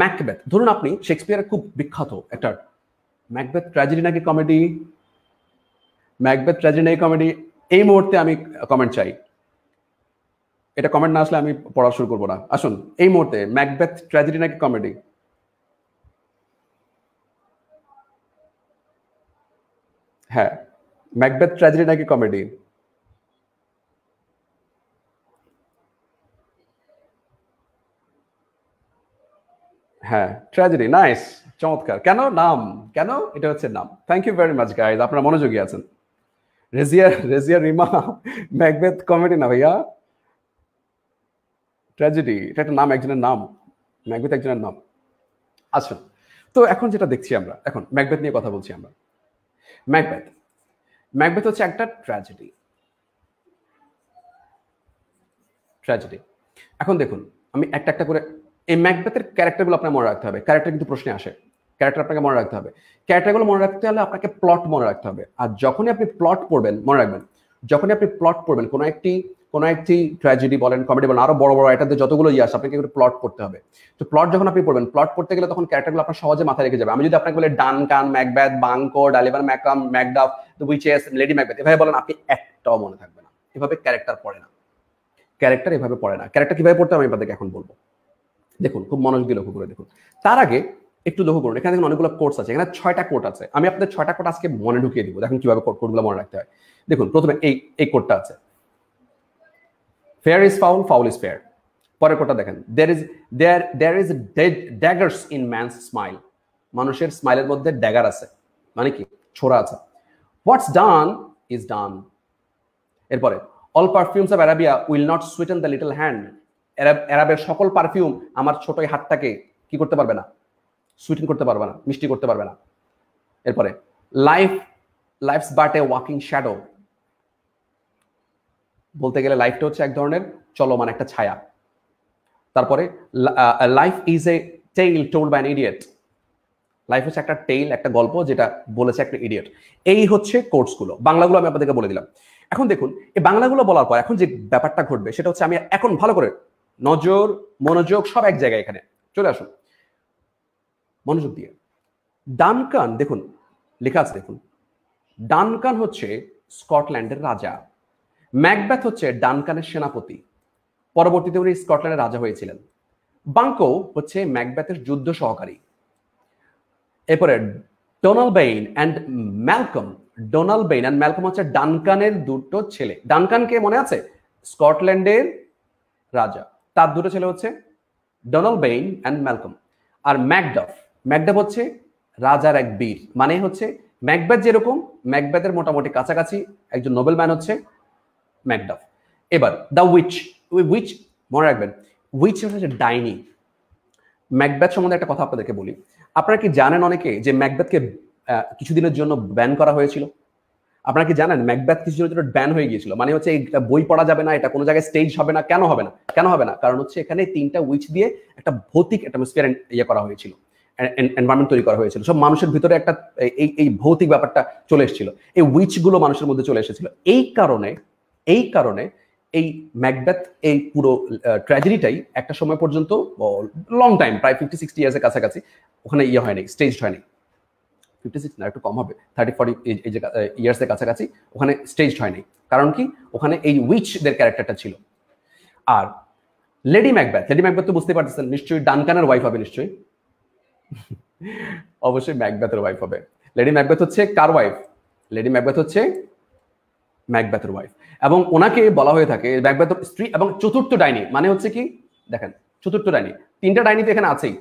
ম্যাকবেথ ধরুন আপনি শেক্সপিয়ার খুব বিখ্যাত একটা ম্যাকবেথ ট্র্যাজেডি নাকি কমেডি ম্যাকবেথ ট্র্যাজেডি নাকি কমেডি এই মুহূর্তে আমি কমেন্ট চাই এটা কমেন্ট না আসলে আমি পড়া শুরু করবো না আসুন এই মুহূর্তে ম্যাকবেথ ট্র্যাজেডি নাকি কমেডি হ্যাঁ ম্যাকবেথ ট্র্যাজেডি নাকি কমেডি হ্যাঁ ট্র্যাজেডি নাইস চমৎকার কেন নাম কেন এটা হচ্ছে নাম thank you very much guys আপনারা মনোযোগী আছেন রেজিয়া রেজিয়া রিমা ম্যাকবেথ কমেডি না ভাইয়া ট্র্যাজেডি এটা একটা নাম একজনের নাম ম্যাকবেথ একজনের নাম আচ্ছা তো এখন যেটা দেখছি আমরা এখন ম্যাকবেথ নিয়ে কথা বলছি আমরা ম্যাকবেথ ম্যাকবেথ হচ্ছে একটা ট্র্যাজেডি ট্র্যাজেডি এখন দেখুন আমি একটা একটা করে এই ম্যাকবেথের ক্যারেক্টারগুলো আপনার মনে রাখতে হবে ক্যারেক্টার কিন্তু প্রশ্নে আসে ক্যারেক্টার আপনাকে মনে রাখতে হবে ক্যারেক্টারগুলো মনে রাখতে হলে আপনাকে প্লট মনে রাখতে হবে আর যখনই আপনি প্লট পড়বেন মনে রাখবেন যখনই আপনি প্লট পড়বেন কোনো একটি কোনো একটি ট্র্যাজেডি বলেন কমেডি বলেন আরো বড় বড় এটাতে যতগুলো ইয়ে আসে আপনাকে একটু প্লট করতে হবে তো প্লট যখন আপনি পড়বেন প্লট করতে গেলে তখন ক্যারেক্টারগুলো আপনার সহজে মাথায় রেখে যাবে আমি যদি আপনাকে বলে ডান কান ম্যাকব্যাথ বাংকো ডালিভার Malcolm Macduff witches lady Macbeth এভাবে বলেন আপনি একটাও মনে থাকবে না এভাবে ক্যারেক্টার পড়ে না ক্যারেক্টার এভাবে পড়ে না ক্যারেক্টার কিভাবে পড়তে আমি আপনাদেরকে এখন বলবো দেখুন খুব মনোযোগ দিয়ে লক্ষ্য করে দেখুন তার আগে একটু লক্ষ্য করুন এখানে দেখুন অনেকগুলো কোর্স আছে এখানে ছয়টা কোর্ট আছে আমি আপনাদের ছয়টা কোর্ট আজকে মনে ঢুকিয়ে দিব দেখুন কিভাবে কোর্টগুলো মনে রাখতে হয় দেখুন প্রথমে এই এই কোর্টটা আছে fair is foul foul is fair পরের কোর্টটা দেখেন there is there there is daggers in man's smile মানুষের স্মাইলের মধ্যে ড্যাগার আছে মানে কি ছোড়া আছে হোয়াটস ডান ইজ ডান এরপরে all perfumes of Arabia will not sweeten the little hand অ্যারাবের সকল পারফিউম আমার ছোট হাতটাকে কি করতে পারবে না সুইটিং করতে পারবে না মিষ্টি করতে পারবে না এরপরে life life but a walking shadow বলতে গেলে লাইফটা হচ্ছে এক ধরনের চলমান একটা ছায়া তারপরে life is a tale told by idiot life হচ্ছে একটা টেইল একটা গল্প যেটা বলেছে একটা ইডিয়েট এই হচ্ছে কোর্সগুলো বাংলাগুলো আমি আপনাদেরকে বলে দিলাম এখন দেখুন এই বাংলাগুলো বলার পর এখন যে ব্যাপারটা ঘটবে সেটা হচ্ছে আমি এখন ভালো করে নজর মনোযোগ সব এক জায়গায় এখানে চলে আসুন মনোযোগ দিয়ে ডানকান দেখুন লেখা আছে দেখুন ডানকান হচ্ছে স্কটল্যান্ডের রাজা ম্যাকব্যাথ হচ্ছে ডানকানের সেনাপতি পরবর্তীতে উনি স্কটল্যান্ডের রাজা হয়েছিলেন বাঙ্কো হচ্ছে ম্যাকব্যাথের যুদ্ধ সহকারী এরপরে Donalbain and Malcolm Donalbain and Malcolm হচ্ছে ডানকানের দুটো ছেলে ডানকানকে মনে আছে স্কটল্যান্ডের রাজা তার দুটো ছেলে হচ্ছে ডোনাল্ড বেইন অ্যান্ড ম্যালকম আর ম্যাকডফ ম্যাকডফ হচ্ছে রাজার এক বীর মানে হচ্ছে ম্যাকব্যাথ যেরকম ম্যাকব্যাথের মোটামুটি কাছাকাছি একজন নোবেল ম্যান হচ্ছে ম্যাকডফ এবার দ্য উইচ উইচ মনে রাখবেন উইচ হচ্ছে ডাইনি ম্যাকব্যাথ সম্বন্ধে একটা কথা আপনাদেরকে বলি আপনারা কি জানেন অনেকে যে ম্যাকব্যাথকে কিছুদিনের জন্য ব্যান করা হয়েছিল আপনারা কি জানেন ম্যাকব্যাথ কিছু জন্য ব্যান হয়ে গিয়েছিল মানে হচ্ছে এটা বই পড়া যাবে না এটা কোনো জায়গায় স্টেজ হবে না কেন হবে না কেন হবে না কারণ হচ্ছে এখানে তিনটা উইচ দিয়ে একটা ভৌতিক অ্যাটমসফিয়ার ইয়ে করা হয়েছিল এনভায়রনমেন্ট তৈরি করা হয়েছিল সব মানুষের ভিতরে একটা এই এই ভৌতিক ব্যাপারটা চলে এসেছিল এই উইচগুলো মানুষের মধ্যে চলে এসেছিল এই কারণে এই কারণে এই ম্যাকব্যাথ এই পুরো ট্র্যাজেডিটাই একটা সময় পর্যন্ত লং টাইম প্রায় ফিফটি সিক্সটি ইয়ার্সের কাছাকাছি ওখানে ইয়ে হয়নি স্টেজ হয়নি ফিফটি সিক্স না একটু কম হবে থার্টি ফোর এই যে ইয়ার্সের কাছাকাছি ওখানে স্টেজ হয় নাই কারণ কি ওখানে এই উইচদের ক্যারেক্টারটা ছিল আর লেডি ম্যাকব্যাথ লেডি ম্যাকব্যাথ তো বুঝতে পারতেছেন নিশ্চয়ই ডানকানের ওয়াইফ হবে নিশ্চয়ই অবশ্যই ম্যাকব্যাথের ওয়াইফ হবে লেডি ম্যাকব্যাথ হচ্ছে কার ওয়াইফ লেডি ম্যাকব্যাথ হচ্ছে ম্যাকব্যাথের ওয়াইফ এবং ওনাকে বলা হয়ে থাকে ম্যাকব্যাথ স্ত্রী এবং চতুর্থ ডাইনি মানে হচ্ছে কি দেখেন চতুর্থ ডাইনি তিনটা ডাইনি তো এখানে আছেই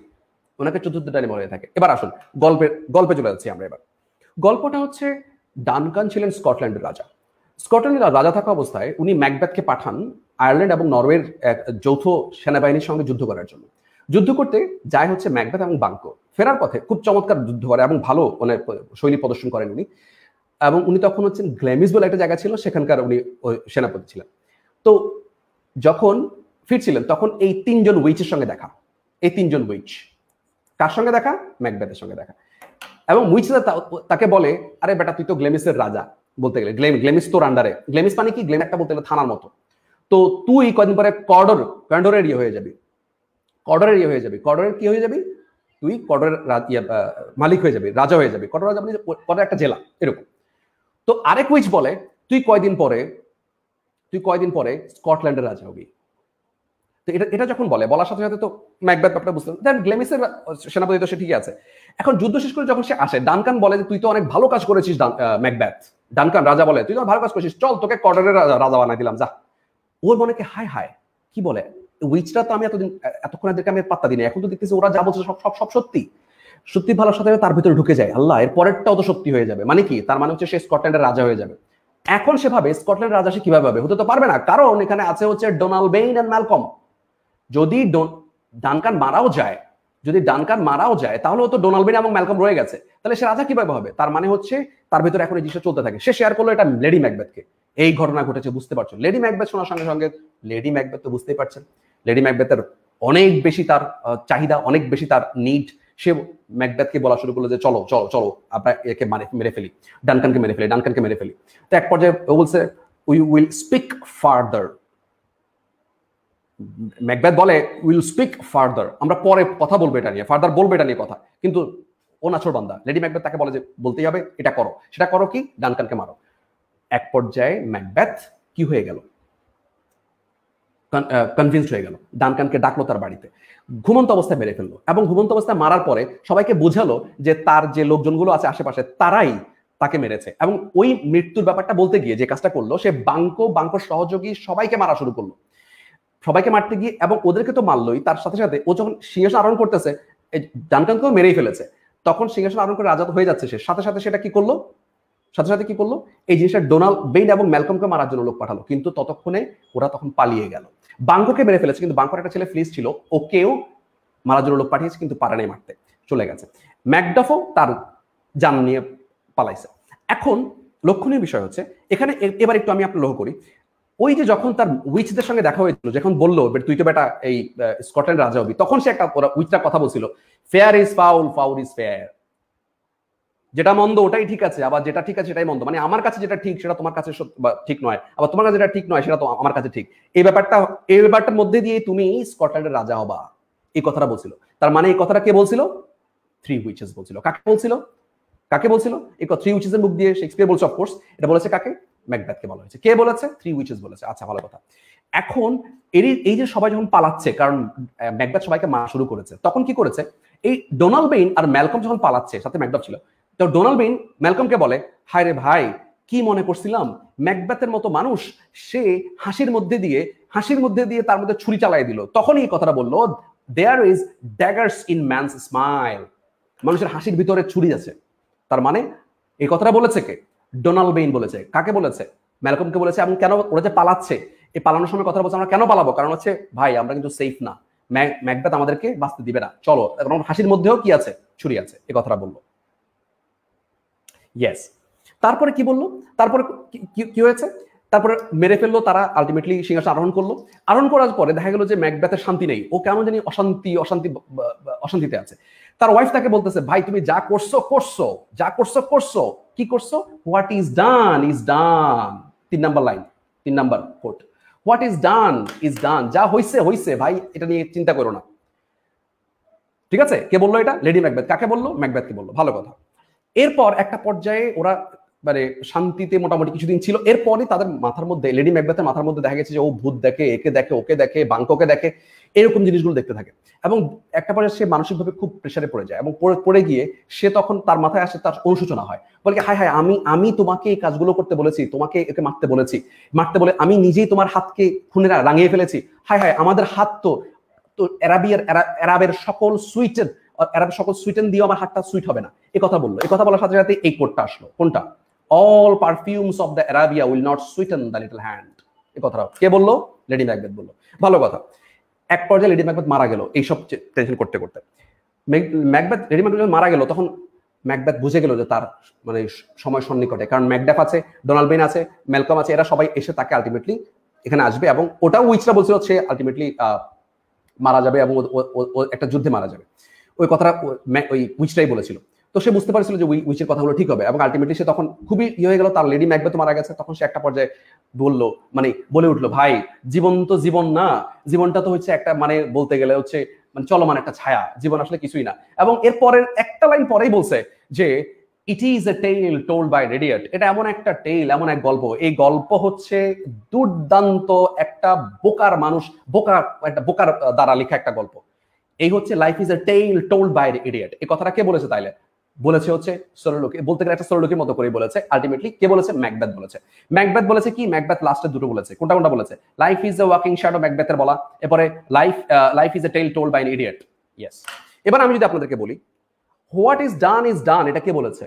ওনাকে চতুর্থ ডানে হয়ে থাকে এবার আসুন গল্পের গল্পে চলে যাচ্ছি আমরা এবার গল্পটা হচ্ছে ডানকান ছিলেন স্কটল্যান্ডের রাজা স্কটল্যান্ডের রাজা থাকা অবস্থায় উনি ম্যাকব্যাথকে পাঠান আয়ারল্যান্ড এবং নরওয়ের এক যৌথ সেনাবাহিনীর সঙ্গে যুদ্ধ করার জন্য যুদ্ধ করতে যায় হচ্ছে ম্যাকব্যাথ এবং বাঙ্ক ফেরার পথে খুব চমৎকার যুদ্ধ করে এবং ভালো মানে শৈলী প্রদর্শন করেন উনি এবং উনি তখন হচ্ছেন গ্ল্যামিস বলে একটা জায়গা ছিল সেখানকার উনি সেনাপতি ছিলেন তো যখন ফিরছিলেন তখন এই তিনজন উইচের সঙ্গে দেখা এই তিনজন উইচ কার সঙ্গে দেখা ম্যাকবেথের সঙ্গে দেখা এবং মুইচেদা তাকে বলে আরে বেটা তুই তো গ্লেমিসের রাজা বলতে গেলে গ্লেম গ্লেমিস তোর আন্ডারে গ্লেমিস মানে কি গ্লেম একটা বলতে গেলে থানার মতো তো তুই কদিন পরে কর্ডর কর্ডরের ইয়ে হয়ে যাবি কর্ডরের ইয়ে হয়ে যাবি কর্ডরের কি হয়ে যাবি তুই কর্ডরের ইয়ে, মালিক হয়ে যাবি রাজা হয়ে যাবি কর্ডর রাজা মানে কর্ডর একটা জেলা এরকম তো আরেক উইচ বলে তুই কয়দিন পরে তুই কয়দিন পরে স্কটল্যান্ডের রাজা হবি তো এটা এটা যখন বলে বলার সাথে সাথে তো ম্যাকব্যাথ ব্যাপারটা বুঝতে দেন গ্লেমিসের সেনাপতি তো সে ঠিকই আছে এখন যুদ্ধ শেষ করে যখন সে আসে ডানকান বলে যে তুই তো অনেক ভালো কাজ করেছিস ম্যাকব্যাথ ডানকান রাজা বলে তুই তো ভালো কাজ করেছিস চল তোকে কর্ডারের রাজা বানাই দিলাম যা ওর মনে কি হায় হায় কি বলে উইচটা তো আমি এতদিন এতক্ষণ এদেরকে আমি পাত্তা দিই এখন তো দেখতেছি ওরা যা বলছে সব সব সত্যি সত্যি ভালোর সাথে তার ভিতরে ঢুকে যায় আল্লাহ এর পরেরটাও তো সত্যি হয়ে যাবে মানে কি তার মানে হচ্ছে সে স্কটল্যান্ডের রাজা হয়ে যাবে এখন সেভাবে স্কটল্যান্ডের রাজা সে কিভাবে হবে হতে তো পারবে না কারণ এখানে আছে হচ্ছে ডোনাল্ড বেইন অ্যান্ড ম্যালকম যদি ডানকান মারাও যায় যদি ডানকান মারাও যায় তাহলে তো ডোনাল্ড বিন এবং ম্যালকম রয়ে গেছে তাহলে সে রাজা কিভাবে হবে তার মানে হচ্ছে তার ভিতরে এখন এই জিনিসটা চলতে থাকে সে শেয়ার করলো এটা লেডি ম্যাকবেথকে এই ঘটনা ঘটেছে বুঝতে পারছো লেডি ম্যাকবেথ শোনার সঙ্গে সঙ্গে লেডি ম্যাকবেথ তো বুঝতেই পারছেন লেডি ম্যাকবেথের অনেক বেশি তার চাহিদা অনেক বেশি তার নিড সে ম্যাকবেথকে বলা শুরু করলো যে চলো চলো চলো আমরা একে মানে মেরে ফেলি ডানকানকে মেরে ফেলি ডানকানকে মেরে ফেলি তো এক পর্যায়ে ও বলছে we will speak further Macbeth বলে উইল স্পিক ফার্দার আমরা পরে কথা বলবো এটা নিয়ে ফার্দার বলবো এটা নিয়ে কথা কিন্তু ও নাচর বান্দা লেডি ম্যাকব্যাথ তাকে বলে যে বলতেই হবে এটা করো সেটা করো কি ডানকানকে মারো এক পর্যায়ে ম্যাকব্যাথ কি হয়ে গেল কনভিন্স হয়ে গেল ডানকানকে ডাকলো তার বাড়িতে ঘুমন্ত অবস্থায় মেরে ফেললো এবং ঘুমন্ত অবস্থায় মারার পরে সবাইকে বোঝালো যে তার যে লোকজনগুলো আছে আশেপাশে তারাই তাকে মেরেছে এবং ওই মৃত্যুর ব্যাপারটা বলতে গিয়ে যে কাজটা করলো সে বাঙ্ক বাঙ্ক সহযোগী সবাইকে মারা শুরু করলো সবাইকে মারতে গিয়ে এবং ওদেরকে তো মারলোই তার সাথে সাথে ও যখন সিংহাসন আরোহণ করতেছে ডানকানকেও মেরেই ফেলেছে তখন সিংহাসন আরোহণ করে রাজা হয়ে যাচ্ছে সে সাথে সাথে সেটা কি করলো সাথে সাথে কি করলো এই জিনিসটা ডোনাল্ড বেইন এবং ম্যালকমকে মারার জন্য লোক পাঠালো কিন্তু ততক্ষণে ওরা তখন পালিয়ে গেল বাঙ্ককে মেরে ফেলেছে কিন্তু বাঙ্কর একটা ছেলে ফ্লিস ছিল ওকেও মারার জন্য লোক পাঠিয়েছে কিন্তু পারে নাই মারতে চলে গেছে ম্যাকডাফও তার যান নিয়ে পালাইছে এখন লক্ষণীয় বিষয় হচ্ছে এখানে এবার একটু আমি আপনার লক্ষ্য করি ওই যে যখন তার উইচদের সঙ্গে দেখা হয়েছিল যখন বললো তুই তো বেটা এই স্কটল্যান্ড রাজা হবি তখন সে একটা উইচটা কথা বলছিল fair is foul foul is fair যেটা মন্দ ওটাই ঠিক আছে আবার যেটা ঠিক আছে সেটাই মন্দ মানে আমার কাছে যেটা ঠিক সেটা তোমার কাছে ঠিক নয় আবার তোমার কাছে যেটা ঠিক নয় সেটা তো আমার কাছে ঠিক এই ব্যাপারটা এই ব্যাপারটার মধ্যে দিয়ে তুমি স্কটল্যান্ডের রাজা হবা এই কথাটা বলছিল তার মানে এই কথাটা কে বলছিল থ্রি উইচেস বলছিল কাকে বলছিল কাকে বলছিল এই থ্রি উইচেসের মুখ দিয়ে শেক্সপিয়ার বলছে অফকোর্স এটা বলেছে কাকে ম্যাকব্যাথকে বলা হয়েছে কে বলেছে থ্রি উইচেস বলেছে আচ্ছা ভালো কথা এখন এরই এই যে সবাই যখন পালাচ্ছে কারণ ম্যাকব্যাথ সবাইকে মারা শুরু করেছে তখন কি করেছে এই ডোনাল্ড বেইন আর ম্যালকম যখন পালাচ্ছে সাথে ম্যাকব্যাথ ছিল তো ডোনাল্ড বেইন ম্যালকমকে বলে হায় রে ভাই কি মনে করছিলাম ম্যাকব্যাথের মতো মানুষ সে হাসির মধ্যে দিয়ে হাসির মধ্যে দিয়ে তার মধ্যে ছুরি চালাই দিল তখনই এই কথাটা বললো there is daggers in man's smile মানুষের হাসির ভিতরে ছুরি আছে তার মানে এই কথাটা বলেছে কে ডোনাল্ড বেইন বলেছে কাকে বলেছে ম্যালকমকে বলেছে এবং কেন ওরা যে পালাচ্ছে এই পালানোর সময় কথা বলছে আমরা কেন পালাবো কারণ হচ্ছে ভাই আমরা কিন্তু সেফ না ম্যাকবেথ আমাদেরকে বাঁচতে দিবে না চলো হাসির মধ্যেও কি আছে ছুরি আছে এই কথাটা বললো ইয়েস তারপরে কি বললো তারপরে কি হয়েছে তারপরে মেরে ফেললো তারা আলটিমেটলি সিংহাসন আরোহণ করলো আরোহণ করার পরে দেখা গেল যে ম্যাকব্যাথের শান্তি নেই ও কেমন জানি অশান্তি অশান্তি অশান্তিতে আছে তার ওয়াইফ তাকে বলতেছে ভাই তুমি যা করছো করছো যা করছো করছো কি করছো what is done is done তিন নাম্বার লাইন তিন number quote what is done is done যা হইছে হইছে ভাই এটা নিয়ে চিন্তা করো না ঠিক আছে কে বললো এটা লেডি ম্যাকবেথ কাকে বললো ম্যাকবেথকে বললো ভালো কথা এরপর একটা পর্যায়ে ওরা মানে শান্তিতে মোটামুটি কিছুদিন ছিল এরপরে তাদের মাথার মধ্যে লেডি ম্যাকবেথের মাথার মধ্যে দেখা গেছে যে ও ভূত দেখে একে দেখে ওকে দেখে বাংককে দেখে এরকম জিনিসগুলো দেখতে থাকে এবং একটা পরে সে মানসিকভাবে খুব প্রেশারে পড়ে যায় এবং পড়ে গিয়ে সে তখন তার মাথায় আসে তার অনুশোচনা হয় বলে হাই হাই আমি আমি তোমাকে এই কাজগুলো করতে বলেছি তোমাকে একে মারতে বলেছি মারতে বলে আমি নিজেই তোমার হাতকে খুনে রাঙিয়ে ফেলেছি হাই হাই আমাদের হাত তো তো অ্যারাবিয়ার অ্যারাবের সকল সুইটেন অ্যারাবের সকল সুইটেন দিয়ে আমার হাতটা সুইট হবে না এ কথা বললো এ কথা বলার সাথে সাথে এই কোডটা আসলো কোনটা all perfumes of the Arabia will not sweeten the little hand এ কথাটা কে বললো লেডি ম্যাকবেথ বললো ভালো কথা এক পর্যায়ে লেডি ম্যাকবেথ মারা গেল এইসব টেনশন করতে করতে ম্যাকবেথ লেডি ম্যাকবেথ যখন মারা গেল তখন ম্যাকবেথ বুঝে গেল যে তার মানে সময় সন্নিকটে কারণ ম্যাকডাফ আছে ডোনাল্ড বেন আছে ম্যালকম আছে এরা সবাই এসে তাকে আলটিমেটলি এখানে আসবে এবং ওটাও উইচরা বলছিল সে আলটিমেটলি মারা যাবে এবং একটা যুদ্ধে মারা যাবে ওই কথাটা ওই উইচরাই বলেছিল তো সে বুঝতে পারছিল যে উইচের কথাগুলো ঠিক হবে এবং আলটিমেটলি সে তখন খুবই ইয়ে হয়ে গেল তার লেডি ম্যাকবেথ মারা গেছে তখন সে একটা পর্যায়ে বললো মানে বলে উঠলো ভাই জীবন তো জীবন না জীবনটা তো হচ্ছে একটা মানে বলতে গেলে হচ্ছে মানে চলমান একটা ছায়া জীবন আসলে কিছুই না এবং এর পরের একটা লাইন পরেই বলছে যে it is a tale told by idiot এটা এমন একটা টেল এমন এক গল্প এই গল্প হচ্ছে দুর্দান্ত একটা বোকার মানুষ বোকার একটা বোকার দ্বারা লেখা একটা গল্প এই হচ্ছে life is a tale told by idiot এই কথাটা কে বলেছে তাইলে বলেছে হচ্ছে সরলোকে বলতে গেলে একটা সরলোকের মতো করে বলেছে আলটিমেটলি কে বলেছে ম্যাকব্যাথ বলেছে ম্যাকব্যাথ বলেছে কি ম্যাকব্যাথ লাস্টের দুটো বলেছে কোনটা কোনটা বলেছে life is the walking shadow ম্যাকব্যাথের বলা এরপরে life life is a tale told by an idiot yes এবার আমি যদি আপনাদেরকে বলি what is done is done এটা কে বলেছে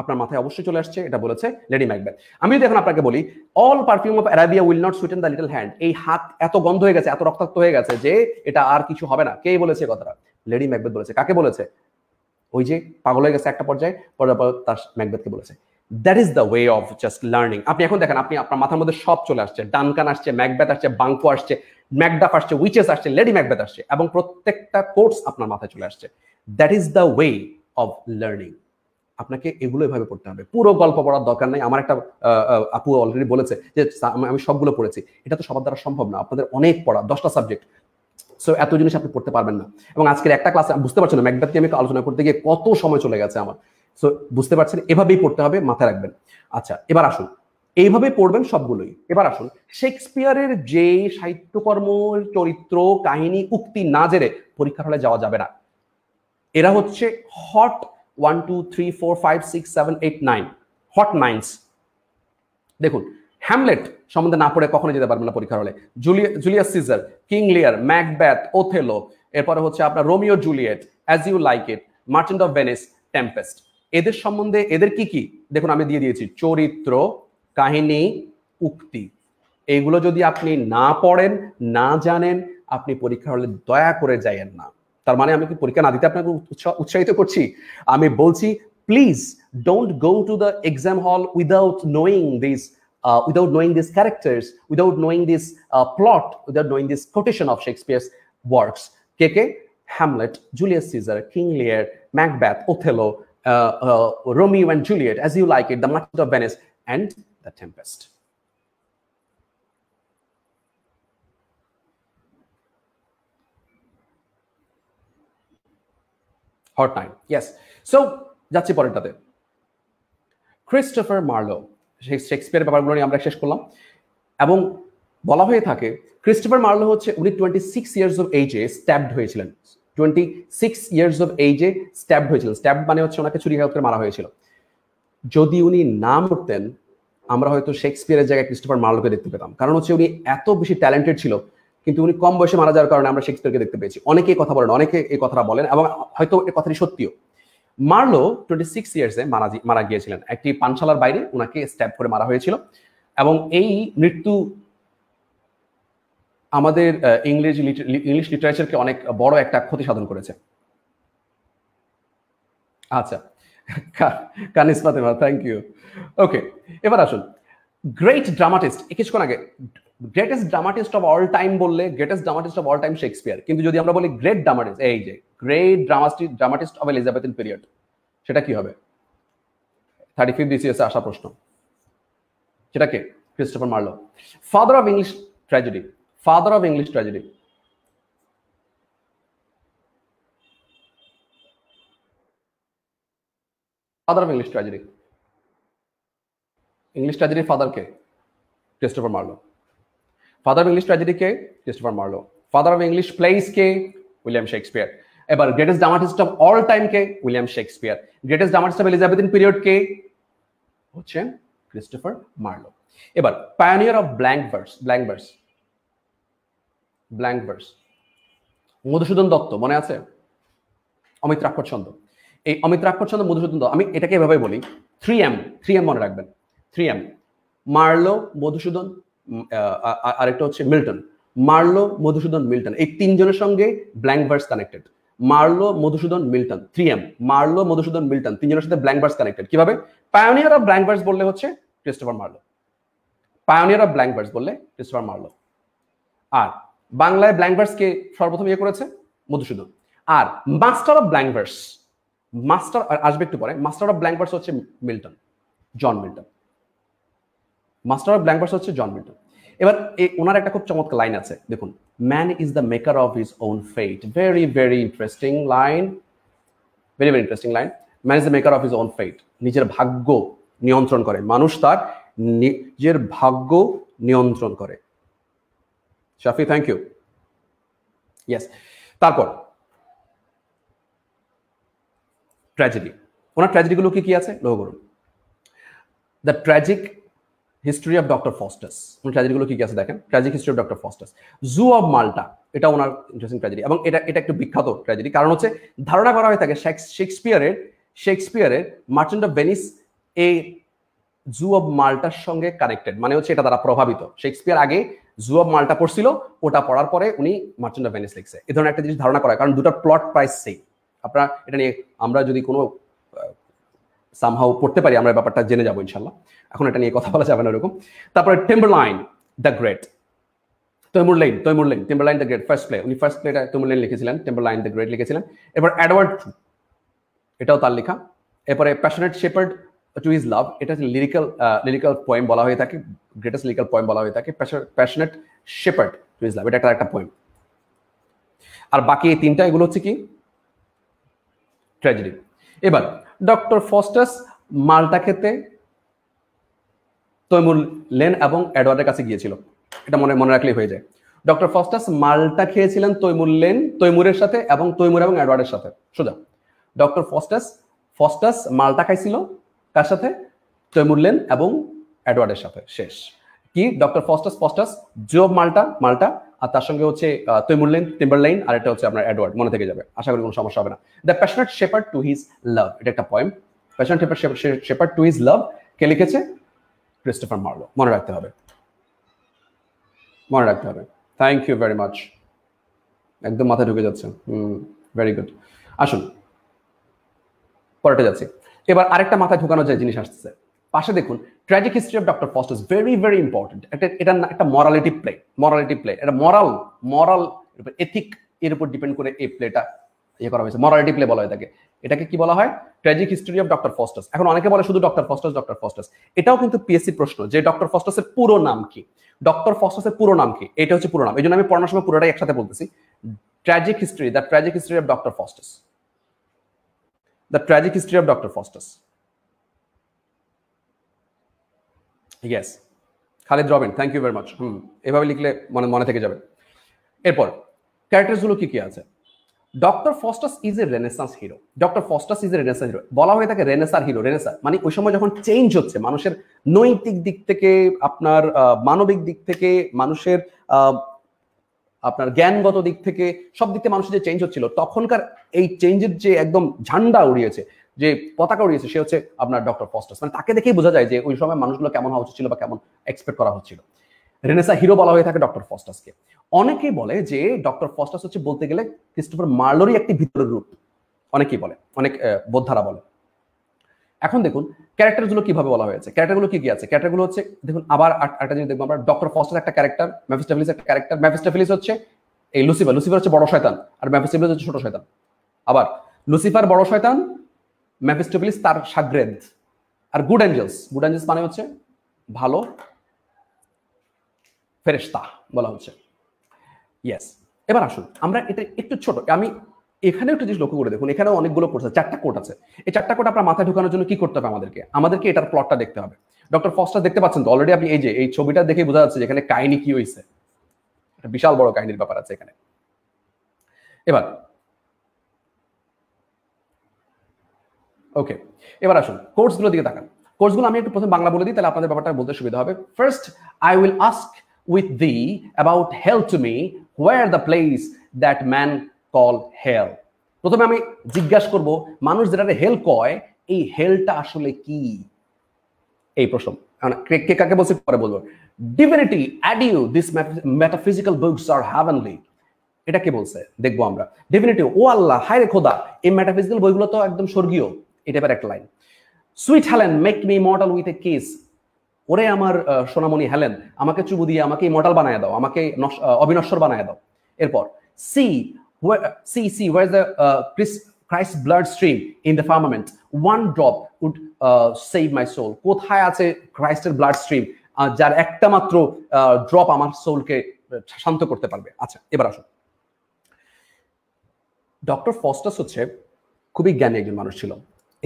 আপনার মাথায় অবশ্যই চলে আসছে এটা বলেছে লেডি ম্যাকব্যাথ আমি যদি এখন আপনাকে বলি all perfume of Arabia will not sweeten the little hand এই হাত এত গন্ধ হয়ে গেছে এত রক্তাক্ত হয়ে গেছে যে এটা আর কিছু হবে না কে বলেছে কথাটা লেডি ম্যাকবেথ বলেছে কাকে বলেছে ওই যে পাগল হয়ে গেছে একটা পর্যায়ে পরের পর তার ম্যাকবেথকে বলেছে that is the way of just learning আপনি এখন দেখেন আপনি আপনার মাথার মধ্যে সব চলে আসছে ডানকান আসছে ম্যাকবেথ আসছে বাঙ্কো আসছে ম্যাকডাফ আসছে উইচেস আসছে লেডি ম্যাকবেথ আসছে এবং প্রত্যেকটা কোর্স আপনার মাথায় চলে আসছে that is the way of learning আপনাকে এগুলো এভাবে পড়তে হবে পুরো গল্প পড়ার দরকার নাই আমার একটা আপু অলরেডি বলেছে যে আমি সবগুলো পড়েছি এটা তো সবার দ্বারা সম্ভব না আপনাদের অনেক পড়া দশটা সাবজেক্ট সো এত জিনিস আপনি পড়তে পারবেন না এবং আজকের একটা ক্লাসে বুঝতে পারছেন না ম্যাকবেথ আমি আলোচনা করতে গিয়ে কত সময় চলে গেছে আমার সো বুঝতে পারছেন এভাবেই পড়তে হবে মাথায় রাখবেন আচ্ছা এবার আসুন এইভাবে পড়বেন সবগুলোই এবার আসুন শেক্সপিয়ারের যে সাহিত্যকর্ম চরিত্র কাহিনী উক্তি না জেরে পরীক্ষার হলে যাওয়া যাবে না এরা হচ্ছে hot one two three four five six seven eight nine hot nines দেখুন হ্যামলেট সম্বন্ধে না পড়ে কখনো যেতে পারবেন না পরীক্ষার হলে জুলিয়া জুলিয়াস সিজার কিং লিয়ার ম্যাকব্যাথ ওথেলো এরপরে হচ্ছে আপনার Romeo Juliet as you like it merchant of Venice tempest এদের সম্বন্ধে এদের কি কি দেখুন আমি দিয়ে দিয়েছি চরিত্র কাহিনী উক্তি এইগুলো যদি আপনি না পড়েন না জানেন আপনি পরীক্ষা হলে দয়া করে যাইয়েন না তার মানে আমি কি পরীক্ষা না দিতে আপনাকে উৎসাহিত করছি আমি বলছি please don't go to the exam hall without knowing this uh, without knowing these characters, without knowing this uh, plot, without knowing this quotation of Shakespeare's works. KK, Hamlet, Julius Caesar, King Lear, Macbeth, Othello, uh, uh, Romeo and Juliet, as you like it, The Merchant of Venice, and The Tempest. Hot time, yes. So, যাচ্ছি পরেরটাতে Christopher Marlowe. সেই শেক্সপিয়ারের ব্যাপারগুলো নিয়ে আমরা শেষ করলাম এবং বলা হয়ে থাকে ক্রিস্টোফার মার্লো হচ্ছে উনি টোয়েন্টি সিক্স ইয়ার্স অফ এইজে স্ট্যাবড হয়েছিলেন টোয়েন্টি সিক্স ইয়ার্স অফ এইজে স্ট্যাবড হয়েছিলেন স্ট্যাব মানে হচ্ছে ওনাকে ছুরিঘাত করে মারা হয়েছিল যদি উনি না মরতেন আমরা হয়তো শেক্সপিয়ারের জায়গায় ক্রিস্টোফার মার্লোকে দেখতে পেতাম কারণ হচ্ছে উনি এত বেশি ট্যালেন্টেড ছিল কিন্তু উনি কম বয়সে মারা যাওয়ার কারণে আমরা শেক্সপিয়ারকে দেখতে পেয়েছি অনেকে কথা বলেন অনেকে এই কথাটা বলেন এবং হয়তো এই কথাটি সত্যিও মার্লো টোয়েন্টি সিক্স ইয়ার্সে মারা মারা গিয়েছিলেন একটি পানশালার বাইরে ওনাকে স্ট্যাপ করে মারা হয়েছিল এবং এই মৃত্যু আমাদের ইংরেজি ইংলিশ লিটারেচারকে অনেক বড় একটা ক্ষতি সাধন করেছে আচ্ছা কানিস থ্যাংক ইউ ওকে এবার আসুন গ্রেট ড্রামাটিস্ট কিছুক্ষণ আগে greatest dramatist of all time বললে greatest dramatist of all time Shakespeare কিন্তু যদি আমরা বলি গ্রেট ড্রামাটিস্ট এই যে great dramatist dramatist of in period সেটা কি হবে থার্টি ফিফ বিসিএস আসা প্রশ্ন সেটা কে Christopher Marlowe father of English tragedy father of English tragedy father of English tragedy English tragedy father কে Christopher Marlowe father of English tragedy কে Christopher Marlowe father of English place কে William Shakespeare এবার greatest dramatist of all time কে William Shakespeare greatest dramatist of Elizabethan period কে হচ্ছে Christopher Marlowe এবার pioneer of blank verse blank verse blank verse Madhusudan Dutta মনে আছে অমিত্রাক্ষর ছন্দ এই অমিত্রাক্ষর ছন্দ মধুসূদন দত্ত আমি এটাকে এভাবে বলি থ্রি এম থ্রি এম মনে রাখবেন থ্রি এম মার্লো মধুসূদন আরেকটা হচ্ছে মিল্টন মার্লো মধুসূদন মিল্টন এই তিনজনের সঙ্গে blank verse connected Marlowe Madhusudan Milton three M Marlowe Madhusudan Milton তিনজনের সাথে ব্ল্যাঙ্ক ভার্স কানেক্টেড কিভাবে পায়োনিয়ার অফ ব্ল্যাঙ্ক ভার্স বললে হচ্ছে Christopher Marlowe pioneer of blank verse বললে ক্রিস্টোফার মার্লো আর বাংলায় ব্ল্যাঙ্ক কে সর্বপ্রথম ইয়ে করেছে মধুসূদন আর master of blank verse master আসবে একটু পরে মাস্টার অফ ব্ল্যাঙ্ক ভার্স হচ্ছে Milton John Milton master of blank verse হচ্ছে জন মিল্টন এবার ওনার একটা খুব চমৎকার লাইন আছে দেখুন man is the maker of his own fate very very interesting line very very interesting line man is the maker of his own fate নিজের ভাগ্য নিয়ন্ত্রণ করে মানুষ তার নিজের ভাগ্য নিয়ন্ত্রণ করে শাফি থ্যাংক ইউ ইয়েস তারপর ট্র্যাজেডি ওনার ট্র্যাজেডিগুলো কি কি আছে লৌহ করুন the tragic history of Doctor Faustus উনি ট্র্যাজেডিগুলো কি কি আছে দেখেন tragic history of Doctor Faustus Jew of Malta এটা ওনার ইন্টারেস্টিং ট্র্যাজেডি এবং এটা এটা একটু বিখ্যাত ট্র্যাজেডি কারণ হচ্ছে ধারণা করা হয়ে থাকে শেক্সপিয়ারের শেক্সপিয়ারের মার্চেন্ট অফ ভেনিস এই জু অব মাল্টার সঙ্গে কানেক্টেড মানে হচ্ছে এটা দ্বারা প্রভাবিত শেক্সপিয়ার আগে জু অব মাল্টা পড়ছিল ওটা পড়ার পরে উনি মার্চেন্ট অফ ভেনিস লিখছে এ ধরনের একটা জিনিস ধারণা করা কারণ দুটো প্লট প্রাইস সেই আপনারা এটা নিয়ে আমরা যদি কোনো সামহাও পড়তে পারি আমরা ব্যাপারটা জেনে যাবো ইনশাল্লাহ এখন এটা নিয়ে কথা বলা যাবে না ওরকম তারপরে Tamburlaine the great Timur Lane Timur Lane Tamburlaine the great first play উনি ফার্স্ট প্লেটা তৈমুর লিখেছিলেন টেম্বার লাইন দ্য গ্রেট লিখেছিলেন এবার অ্যাডওয়ার্ড টু এটাও তার লেখা এরপরে passionate shepherd to his love এটা লিরিক্যাল লিরিক্যাল পয়েন্ট বলা হয়ে থাকে গ্রেটেস্ট লিরিক্যাল পয়েন্ট বলা হয়ে থাকে passionate shepherd to his love এটা একটা একটা পয়েম আর বাকি এই তিনটা এগুলো হচ্ছে কি ট্র্যাজেডি এবার ডক্টর ফস্টাস মালটা খেতে তৈমুর লেন এবং এডওয়ার্ডের কাছে গিয়েছিল এটা মনে মনে রাখলেই হয়ে যায় ডক্টর ফস্টাস মালটা খেয়েছিলেন তৈমুর লেন তৈমুরের সাথে এবং তৈমুর এবং এডওয়ার্ডের সাথে সোজা ডক্টর ফস্টাস ফস্টাস মালটা খাইছিল কার সাথে তৈমুর লেন এবং এডওয়ার্ডের সাথে শেষ কি ডক্টর ফস্টাস ফস্টাস জোব মালটা মালটা আর তার সঙ্গে হচ্ছে তৈমুরলেন টিম্বারলাইন আর এটা হচ্ছে আপনার অ্যাডওয়ার্ড মনে থেকে যাবে আশা করি কোনো সমস্যা হবে না the passionate shepherd to his love এটা একটা point passionate shepherd to his love কে লিখেছে ক্রিস্টোফার মার্লো মনে রাখতে হবে মনে রাখতে হবে থ্যাংক ইউ ভেরি মাচ একদম মাথা ঢুকে যাচ্ছে হুম ভেরি গুড আসুন পরেটা যাচ্ছে এবার আরেকটা মাথায় ঢুকানো যায় জিনিস আসতেছে পাশে দেখুন tragic history of Doctor Faustus very very important একটা এটা একটা মরালিটি প্লে মরালিটি প্লে এটা মরাল মরাল এথিক এর উপর ডিপেন্ড করে এই প্লেটা ইয়ে করা হয়েছে মরালিটি প্লে বলা হয় তাকে এটাকে কি বলা হয় tragic history of Doctor Faustus এখন অনেকে বলে শুধু ডক্টর ফস্টাস ডক্টর ফস্টাস এটাও কিন্তু পিএসসি প্রশ্ন যে ডক্টর ফস্টাসের পুরো নাম কি ডক্টর ফস্টাসের পুরো নাম কি এটা হচ্ছে পুরো নাম এই জন্য আমি পড়ানোর সময় পুরোটাই একসাথে বলতেছি tragic history the tragic history of Doctor Faustus the tragic history of Doctor Faustus yes Khaled রবেন thank you very much hmm এভাবে লিখলে মনে মনে থেকে যাবে এরপর গুলো কী কী আছে Doctor Faustus is a Renaissance hero Doctor Faustus is a Renaissance hero বলা হয়ে থাকে রেনেসার হিরো রেনেসার মানে ওই সময় যখন চেঞ্জ হচ্ছে মানুষের নৈতিক দিক থেকে আপনার মানবিক দিক থেকে মানুষের আপনার জ্ঞানগত দিক থেকে সব দিক থেকে মানুষের যে চেঞ্জ হচ্ছিল তখনকার এই চেঞ্জের যে একদম ঝান্ডা উড়িয়েছে যে পতাকা উড়িয়েছে সে হচ্ছে আপনার ডক্টর ফস্টাস মানে তাকে দেখেই বোঝা যায় যে ওই সময় মানুষগুলো কেমন হওয়া উচিত ছিল বা কেমন এক্সপেক্ট করা হচ্ছিল রেনেসা হিরো বলা হয়ে থাকে ডক্টর ফস্টাসকে অনেকেই বলে যে ডক্টর ফস্টাস হচ্ছে বলতে গেলে ক্রিস্টোফার মার্লোরই একটি ভিতরের রূপ অনেকেই বলে অনেক বোদ্ধারা বলে এখন দেখুন ক্যারেক্টারগুলো কিভাবে বলা হয়েছে ক্যারেক্টারগুলো কি কি আছে ক্যারেক্টারগুলো হচ্ছে দেখুন আবার একটা জিনিস দেখবো আমরা ডক্টর ফস্টাস একটা ক্যারেক্টার ম্যাফিস্টাফিলিস একটা ক্যারেক্টার ম্যাফিস্টাফিলিস হচ্ছে এই লুসিফার লুসিফার হচ্ছে বড় শয়তান আর ম্যাফিস্টাফিলিস হচ্ছে ছোট শয়তান আবার লুসিফার বড় শয়তান ম্যাফিস্টোফিলিস তার সাগ্রেদ আর গুড অ্যাঞ্জেলস গুড অ্যাঞ্জেলস মানে হচ্ছে ভালো ফেরেস্তা বলা হচ্ছে ইয়েস এবার আসুন আমরা এটা একটু ছোট আমি এখানে একটু জিনিস লক্ষ্য করে দেখুন এখানেও অনেকগুলো কোর্স আছে চারটা কোর্ট আছে এই চারটা কোর্ট আপনার মাথায় ঢুকানোর জন্য কি করতে হবে আমাদেরকে আমাদেরকে এটার প্লটটা দেখতে হবে ডক্টর ফস্টার দেখতে পাচ্ছেন তো অলরেডি আপনি এই যে এই ছবিটা দেখে বোঝা যাচ্ছে যেখানে কাহিনী কি হয়েছে বিশাল বড় কাহিনীর ব্যাপার আছে এখানে এবার ওকে এবার আসুন কোর্সগুলোর দিকে তাকান কোর্সগুলো আমি একটু প্রথমে বাংলা বলে দিই তাহলে আপনাদের ব্যাপারটা বলতে সুবিধা হবে first I will ask with thee about hell to me where the place that man call hell প্রথমে আমি জিজ্ঞাসা করব মানুষ যেটাকে হেল কয় এই হেলটা আসলে কি এই প্রশ্ন মানে কে কাকে বলছি পরে বলবো divinity adieu this metaphysical books are heavenly এটা কে বলছে দেখবো আমরা ডিভিনিটি ও আল্লাহ হায় রে খোদা এই মেটাফিজিক্যাল বইগুলো তো একদম স্বর্গীয় এই টাইপের একটা line sweet Helen make me mortal with a kiss ওরে আমার সোনামণি হ্যালেন আমাকে চুবু দিয়ে আমাকে মডেল বানায় দাও আমাকে অবিনশ্বর বানায় দাও এরপর see see see where the Christ blood stream in the firmament one drop would save my soul কোথায় আছে ক্রাইস্টের ব্লাড স্ট্রিম যার একটা মাত্র ড্রপ আমার সোলকে শান্ত করতে পারবে আচ্ছা এবার আসুন ডক্টর ফস্টাস হচ্ছে খুবই জ্ঞানী একজন মানুষ ছিল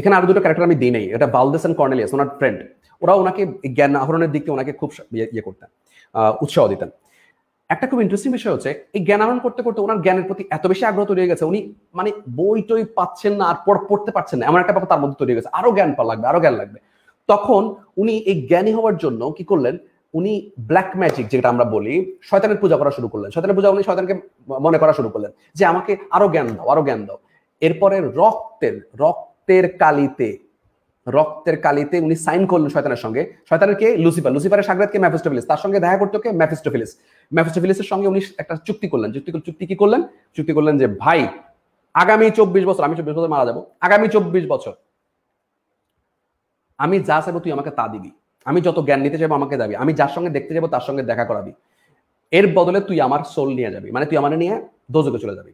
এখানে আরো দুটো ক্যারেক্টার আমি দিই নাই এটা বালদেস অ্যান্ড কর্নেলিয়াস ওনার ফ্রেন্ড ওরা ওনাকে জ্ঞান আহরণের দিকে ওনাকে খুব ইয়ে, ইয়ে করতেন উৎসাহ দিতেন একটা খুব ইন্টারেস্টিং বিষয় হচ্ছে এই জ্ঞান আহরণ করতে করতে ওনার জ্ঞানের প্রতি এত বেশি আগ্রহ তৈরি হয়ে গেছে উনি মানে বই টই পাচ্ছেন না আর পড়তে পারছেন না এমন একটা ব্যাপার তার মধ্যে তৈরি হয়ে গেছে আরো জ্ঞান পাওয়া লাগবে আরো জ্ঞান লাগবে তখন উনি এই জ্ঞানী হওয়ার জন্য কি করলেন উনি ব্ল্যাক ম্যাজিক যেটা আমরা বলি শয়তানের পূজা করা শুরু করলেন শয়তানের পূজা উনি মানে শয়তানকে মনে করা শুরু করলেন যে আমাকে আরো জ্ঞান দাও আরো জ্ঞান দাও এরপরে রক্তের রক্ত রক্তের কালিতে রক্তের কালিতে উনি সাইন করলেন শয়তানের সঙ্গে শয়তানের কে লুসিফার লুসিফারের সাগরাত কে ম্যাফিস্টোফিলিস তার সঙ্গে দেখা করতো কে ম্যাফিস্টোফিলিস ম্যাফিস্টোফিলিসের সঙ্গে উনি একটা চুক্তি করলেন চুক্তি চুক্তি কি করলেন চুক্তি করলেন যে ভাই আগামী চব্বিশ বছর আমি চব্বিশ বছর মারা যাবো আগামী চব্বিশ বছর আমি যা চাইবো তুই আমাকে তা দিবি আমি যত জ্ঞান নিতে চাইবো আমাকে যাবি আমি যার সঙ্গে দেখতে যাবো তার সঙ্গে দেখা করাবি এর বদলে তুই আমার সোল নিয়ে যাবি মানে তুই আমার নিয়ে দোজকে চলে যাবি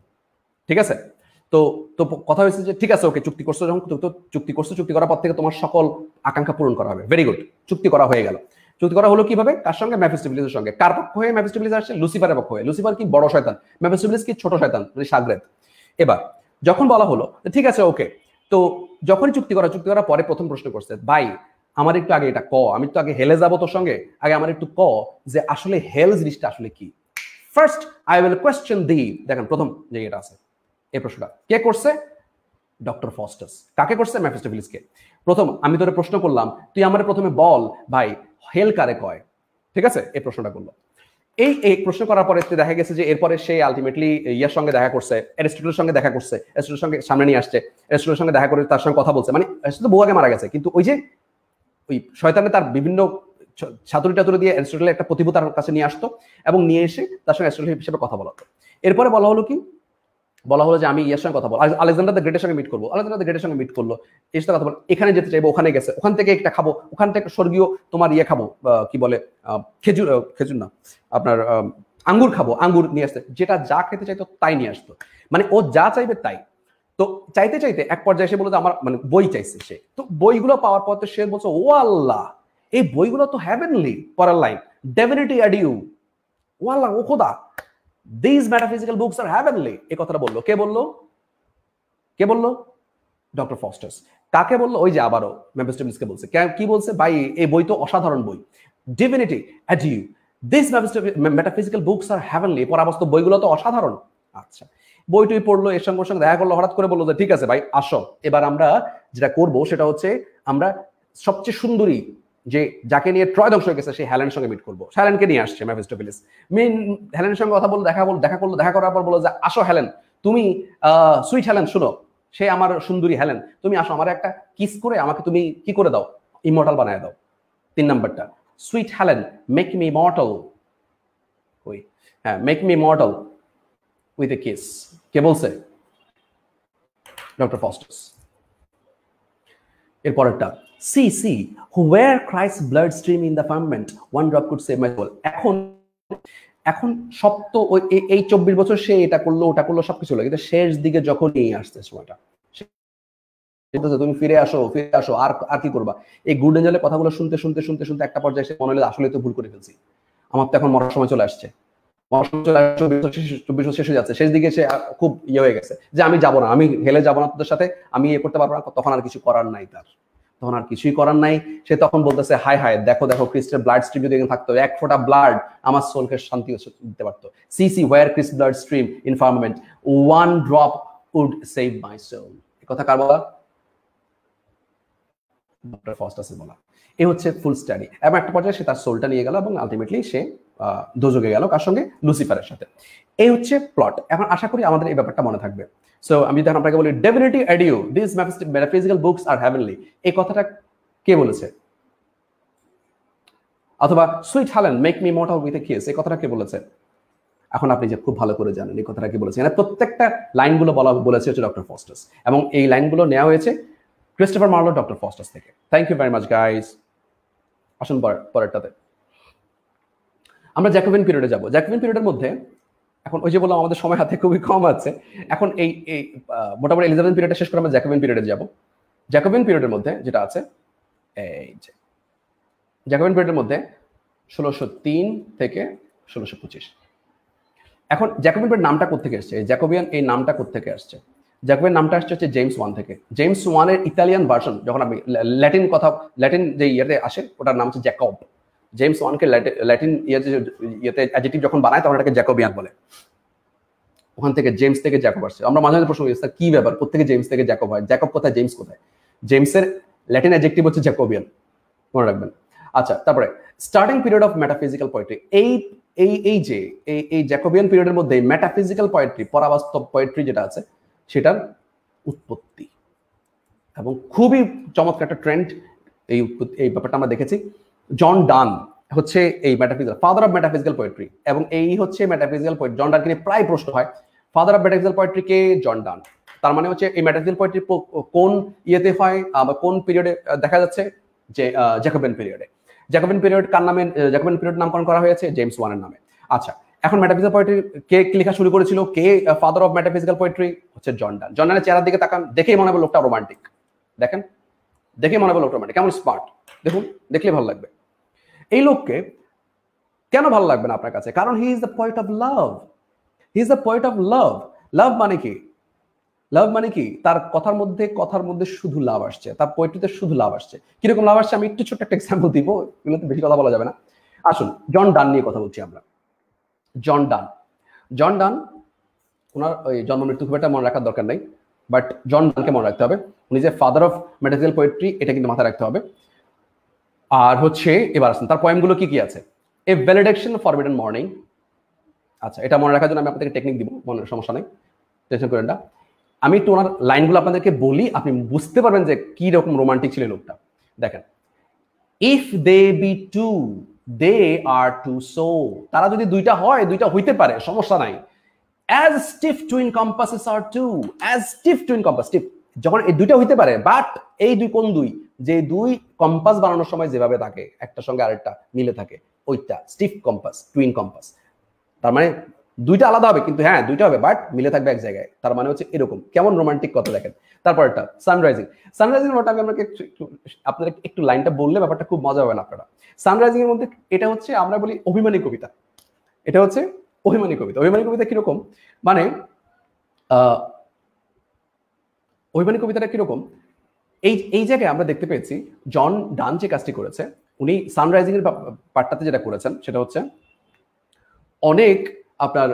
ঠিক আছে তো তো কথা হয়েছে যে ঠিক আছে ওকে চুক্তি করছো যখন তো চুক্তি করছো চুক্তি করার পর থেকে তোমার সকল আকাঙ্ক্ষা পূরণ করা হবে ভেরি গুড চুক্তি করা হয়ে গেল চুক্তি করা হলো কিভাবে কার সঙ্গে ম্যাফিস্টিবিলিসের সঙ্গে কার পক্ষ হয়ে ম্যাফিস্টিবিলিস আসছে লুসিফারের পক্ষ হয়ে লুসিফার কি বড় শয়তান ম্যাফিস্টিবিলিস কি ছোট শয়তান মানে সাগরেদ এবার যখন বলা হলো ঠিক আছে ওকে তো যখনই চুক্তি করা চুক্তি করার পরে প্রথম প্রশ্ন করছে ভাই আমার একটু আগে এটা ক আমি তো আগে হেলে যাবো তোর সঙ্গে আগে আমার একটু ক যে আসলে হেল জিনিসটা আসলে কি first I will question thee দেখেন প্রথম যে এটা আছে এই প্রশ্নটা কে করছে ডক্টর ফস্টাস কাকে করছে ম্যাফিস্টোফিলিসকে প্রথম আমি তোরে প্রশ্ন করলাম তুই আমার প্রথমে বল ভাই হেল কারে কয় ঠিক আছে এই প্রশ্নটা করলো এই এই প্রশ্ন করার পরে দেখা গেছে যে এরপরে সে আলটিমেটলি ইয়ার সঙ্গে দেখা করছে অ্যারিস্টটলের সঙ্গে দেখা করছে অ্যারিস্টটলের সঙ্গে সামনে নিয়ে আসছে অ্যারিস্টটলের সঙ্গে দেখা করে তার সঙ্গে কথা বলছে মানে অ্যারিস্টটল বহু আগে মারা গেছে কিন্তু ওই যে ওই শয়তানে তার বিভিন্ন ছাতুরি টাতুরি দিয়ে অ্যারিস্টটলের একটা প্রতিভূ তার কাছে নিয়ে আসতো এবং নিয়ে এসে তার সঙ্গে অ্যারিস্টটল হিসেবে কথা বলতো এরপরে বলা হলো কি বলা হলো যে আমি ইয়ার সঙ্গে কথা বল আলেকজান্ডার দ্য গ্রেটের সঙ্গে মিট করবো আলেকজান্ডার দ্য গ্রেটের সঙ্গে মিট করলো এর সাথে কথা বল এখানে যেতে চাইবো ওখানে গেছে ওখান থেকে একটা খাবো ওখান থেকে স্বর্গীয় তোমার ইয়ে খাবো কি বলে খেজুর খেজুর না আপনার আঙ্গুর খাবো আঙ্গুর নিয়ে আসতে যেটা যা খেতে চাইতো তাই নিয়ে আসতো মানে ও যা চাইবে তাই তো চাইতে চাইতে এক পর্যায়ে সে বলতো আমার মানে বই চাইছে সে তো বইগুলো পাওয়ার পর তো সে বলছে ও আল্লাহ এই বইগুলো তো হ্যাভেনলি পরার লাইন ডেভিনিটি অ্যাডিউ ও আল্লাহ ও খোদা this metaphysical books are heavenly এই কথাটা বললো কে বললো কে বললো ডক্টর ফস্টার্স কাকে বললো ওই যে আবারও ম্যাপিস্টেমিসকে বলছে কি বলছে ভাই এই বই তো অসাধারণ বই divinity adieu this metaphysical books are heavenly পরাবাস্তব বইগুলো তো অসাধারণ আচ্ছা বইটুই পড়লো এর সঙ্গে সঙ্গে দেখা করলো হঠাৎ করে বললো যে ঠিক আছে ভাই আসো এবার আমরা যেটা করব সেটা হচ্ছে আমরা সবচেয়ে সুন্দরী যে যাকে নিয়ে ট্রয় ধ্বংস হয়ে গেছে সেই হ্যালেন সঙ্গে মিট করবো হ্যালেনকে নিয়ে আসছে ম্যাফিস্টোফিলিস মেন হ্যালেনের সঙ্গে কথা বলো দেখা বল দেখা করলো দেখা করার পর বলো যে আসো হ্যালেন তুমি সুইট হ্যালেন শুনো সে আমার সুন্দরী হ্যালেন তুমি আসো আমার একটা কিস করে আমাকে তুমি কি করে দাও ইমর্টাল বানায় দাও তিন নাম্বারটা sweet Helen make me mortal ওই হ্যাঁ make me mortal with a kiss কে বলছে ডক্টর ফস্টাস এরপরেরটা see see where Christ blood stream in the firmament one drop could save my soul এখন এখন সব তো ওই এই চব্বিশ বছর সে এটা করলো ওটা করলো সবকিছু কিন্তু শেষ দিকে যখন নিয়ে আসছে সময়টা তুমি ফিরে আসো ফিরে আসো আর আর কি করবা এই গুড এঞ্জেলের কথাগুলো শুনতে শুনতে শুনতে শুনতে একটা পর্যায়ে সে মনে হলো আসলে তো ভুল করে ফেলছি আমার তো এখন মরার সময় চলে আসছে মরার সময় চলে আসছে চব্বিশ শেষ হয়ে যাচ্ছে শেষ দিকে সে খুব ইয়ে হয়ে গেছে যে আমি যাবো না আমি হেলে যাবো না তোদের সাথে আমি ইয়ে করতে পারবো না তখন আর কিছু করার নাই তার তখন আর কিছুই করার নাই সে তখন বলতেছে হাই হাই দেখো দেখো ক্রিস্টের ব্লাড স্ট্রিম যদি থাকতো এক ফোটা ব্লাড আমার সোলকে শান্তি দিতে পারতো see see where Christ blood stream in firmament one drop would save my soul কথা কার বলা ডক্টর বলা এ হচ্ছে ফুল স্টাডি এবং একটা পর্যায়ে সে তার সোলটা নিয়ে গেল এবং আলটিমেটলি সে দোজগে গেল কার সঙ্গে লুসিফারের সাথে এই হচ্ছে প্লট এখন আশা করি আমাদের এই ব্যাপারটা মনে থাকবে সো আমি যদি আপনাকে বলি definitely adieu this metaphysical books are heavenly এই কথাটা কে বলেছে অথবা sweet Helen make me mortal with a kiss এই কথাটা কে বলেছে এখন আপনি যে খুব ভালো করে জানেন এই কথাটা কি বলেছে এখানে প্রত্যেকটা লাইনগুলো বলা বলেছে হচ্ছে ডক্টর ফস্টাস এবং এই লাইনগুলো নেওয়া হয়েছে ক্রিস্টোফার মার্লো ডক্টর ফস্টাস থেকে thank you very much guys আসুন পরেরটাতে আমরা জ্যাকোবিন পিরিয়ডে যাব জ্যাকোবিন পিরিয়ডের মধ্যে এখন ওই যে বললাম আমাদের সময় হাতে খুবই কম আছে এখন এই এই মোটামুটি এলিজাবেথ পিরিয়ডটা শেষ করে আমরা জ্যাকোবিন পিরিয়ডে যাব জ্যাকোবিন পিরিয়ডের মধ্যে যেটা আছে এই যে জ্যাকোবিন পিরিয়ডের মধ্যে ষোলোশো তিন থেকে ষোলোশো পঁচিশ এখন জ্যাকোবিন পিরিয়ড নামটা কোথেকে আসছে জ্যাকোবিয়ান এই নামটা কোথেকে আসছে জ্যাকোবিন নামটা আসছে হচ্ছে জেমস ওয়ান থেকে জেমস ওয়ানের ইতালিয়ান ভার্সন যখন আমি ল্যাটিন কথা ল্যাটিন যে ইয়েতে আসে ওটার নাম হচ্ছে জ্যাকব জেমস ওয়ানকে ল্যাটিন ইয়েতে ইয়েতে অ্যাজেটিভ যখন বানায় তখন এটাকে জ্যাকোবিয়ান বলে ওখান থেকে জেমস থেকে জ্যাকব আসছে আমরা মাঝে মাঝে প্রশ্ন করি স্যার কি ব্যাপার প্রত্যেকে জেমস থেকে জ্যাকব হয় জ্যাকব কোথায় জেমস কোথায় জেমসের ল্যাটিন অ্যাজেক্টিভ হচ্ছে জ্যাকোবিয়ান মনে রাখবেন আচ্ছা তারপরে starting period of metaphysical poetry এই এই এই যে এই এই জ্যাকোবিয়ান পিরিয়ডের মধ্যে মেটাফিজিক্যাল পোয়েট্রি পরাবাস্তব পোয়েট্রি যেটা আছে সেটার উৎপত্তি এবং খুবই চমৎকার একটা ট্রেন্ড এই এই ব্যাপারটা আমরা দেখেছি জন ডান হচ্ছে এই metaphysical father of metaphysical poetry এবং এই হচ্ছে মেটাফিজিক্যাল পোয়েট্রি জন ডানকে প্রায় প্রশ্ন হয় ফাদার অফ মেটাফিজিক্যাল পোয়েট্রি কে জন ডান তার মানে হচ্ছে এই মেটাফিজিক্যাল পোয়েট্রি কোন ইয়েতে হয় বা কোন পিরিয়ডে দেখা যাচ্ছে যে জ্যাকোবেন পিরিয়ডে জ্যাকোবেন পিরিয়ড কার নামে জ্যাকোবেন পিরিয়ড নামকরণ করা হয়েছে জেমস ওয়ানের নামে আচ্ছা এখন মেটাফিজিক্যাল পোয়েট্রি কে লেখা শুরু করেছিল কে ফাদার অফ মেটাফিজিক্যাল পোয়েট্রি হচ্ছে জন ডান জন ডানের চেহারার দিকে তাকান দেখেই মনে হবে লোকটা রোমান্টিক দেখেন দেখেই মনে হবে লোকটা রোমান্টিক কেমন স্মার্ট দেখুন দেখলে ভালো লাগবে এই লোককে কেন ভালো লাগবে না আপনার কাছে কারণ he is the point of love he is the point of love love মানে কি লাভ মানে কি তার কথার মধ্যে কথার মধ্যে শুধু লাভ আসছে তার পোয়েট্রিতে শুধু লাভ আসছে কিরকম লাভ আসছে আমি একটু ছোট্ট একটা এক্সাম্পল দিব এগুলো তো বেশি কথা বলা যাবে না আসুন জন ডান নিয়ে কথা বলছি আমরা জন ডান জন ডান ওনার ওই জন্ম মৃত্যু খুব একটা মনে রাখার দরকার নাই বাট জন ডানকে মনে রাখতে হবে উনি যে ফাদার অফ মেটারিয়াল পোয়েট্রি এটা কিন্তু মাথায় রাখতে হবে আর হচ্ছে এবার আসেন তার পয়েমগুলো কি কি আছে এ ভ্যালিডেকশন ফরবিডেন মর্নিং আচ্ছা এটা মনে রাখার জন্য আমি আপনাদেরকে টেকনিক দিব মনে সমস্যা নেই টেনশন করেন না আমি একটু ওনার লাইনগুলো আপনাদেরকে বলি আপনি বুঝতে পারবেন যে কি রকম রোমান্টিক ছিল লোকটা দেখেন if they be two they are two so তারা যদি দুইটা হয় দুইটা হইতে পারে সমস্যা নাই as stiff twin compasses are two as stiff twin compass stiff যখন এই দুইটা হইতে পারে বাট এই দুই কোন দুই যে দুই কম্পাস বানানোর সময় যেভাবে থাকে একটা সঙ্গে আরেকটা মিলে থাকে ওইটা স্টিফ কম্পাস টুইন কম্পাস তার মানে দুইটা আলাদা হবে কিন্তু হ্যাঁ দুইটা হবে বাট মিলে থাকবে এক জায়গায় তার মানে হচ্ছে এরকম কেমন রোমান্টিক কথা দেখেন তারপর একটা সানরাইজিং সানরাইজিং নোট আমি আপনাকে একটু আপনারা একটু লাইনটা বললে ব্যাপারটা খুব মজা হবেন আপনারা সানরাইজিং এর মধ্যে এটা হচ্ছে আমরা বলি অভিমানী কবিতা এটা হচ্ছে অভিমানী কবিতা অভিমানী কবিতা কিরকম মানে অভিমানী কবিতাটা কিরকম এই এই জায়গায় আমরা দেখতে পেয়েছি জন ডান যে কাজটি করেছে উনি সানরাইজিং এর পার্টটাতে যেটা করেছেন সেটা হচ্ছে অনেক আপনার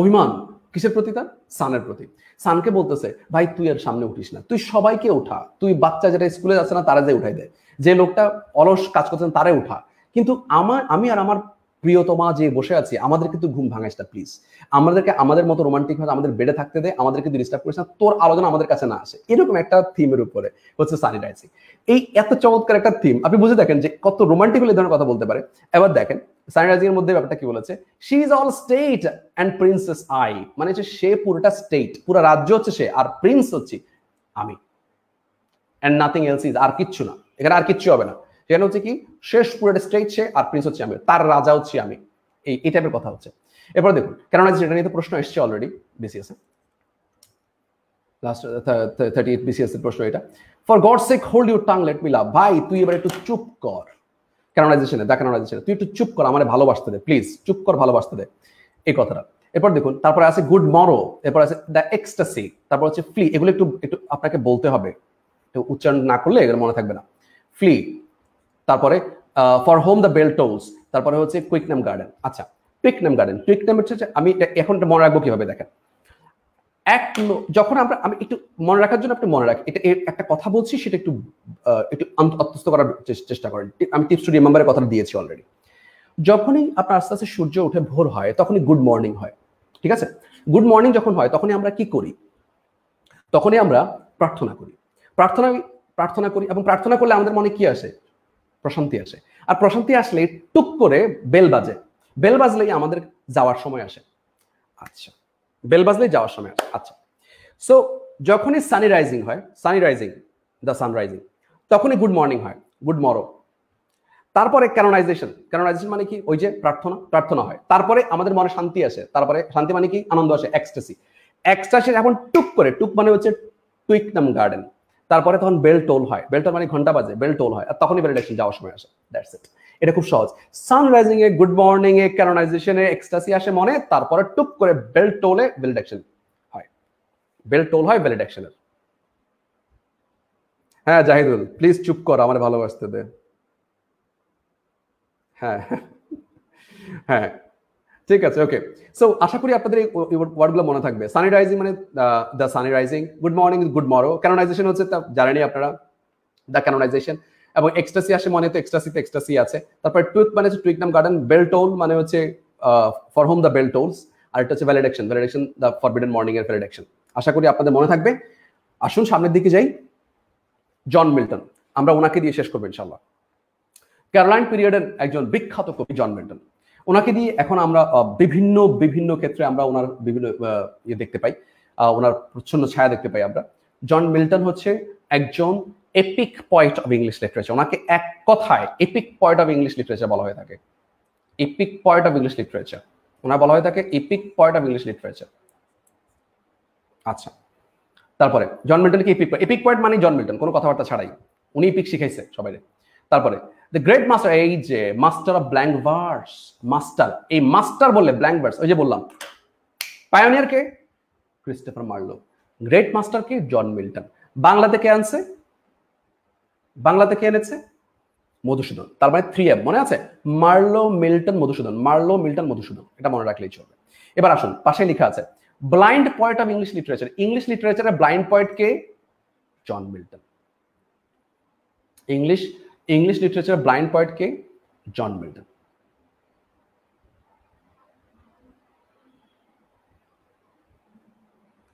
অভিমান কিসের প্রতি তার সানের প্রতি সানকে বলতেছে ভাই তুই আর সামনে উঠিস না তুই সবাইকে উঠা তুই বাচ্চা যেটা স্কুলে যাচ্ছে না তারা যে উঠাই দেয় যে লোকটা অলস কাজ করছেন তারে উঠা কিন্তু আমার আমি আর আমার প্রিয়তমা যে বসে আছি আমাদের কিন্তু ঘুম ভাঙাইস না প্লিজ আমাদেরকে আমাদের মতো রোমান্টিক ভাবে আমাদের বেড়ে থাকতে দেয় আমাদের কিন্তু ডিস্টার্ব করিস না তোর আলোচনা আমাদের কাছে না আসে এরকম একটা থিমের উপরে হচ্ছে স্যানিটাইজিং এই এত চমৎকার একটা থিম আপনি বুঝে দেখেন যে কত রোমান্টিক হলে ধরনের কথা বলতে পারে এবার দেখেন স্যানিটাইজিং এর মধ্যে ব্যাপারটা কি বলেছে she is all state and princes I মানে হচ্ছে সে পুরোটা স্টেট পুরো রাজ্য হচ্ছে সে আর প্রিন্স হচ্ছে আমি অ্যান্ড নাথিং এলস ইজ আর কিচ্ছু না এখানে আর কিচ্ছু হবে না সেখানে হচ্ছে কি শেষ পুরোটা স্টেজ সে আর প্রিন্স হচ্ছে আমি তার রাজা হচ্ছে আমি এই এই টাইপের কথা হচ্ছে এরপর দেখুন কেননা যেটা নিয়ে প্রশ্ন এসছে অলরেডি বিসিএসে লাস্ট থার্টি এইট বিসিএস এর প্রশ্ন এটা for God sake hold your tongue let me love ভাই তুই এবার একটু চুপ কর ক্যানোনাইজেশনে দা ক্যানোনাইজেশনে তুই একটু চুপ কর আমার ভালোবাসতে দে প্লিজ চুপ কর ভালোবাসতে দে এই কথাটা এরপর দেখুন তারপরে আছে গুড মরো এরপর আছে দ্য এক্সটাসি তারপর হচ্ছে ফ্লি এগুলো একটু একটু আপনাকে বলতে হবে উচ্চারণ না করলে এগুলো মনে থাকবে না ফ্লি তারপরে for whom the bell tolls তারপরে হচ্ছে কুইকনাম গার্ডেন আচ্ছা টুইকনাম গার্ডেন টুইকনাম হচ্ছে আমি এখন মনে রাখবো কিভাবে দেখেন এক যখন আমরা আমি একটু মনে রাখার জন্য আপনি মনে রাখি এটা একটা কথা বলছি সেটা একটু একটু অত্যস্ত করার চেষ্টা করেন আমি টিপস টু রিমেম্বারের কথাটা দিয়েছি অলরেডি যখনই আপনার আস্তে আস্তে সূর্য উঠে ভোর হয় তখনই গুড মর্নিং হয় ঠিক আছে গুড মর্নিং যখন হয় তখনই আমরা কি করি তখনই আমরা প্রার্থনা করি প্রার্থনা প্রার্থনা করি এবং প্রার্থনা করলে আমাদের মনে কি আসে প্রশান্তি আসে আর প্রশান্তি আসলে টুক করে বেল বাজে বেল বাজলেই আমাদের যাওয়ার সময় আসে আচ্ছা বেল বাজলেই যাওয়ার সময় আসে আচ্ছা সো যখনই সানি রাইজিং হয় sunny rising the sun rising তখনই গুড মর্নিং হয় গুড মরো তারপরে ক্যানোনাইজেশন ক্যানোনাইজেশন মানে কি ওই যে প্রার্থনা প্রার্থনা হয় তারপরে আমাদের মনে শান্তি আসে তারপরে শান্তি মানে কি আনন্দ আসে এক্সট্রাসি এক্সট্রাসি এখন টুক করে টুক মানে হচ্ছে টুইকনাম গার্ডেন তারপরে তখন বেল টোল হয় বেল টোল মানে ঘন্টা বাজে বেল টোল হয় আর তখনই বেল ভ্যালিডেশন যাওয়ার সময় আসে দ্যাটস ইট এটা খুব সহজ সানরাইজিং এ গুড মর্নিং এ ক্যানোনাইজেশনে এক্সটাসি আসে মনে তারপরে টুপ করে বেল টোলে বেল ভ্যালিডেশন হয় বেল টোল হয় বেল ভ্যালিডেশনের হ্যাঁ জাহিদুল প্লিজ চুপ কর আমার ভালোবাসতে দে হ্যাঁ হ্যাঁ ঠিক আছে ওকে সো আশা করি আপনাদের এই ওয়ার্ডগুলো মনে থাকবে সানিটাইজিং মানে the sanitising good morning good morrow canonisation হচ্ছে জানেনি আপনারা দ্য ক্যানোনাইজেশন এবং এক্সট্রাসি আসে মনে তো তো এক্সট্রাসি আছে তারপর টুইক মানে হচ্ছে টুইকনাম গার্ডেন বেলটোল মানে হচ্ছে ফর হোম দ্য বেলটোলস আর এটা হচ্ছে valediction valediction the forbidden morning এর ভ্যালিডেকশন আশা করি আপনাদের মনে থাকবে আসুন সামনের দিকে যাই জন মিল্টন আমরা ওনাকে দিয়ে শেষ করবো ইনশাল্লাহ ক্যারোলাইন পিরিয়ডের একজন বিখ্যাত কবি জন মিল্টন ওনাকে দিয়ে এখন আমরা বিভিন্ন বিভিন্ন ক্ষেত্রে আমরা ওনার বিভিন্ন ইয়ে দেখতে পাই ওনার প্রচ্ছন্ন ছায়া দেখতে পাই আমরা জন মিল্টন হচ্ছে একজন epic point of English literature ওনাকে এক কথায় epic point of English literature বলা হয়ে থাকে epic point of English literature ওনার বলা হয়ে থাকে epic point of English literature আচ্ছা তারপরে জন কি এপিক এপিক পয়েন্ট মানে জন মিল্টন কোনো কথাবার্তা ছাড়াই উনি এপিক শিখাইছে সবাই তারপরে দ্য গ্রেট মাস্টার এই যে master of blank verse master এই মাস্টার বললে ব্ল্যাঙ্ক ভার্স ওই যে বললাম পায়োনিয়ার কে ক্রিস্টোফার মার্লো গ্রেট মাস্টার কে জন মিল্টন বাংলাতে কে আনছে বাংলাতে কে এনেছে মধুসূদন তার মানে থ্রি এম মনে আছে Marlowe Milton Madhusudan Marlowe Milton Madhusudan এটা মনে রাখলেই চলবে এবার আসুন পাশে লেখা আছে blind poet of English literature English লিটারেচারের ব্লাইন্ড পয়েট কে John Milton English English literature blind point কে জন মিল্টন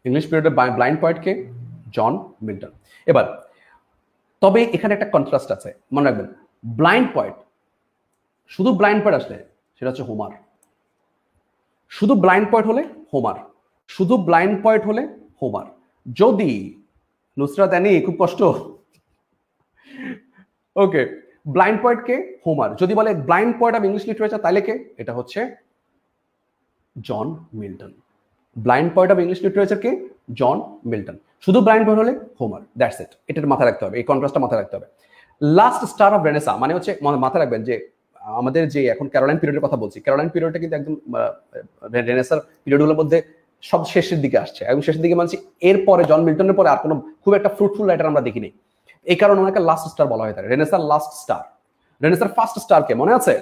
ইংলিশ পিরিয়ডের ব্লাইন্ড পয়েন্ট কে জন মিল্টন এবার তবে এখানে একটা কন্ট্রাস্ট আছে মনে রাখবেন ব্লাইন্ড পয়েন্ট শুধু ব্লাইন্ড পয়েন্ট আসলে সেটা হচ্ছে হোমার শুধু ব্লাইন্ড পয়েন্ট হলে হোমার শুধু ব্লাইন্ড পয়েন্ট হলে হোমার যদি নুসরাত আনি খুব কষ্ট ওকে ব্লাইন্ড পয়েন্ট কে হোমার যদি বলে blind point of English literature তাহলে কে এটা হচ্ছে John Milton blind point of English literature কে জন মিল্টন শুধু ব্লাইন্ড পয়েন্ট হলে হোমার দ্যাটস ইট এটার মাথায় রাখতে হবে এই কন্ট্রাস্টটা মাথায় রাখতে হবে লাস্ট স্টার অফ রেনেসা মানে হচ্ছে মাথায় রাখবেন যে আমাদের যে এখন ক্যারোলাইন পিরিয়ডের কথা বলছি ক্যারোলাইন পিরিয়ডটা কিন্তু একদম রেনেসার পিরিয়ডগুলোর মধ্যে সব শেষের দিকে আসছে এবং শেষের দিকে মানছি এরপরে জন মিল্টনের পরে আর কোনো খুব একটা ফ্রুটফুল রাইটার আমরা দেখিনি এই কারণে ওনাকে লাস্ট স্টার বলা হয়ে থাকে রেনেসার লাস্ট স্টার রেনেসার ফার্স্ট স্টার কে মনে আছে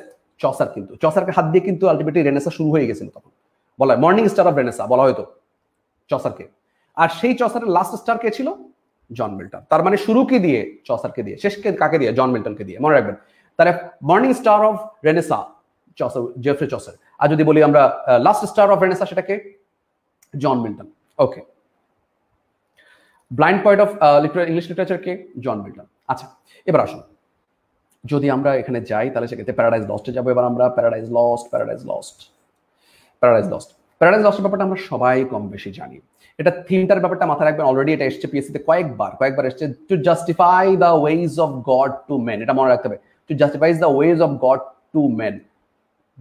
চসার কিন্তু চসারকে হাত দিয়ে কিন্তু আলটিমেটলি রেনেসা শুরু হয়ে গেছিল তখন বলা মর্নিং স্টার অফ রেনেসা বলা হয়তো চসারকে আর সেই চসারের লাস্ট স্টার কে ছিল জন মিল্টন তার মানে শুরু শুরুকে দিয়ে চসারকে দিয়ে শেষকে কাকে দিয়ে জন মিল্টনকে দিয়ে মনে রাখবেন তাহলে morning star of Renaissance Chaucer Geoffrey Chaucer আর যদি বলি আমরা লাস্ট স্টার অফ রেনেসা সেটাকে John Milton okay blind point of English লিটারেচারকে জন মিল্টন আচ্ছা এবার আসুন যদি আমরা এখানে যাই তাহলে সেক্ষেত্রে প্যারাডাইজ লস্টে যাবো এবার আমরা paradise lost paradise lost paradise lost paradise লস্টের ব্যাপারটা আমরা সবাই কম বেশি জানি এটা থিমটার ব্যাপারটা মাথায় রাখবেন অলরেডি এটা এসছে পিএসসিতে কয়েকবার কয়েকবার এসছে to justify the ways of God to men এটা মনে রাখতে হবে to justifies the ways of God to men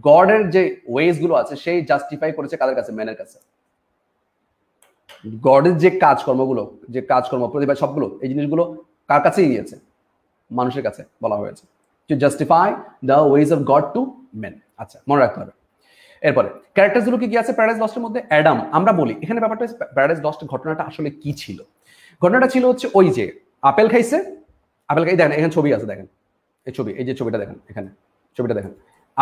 গডের যে ওয়েজগুলো আছে সেই জাস্টিফাই করেছে কাদের কাছে মেনের কাছে গডের যে কাজকর্মগুলো যে কাজকর্ম প্রতিভা সবগুলো এই জিনিসগুলো কার কাছেই গিয়েছে মানুষের কাছে বলা হয়েছে to justify the ways of God to men আচ্ছা মনে রাখতে হবে এরপরে ক্যারেক্টারগুলো কি কি আছে প্যারাডাইস দশটের মধ্যে অ্যাডাম আমরা বলি এখানে ব্যাপারটা প্যারাডাইস লস্ট ঘটনাটা আসলে কি ছিল ঘটনাটা ছিল হচ্ছে ওই যে আপেল খাইছে আপেল খাই দেখেন এখানে ছবি আছে দেখেন এই ছবি এই যে ছবিটা দেখেন এখানে ছবিটা দেখেন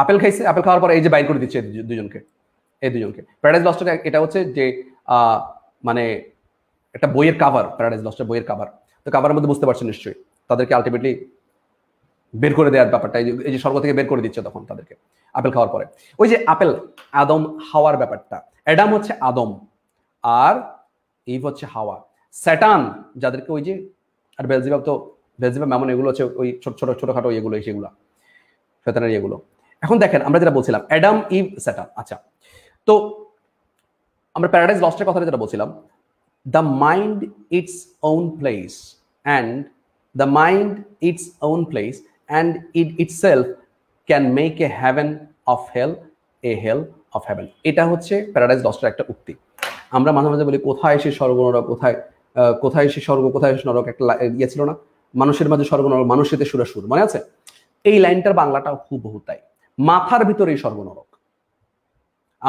আপেল খাইছে আপেল খাওয়ার পর এই যে বাইর করে দিচ্ছে দুজনকে এই দুজনকে প্যারাডাইস দশটা এটা হচ্ছে যে মানে একটা বইয়ের কাভার প্যারাডাইজ লস্টের বইয়ের কাভার তো কাভারের মধ্যে বুঝতে পারছেন নিশ্চয়ই তাদেরকে আলটিমেটলি বের করে দেওয়ার ব্যাপারটা এই যে স্বর্গ থেকে বের করে দিচ্ছে তখন তাদেরকে আপেল খাওয়ার পরে ওই যে আপেল আদম হাওয়ার ব্যাপারটা অ্যাডাম হচ্ছে আদম আর ইভ হচ্ছে হাওয়া স্যাটান যাদেরকে ওই যে আর বেলজিবাব তো বেলজিবাব এমন এগুলো হচ্ছে ওই ছোট ছোট ছোটখাটো ইয়েগুলো সেগুলো ফেতানের ইয়েগুলো এখন দেখেন আমরা যেটা বলছিলাম অ্যাডাম ইভ স্যাটান আচ্ছা তো আমরা প্যারাডাইজ লস্টের কথাটা যেটা বলছিলাম the mind its own place and the mind its own place and it itself can make a heaven of hell a hell of heaven এটা হচ্ছে প্যারাডাইজ লস্টের একটা উক্তি আমরা মাঝে মাঝে বলি কোথায় সে স্বর্গনরক কোথায় কোথায় সে স্বর্গ কোথায় সে নরক একটা ইয়ে ছিল না মানুষের মাঝে স্বর্গনরক মানুষেতে সুরাসুর মনে আছে এই লাইনটার বাংলাটা হুবহু তাই মাথার ভিতরে এই স্বর্গনরক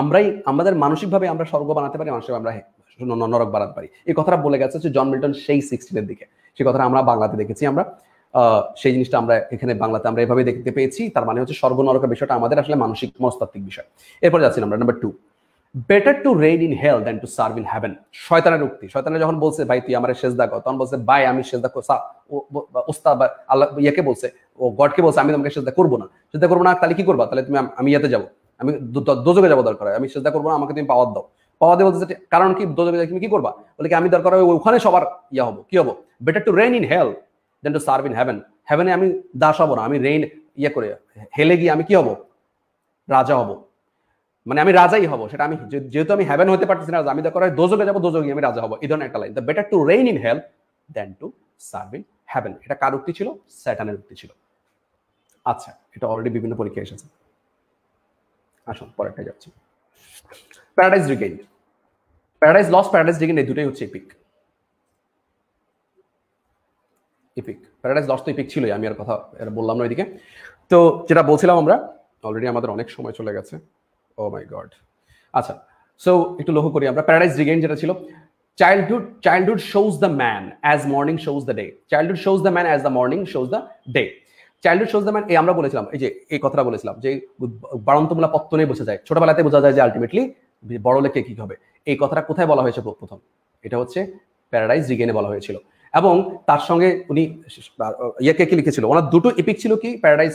আমরাই আমাদের মানসিকভাবে আমরা স্বর্গ বানাতে পারি মানসিকভাবে আমরা নরক বানাতে পারি এই কথাটা বলে গেছে হচ্ছে জন মিল্টন সেই সিক্সটিনের দিকে সেই কথাটা আমরা বাংলাতে দেখেছি আমরা সেই জিনিসটা আমরা এখানে বাংলাতে আমরা এভাবে দেখতে পেয়েছি তার মানে হচ্ছে স্বর্গ নরকের বিষয়টা আমাদের আসলে মানসিক মনস্তাত্ত্বিক বিষয় এরপরে যাচ্ছি আমরা number two better to reign in hell than to serve in heaven শয়তানের উক্তি শয়তানে যখন বলছে ভাই তুই আমার শেষ দেখো তখন বলছে ভাই আমি শেষ দেখো ওস্তা বা আল্লাহ ইয়াকে বলছে ও গডকে বলছে আমি তোমাকে শেষ দেখ করবো না শেষ দেখ করবো না তাহলে কি করবা তাহলে তুমি আমি ইয়াতে যাবো আমি দোজকে যাবো দরকার হয় আমি সেজদা করবো না আমাকে তুমি পাওয়ার দাও পাওয়া দেওয়া কারণ কি দোজকে যাই তুমি কি করবা বলে কি আমি দরকার হবে ওখানে সবার ইয়া হবো কি হবো better to reign in hell than to serve in heaven হেভেনে আমি দাস হবো না আমি রেইন ইয়ে করে হেলে গিয়ে আমি কি হবো রাজা হবো মানে আমি রাজাই হবো সেটা আমি যেহেতু আমি হ্যাভেন হতে পারতেছি না আমি দরকার হয় দোজকে যাবো দোজকে আমি রাজা হবো এই ধরনের একটা line the better to reign in hell than to serve in heaven এটা কার উক্তি ছিল স্যাটানের উক্তি ছিল আচ্ছা এটা অলরেডি বিভিন্ন পরীক্ষায় এসেছে আসুন পরেরটা যাচ্ছি Paradise Regain Paradise Lost Paradise Regain এই দুটোই হচ্ছে এপিক এপিক প্যারাডাইজ লস তো এপিক ছিলই আমি আর কথা বললাম না ওইদিকে তো যেটা বলছিলাম আমরা অলরেডি আমাদের অনেক সময় চলে গেছে ও মাই গড আচ্ছা সো একটু লক্ষ্য করি আমরা প্যারাডাইজ রিগেইন যেটা ছিল childhood childhood shows the man as morning shows the day childhood shows the man as the morning shows the day childhood shows the man এই আমরা বলেছিলাম এই যে এই কথাটা বলেছিলাম যে বাড়ন্তমূলা পত্তনেই বোঝা যায় ছোটবেলাতে বোঝা যায় যে আলটিমেটলি বড় লেখে কি হবে এই কথাটা কোথায় বলা হয়েছে প্রথম এটা হচ্ছে প্যারাডাইজ রিগেনে বলা হয়েছিল এবং তার সঙ্গে উনি ইয়াকে কি লিখেছিল ওনার দুটো ইপিক ছিল কি প্যারাডাইজ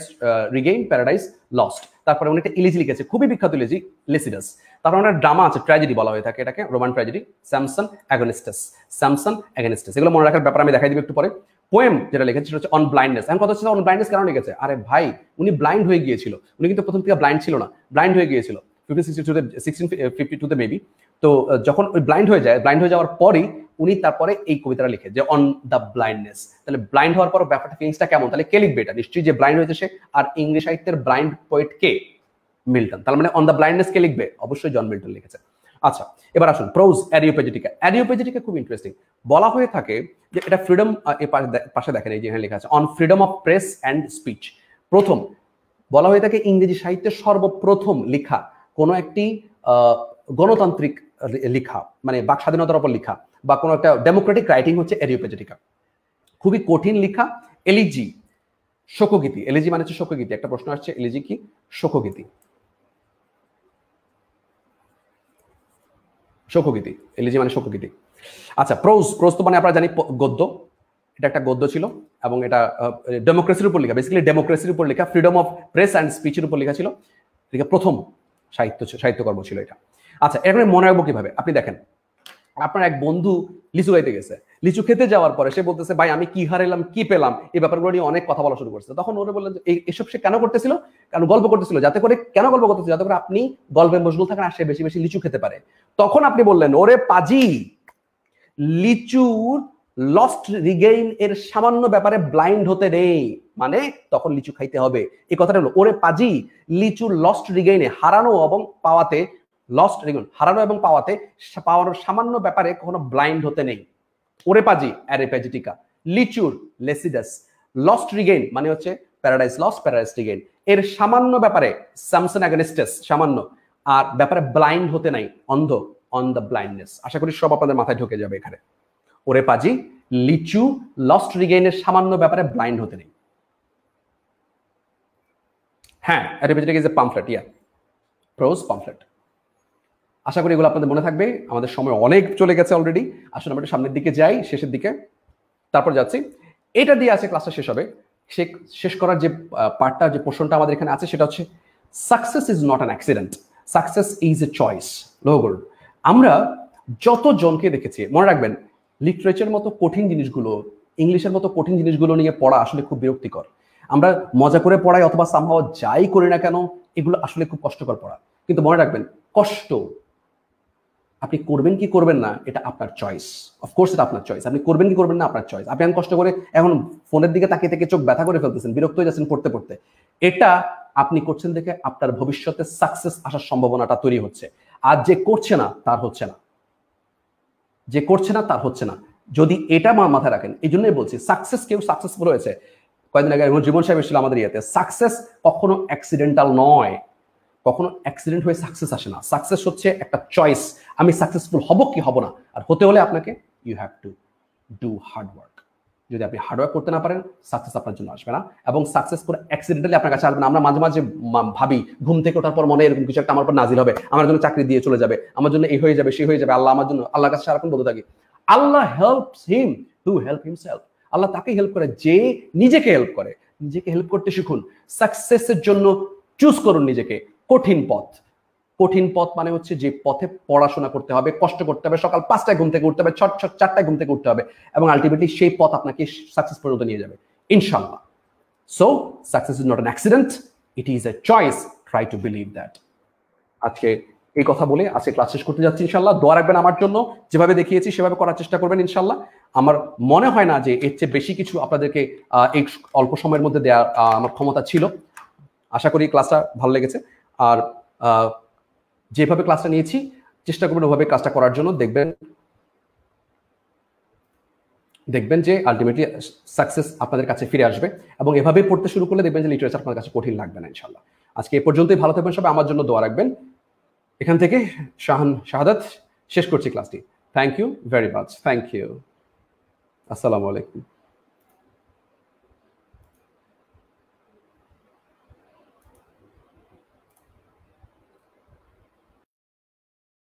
রিগেইন প্যারাডাইজ লস্ট তারপরে উনি একটা ইলিজি লিখেছে খুবই বিখ্যাত ইলিজি লেসিডাস তারপর ওনার ড্রামা আছে ট্র্যাজেডি বলা হয়ে থাকে এটাকে Roman tragedy Samson Agonistes Samson Agonistes এগুলো মনে রাখার ব্যাপার আমি দেখাই দিব একটু পরে পোয়েম যেটা লিখেছে সেটা হচ্ছে অন ব্লাইন্ডনেস এখন কথা হচ্ছে অন ব্লাইন্ডনেস কেন লিখেছে আরে ভাই উনি ব্লাইন্ড হয়ে গিয়েছিল উনি কিন্তু প্রথম থেকে ব্লাইন্ড ছিল না ব্লাইন্ড হয়ে গিয়েছিল fifty sixty two sixteen fifty টুতে মেবি তো যখন ওই ব্লাইন্ড হয়ে যায় ব্লাইন্ড হয়ে যাওয়ার পরেই উনি তারপরে এই কবিতাটা লিখে যে অন দ্য ব্লাইন্ডনেস তাহলে ব্লাইন্ড হওয়ার পর ব্যাপারটা ফিলিংসটা কেমন তাহলে কে লিখবে এটা নিশ্চয়ই যে ব্লাইন্ড হয়েছে সে আর ইংলিশ সাহিত্যের ব্লাইন্ড পোয়েট কে মিল্টন তার মানে অন দ্য ব্লাইন্ডনেস কে লিখবে অবশ্যই জন মিল্টন লিখেছে আচ্ছা এবার আসুন প্রোজ অ্যারিওপেজেটিকা অ্যারিওপেজেটিকা খুব ইন্টারেস্টিং বলা হয়ে থাকে যে এটা ফ্রিডম পাশে দেখেন এই যে এখানে লেখা আছে on freedom of press and speech প্রথম বলা হয়ে থাকে ইংরেজি সাহিত্যের সর্বপ্রথম লেখা কোনো একটি গণতান্ত্রিক লেখা মানে বাক স্বাধীনতার ওপর লেখা বা কোনো একটা ডেমোক্রেটিক রাইটিং হচ্ছে অ্যারিওপেজেটিকা খুবই কঠিন লেখা এলিজি শোকগীতি এলিজি মানে হচ্ছে শোকগীতি একটা প্রশ্ন আসছে এলিজি কি শোকগীতি শোকগীতি এলিজি মানে শোকগীতি আচ্ছা প্রোজ প্রোজ তো মানে আমরা জানি গদ্য এটা একটা গদ্য ছিল এবং এটা ডেমোক্রেসির উপর লেখা বেসিক্যালি ডেমোক্রেসির উপর লেখা ফ্রিডম অফ প্রেস অ্যান্ড স্পিচের উপর লেখা ছিল প্রথম সাহিত্য সাহিত্যকর্ম ছিল এটা আচ্ছা এখানে মনে রাখবো কিভাবে আপনি দেখেন আপনার এক বন্ধু লিচু গাইতে গেছে লিচু খেতে যাওয়ার পরে সে বলতেছে ভাই আমি কি হারাইলাম কি পেলাম এই ব্যাপারগুলো নিয়ে অনেক কথা বলা শুরু করছে তখন ওরা বললেন এসব সে কেন করতেছিল কারণ গল্প করতেছিল যাতে করে কেন গল্প করতেছিল যাতে করে আপনি গল্পে মশগুল থাকেন আর সে বেশি বেশি লিচু খেতে পারে তখন আপনি বললেন ওরে পাজি লিচুর লস্ট রিগেইন এর সামান্য ব্যাপারে ব্লাইন্ড হতে নেই মানে তখন লিচু খাইতে হবে এই কথাটা হলো ওরে পাজি লিচুর লস্ট রিগেইনে হারানো এবং পাওয়াতে লস্ট দেখুন হারানো এবং পাওয়াতে পাওয়ার সামান্য ব্যাপারে কখনো ব্লাইন্ড হতে নেই ওরেপাজি অ্যারেপাজিটিকা লিচুর লেসিডাস লস্ট রিগেইন মানে হচ্ছে প্যারাডাইস লস্ট প্যারাডাইস রিগেইন এর সামান্য ব্যাপারে স্যামসন অ্যাগনিস্টেস সামান্য আর ব্যাপারে ব্লাইন্ড হতে নাই অন্ধ অন দ্য ব্লাইন্ডনেস আশা করি সব আপনাদের মাথায় ঢুকে যাবে এখানে ওরে পাজি লিচু লস্ট রিগেইনের সামান্য ব্যাপারে ব্লাইন্ড হতে নেই হ্যাঁ Areopagitica is a pamphlet yeah prose pamphlet আশা করি এগুলো আপনাদের মনে থাকবে আমাদের সময় অনেক চলে গেছে অলরেডি আসলে আমরা সামনের দিকে যাই শেষের দিকে তারপর যাচ্ছি এটা দিয়ে আছে ক্লাসটা শেষ হবে শেষ করার যে পার্টটা যে পোর্শনটা আমাদের এখানে আছে সেটা হচ্ছে success is not an accident success is a choice লোহগোল আমরা যতজনকে দেখেছি মনে রাখবেন লিটারেচার মতো কঠিন জিনিসগুলো ইংলিশের মতো কঠিন জিনিসগুলো নিয়ে পড়া আসলে খুব বিরক্তিকর আমরা মজা করে পড়াই অথবা সামহাওয়া যাই করি না কেন এগুলো আসলে খুব কষ্টকর পড়া কিন্তু মনে রাখবেন কষ্ট আপনি করবেন কি করবেন না এটা আপনার চয়েস অফকোর্স এটা আপনার চয়েস আপনি করবেন কি করবেন না আপনার চয়েস আপনি কষ্ট করে এখন ফোনের দিকে তাকিয়ে থেকে চোখ ব্যথা করে ফেলতেছেন বিরক্ত হয়ে যাচ্ছেন পড়তে পড়তে এটা আপনি করছেন দেখে আপনার ভবিষ্যতে সাকসেস আসার সম্ভাবনাটা তৈরি হচ্ছে আর যে করছে না তার হচ্ছে না যে করছে না তার হচ্ছে না যদি এটা মা মাথায় রাখেন এই জন্যই বলছি সাকসেস কেউ সাকসেসফুল হয়েছে কয়েকদিন আগে জীবন সাহেব এসেছিল আমাদের ইয়েতে সাকসেস কখনো অ্যাক্সিডেন্টাল নয় কখনো অ্যাক্সিডেন্ট হয়ে সাকসেস আসে না সাকসেস হচ্ছে একটা চয়েস আমি সাকসেসফুল হব কি হব না আর হতে হলে আপনাকে you have to do hard work যদি আপনি হার্ডওয়ার্ক করতে না পারেন সাকসেস আপনার জন্য আসবে না এবং সাকসেস করে অ্যাক্সিডেন্টালি আপনার কাছে আসবে না আমরা মাঝে মাঝে ভাবি ঘুম থেকে ওঠার পর মনে এরকম কিছু একটা আমার উপর নাজিল হবে আমার জন্য চাকরি দিয়ে চলে যাবে আমার জন্য এই হয়ে যাবে সে হয়ে যাবে আল্লাহ আমার জন্য আল্লাহর কাছে সারাক্ষণ বলতে থাকি আল্লাহ help him who help himself আল্লাহ তাকে হেল্প করে যে নিজেকে হেল্প করে নিজেকে হেল্প করতে শিখুন সাকসেসের জন্য চুজ করুন নিজেকে কঠিন পথ কঠিন পথ মানে হচ্ছে যে পথে পড়াশোনা করতে হবে কষ্ট করতে হবে সকাল পাঁচটায় ঘুম থেকে উঠতে হবে ছট ছট চারটায় ঘুম থেকে উঠতে হবে এবং আলটিমেটলি সেই পথ আপনাকে সাকসেস পর্যন্ত নিয়ে যাবে ইনশাল্লাহ so success is not an accident it is a choice try to believe that আজকে এই কথা বলে আজকে ক্লাস শেষ করতে যাচ্ছি ইনশাল্লাহ দোয়া রাখবেন আমার জন্য যেভাবে দেখিয়েছি সেভাবে করার চেষ্টা করবেন ইনশাল্লাহ আমার মনে হয় না যে এর চেয়ে বেশি কিছু আপনাদেরকে এই অল্প সময়ের মধ্যে দেওয়ার আমার ক্ষমতা ছিল আশা করি ক্লাসটা ভালো লেগেছে আর যেভাবে ক্লাসটা নিয়েছি চেষ্টা করবেন ওভাবে কাজটা করার জন্য দেখবেন দেখবেন যে আলটিমেটলি সাকসেস আপনাদের কাছে ফিরে আসবে এবং এভাবে পড়তে শুরু করলে দেখবেন যে লিটারেচার আপনার কাছে কঠিন লাগবে না ইনশাল্লাহ আজকে এ পর্যন্তই ভালো থাকবেন সবাই আমার জন্য দোয়া রাখবেন এখান থেকে শাহান শাহাদাত শেষ করছি ক্লাসটি thank you very much thank you আসসালামু আলাইকুম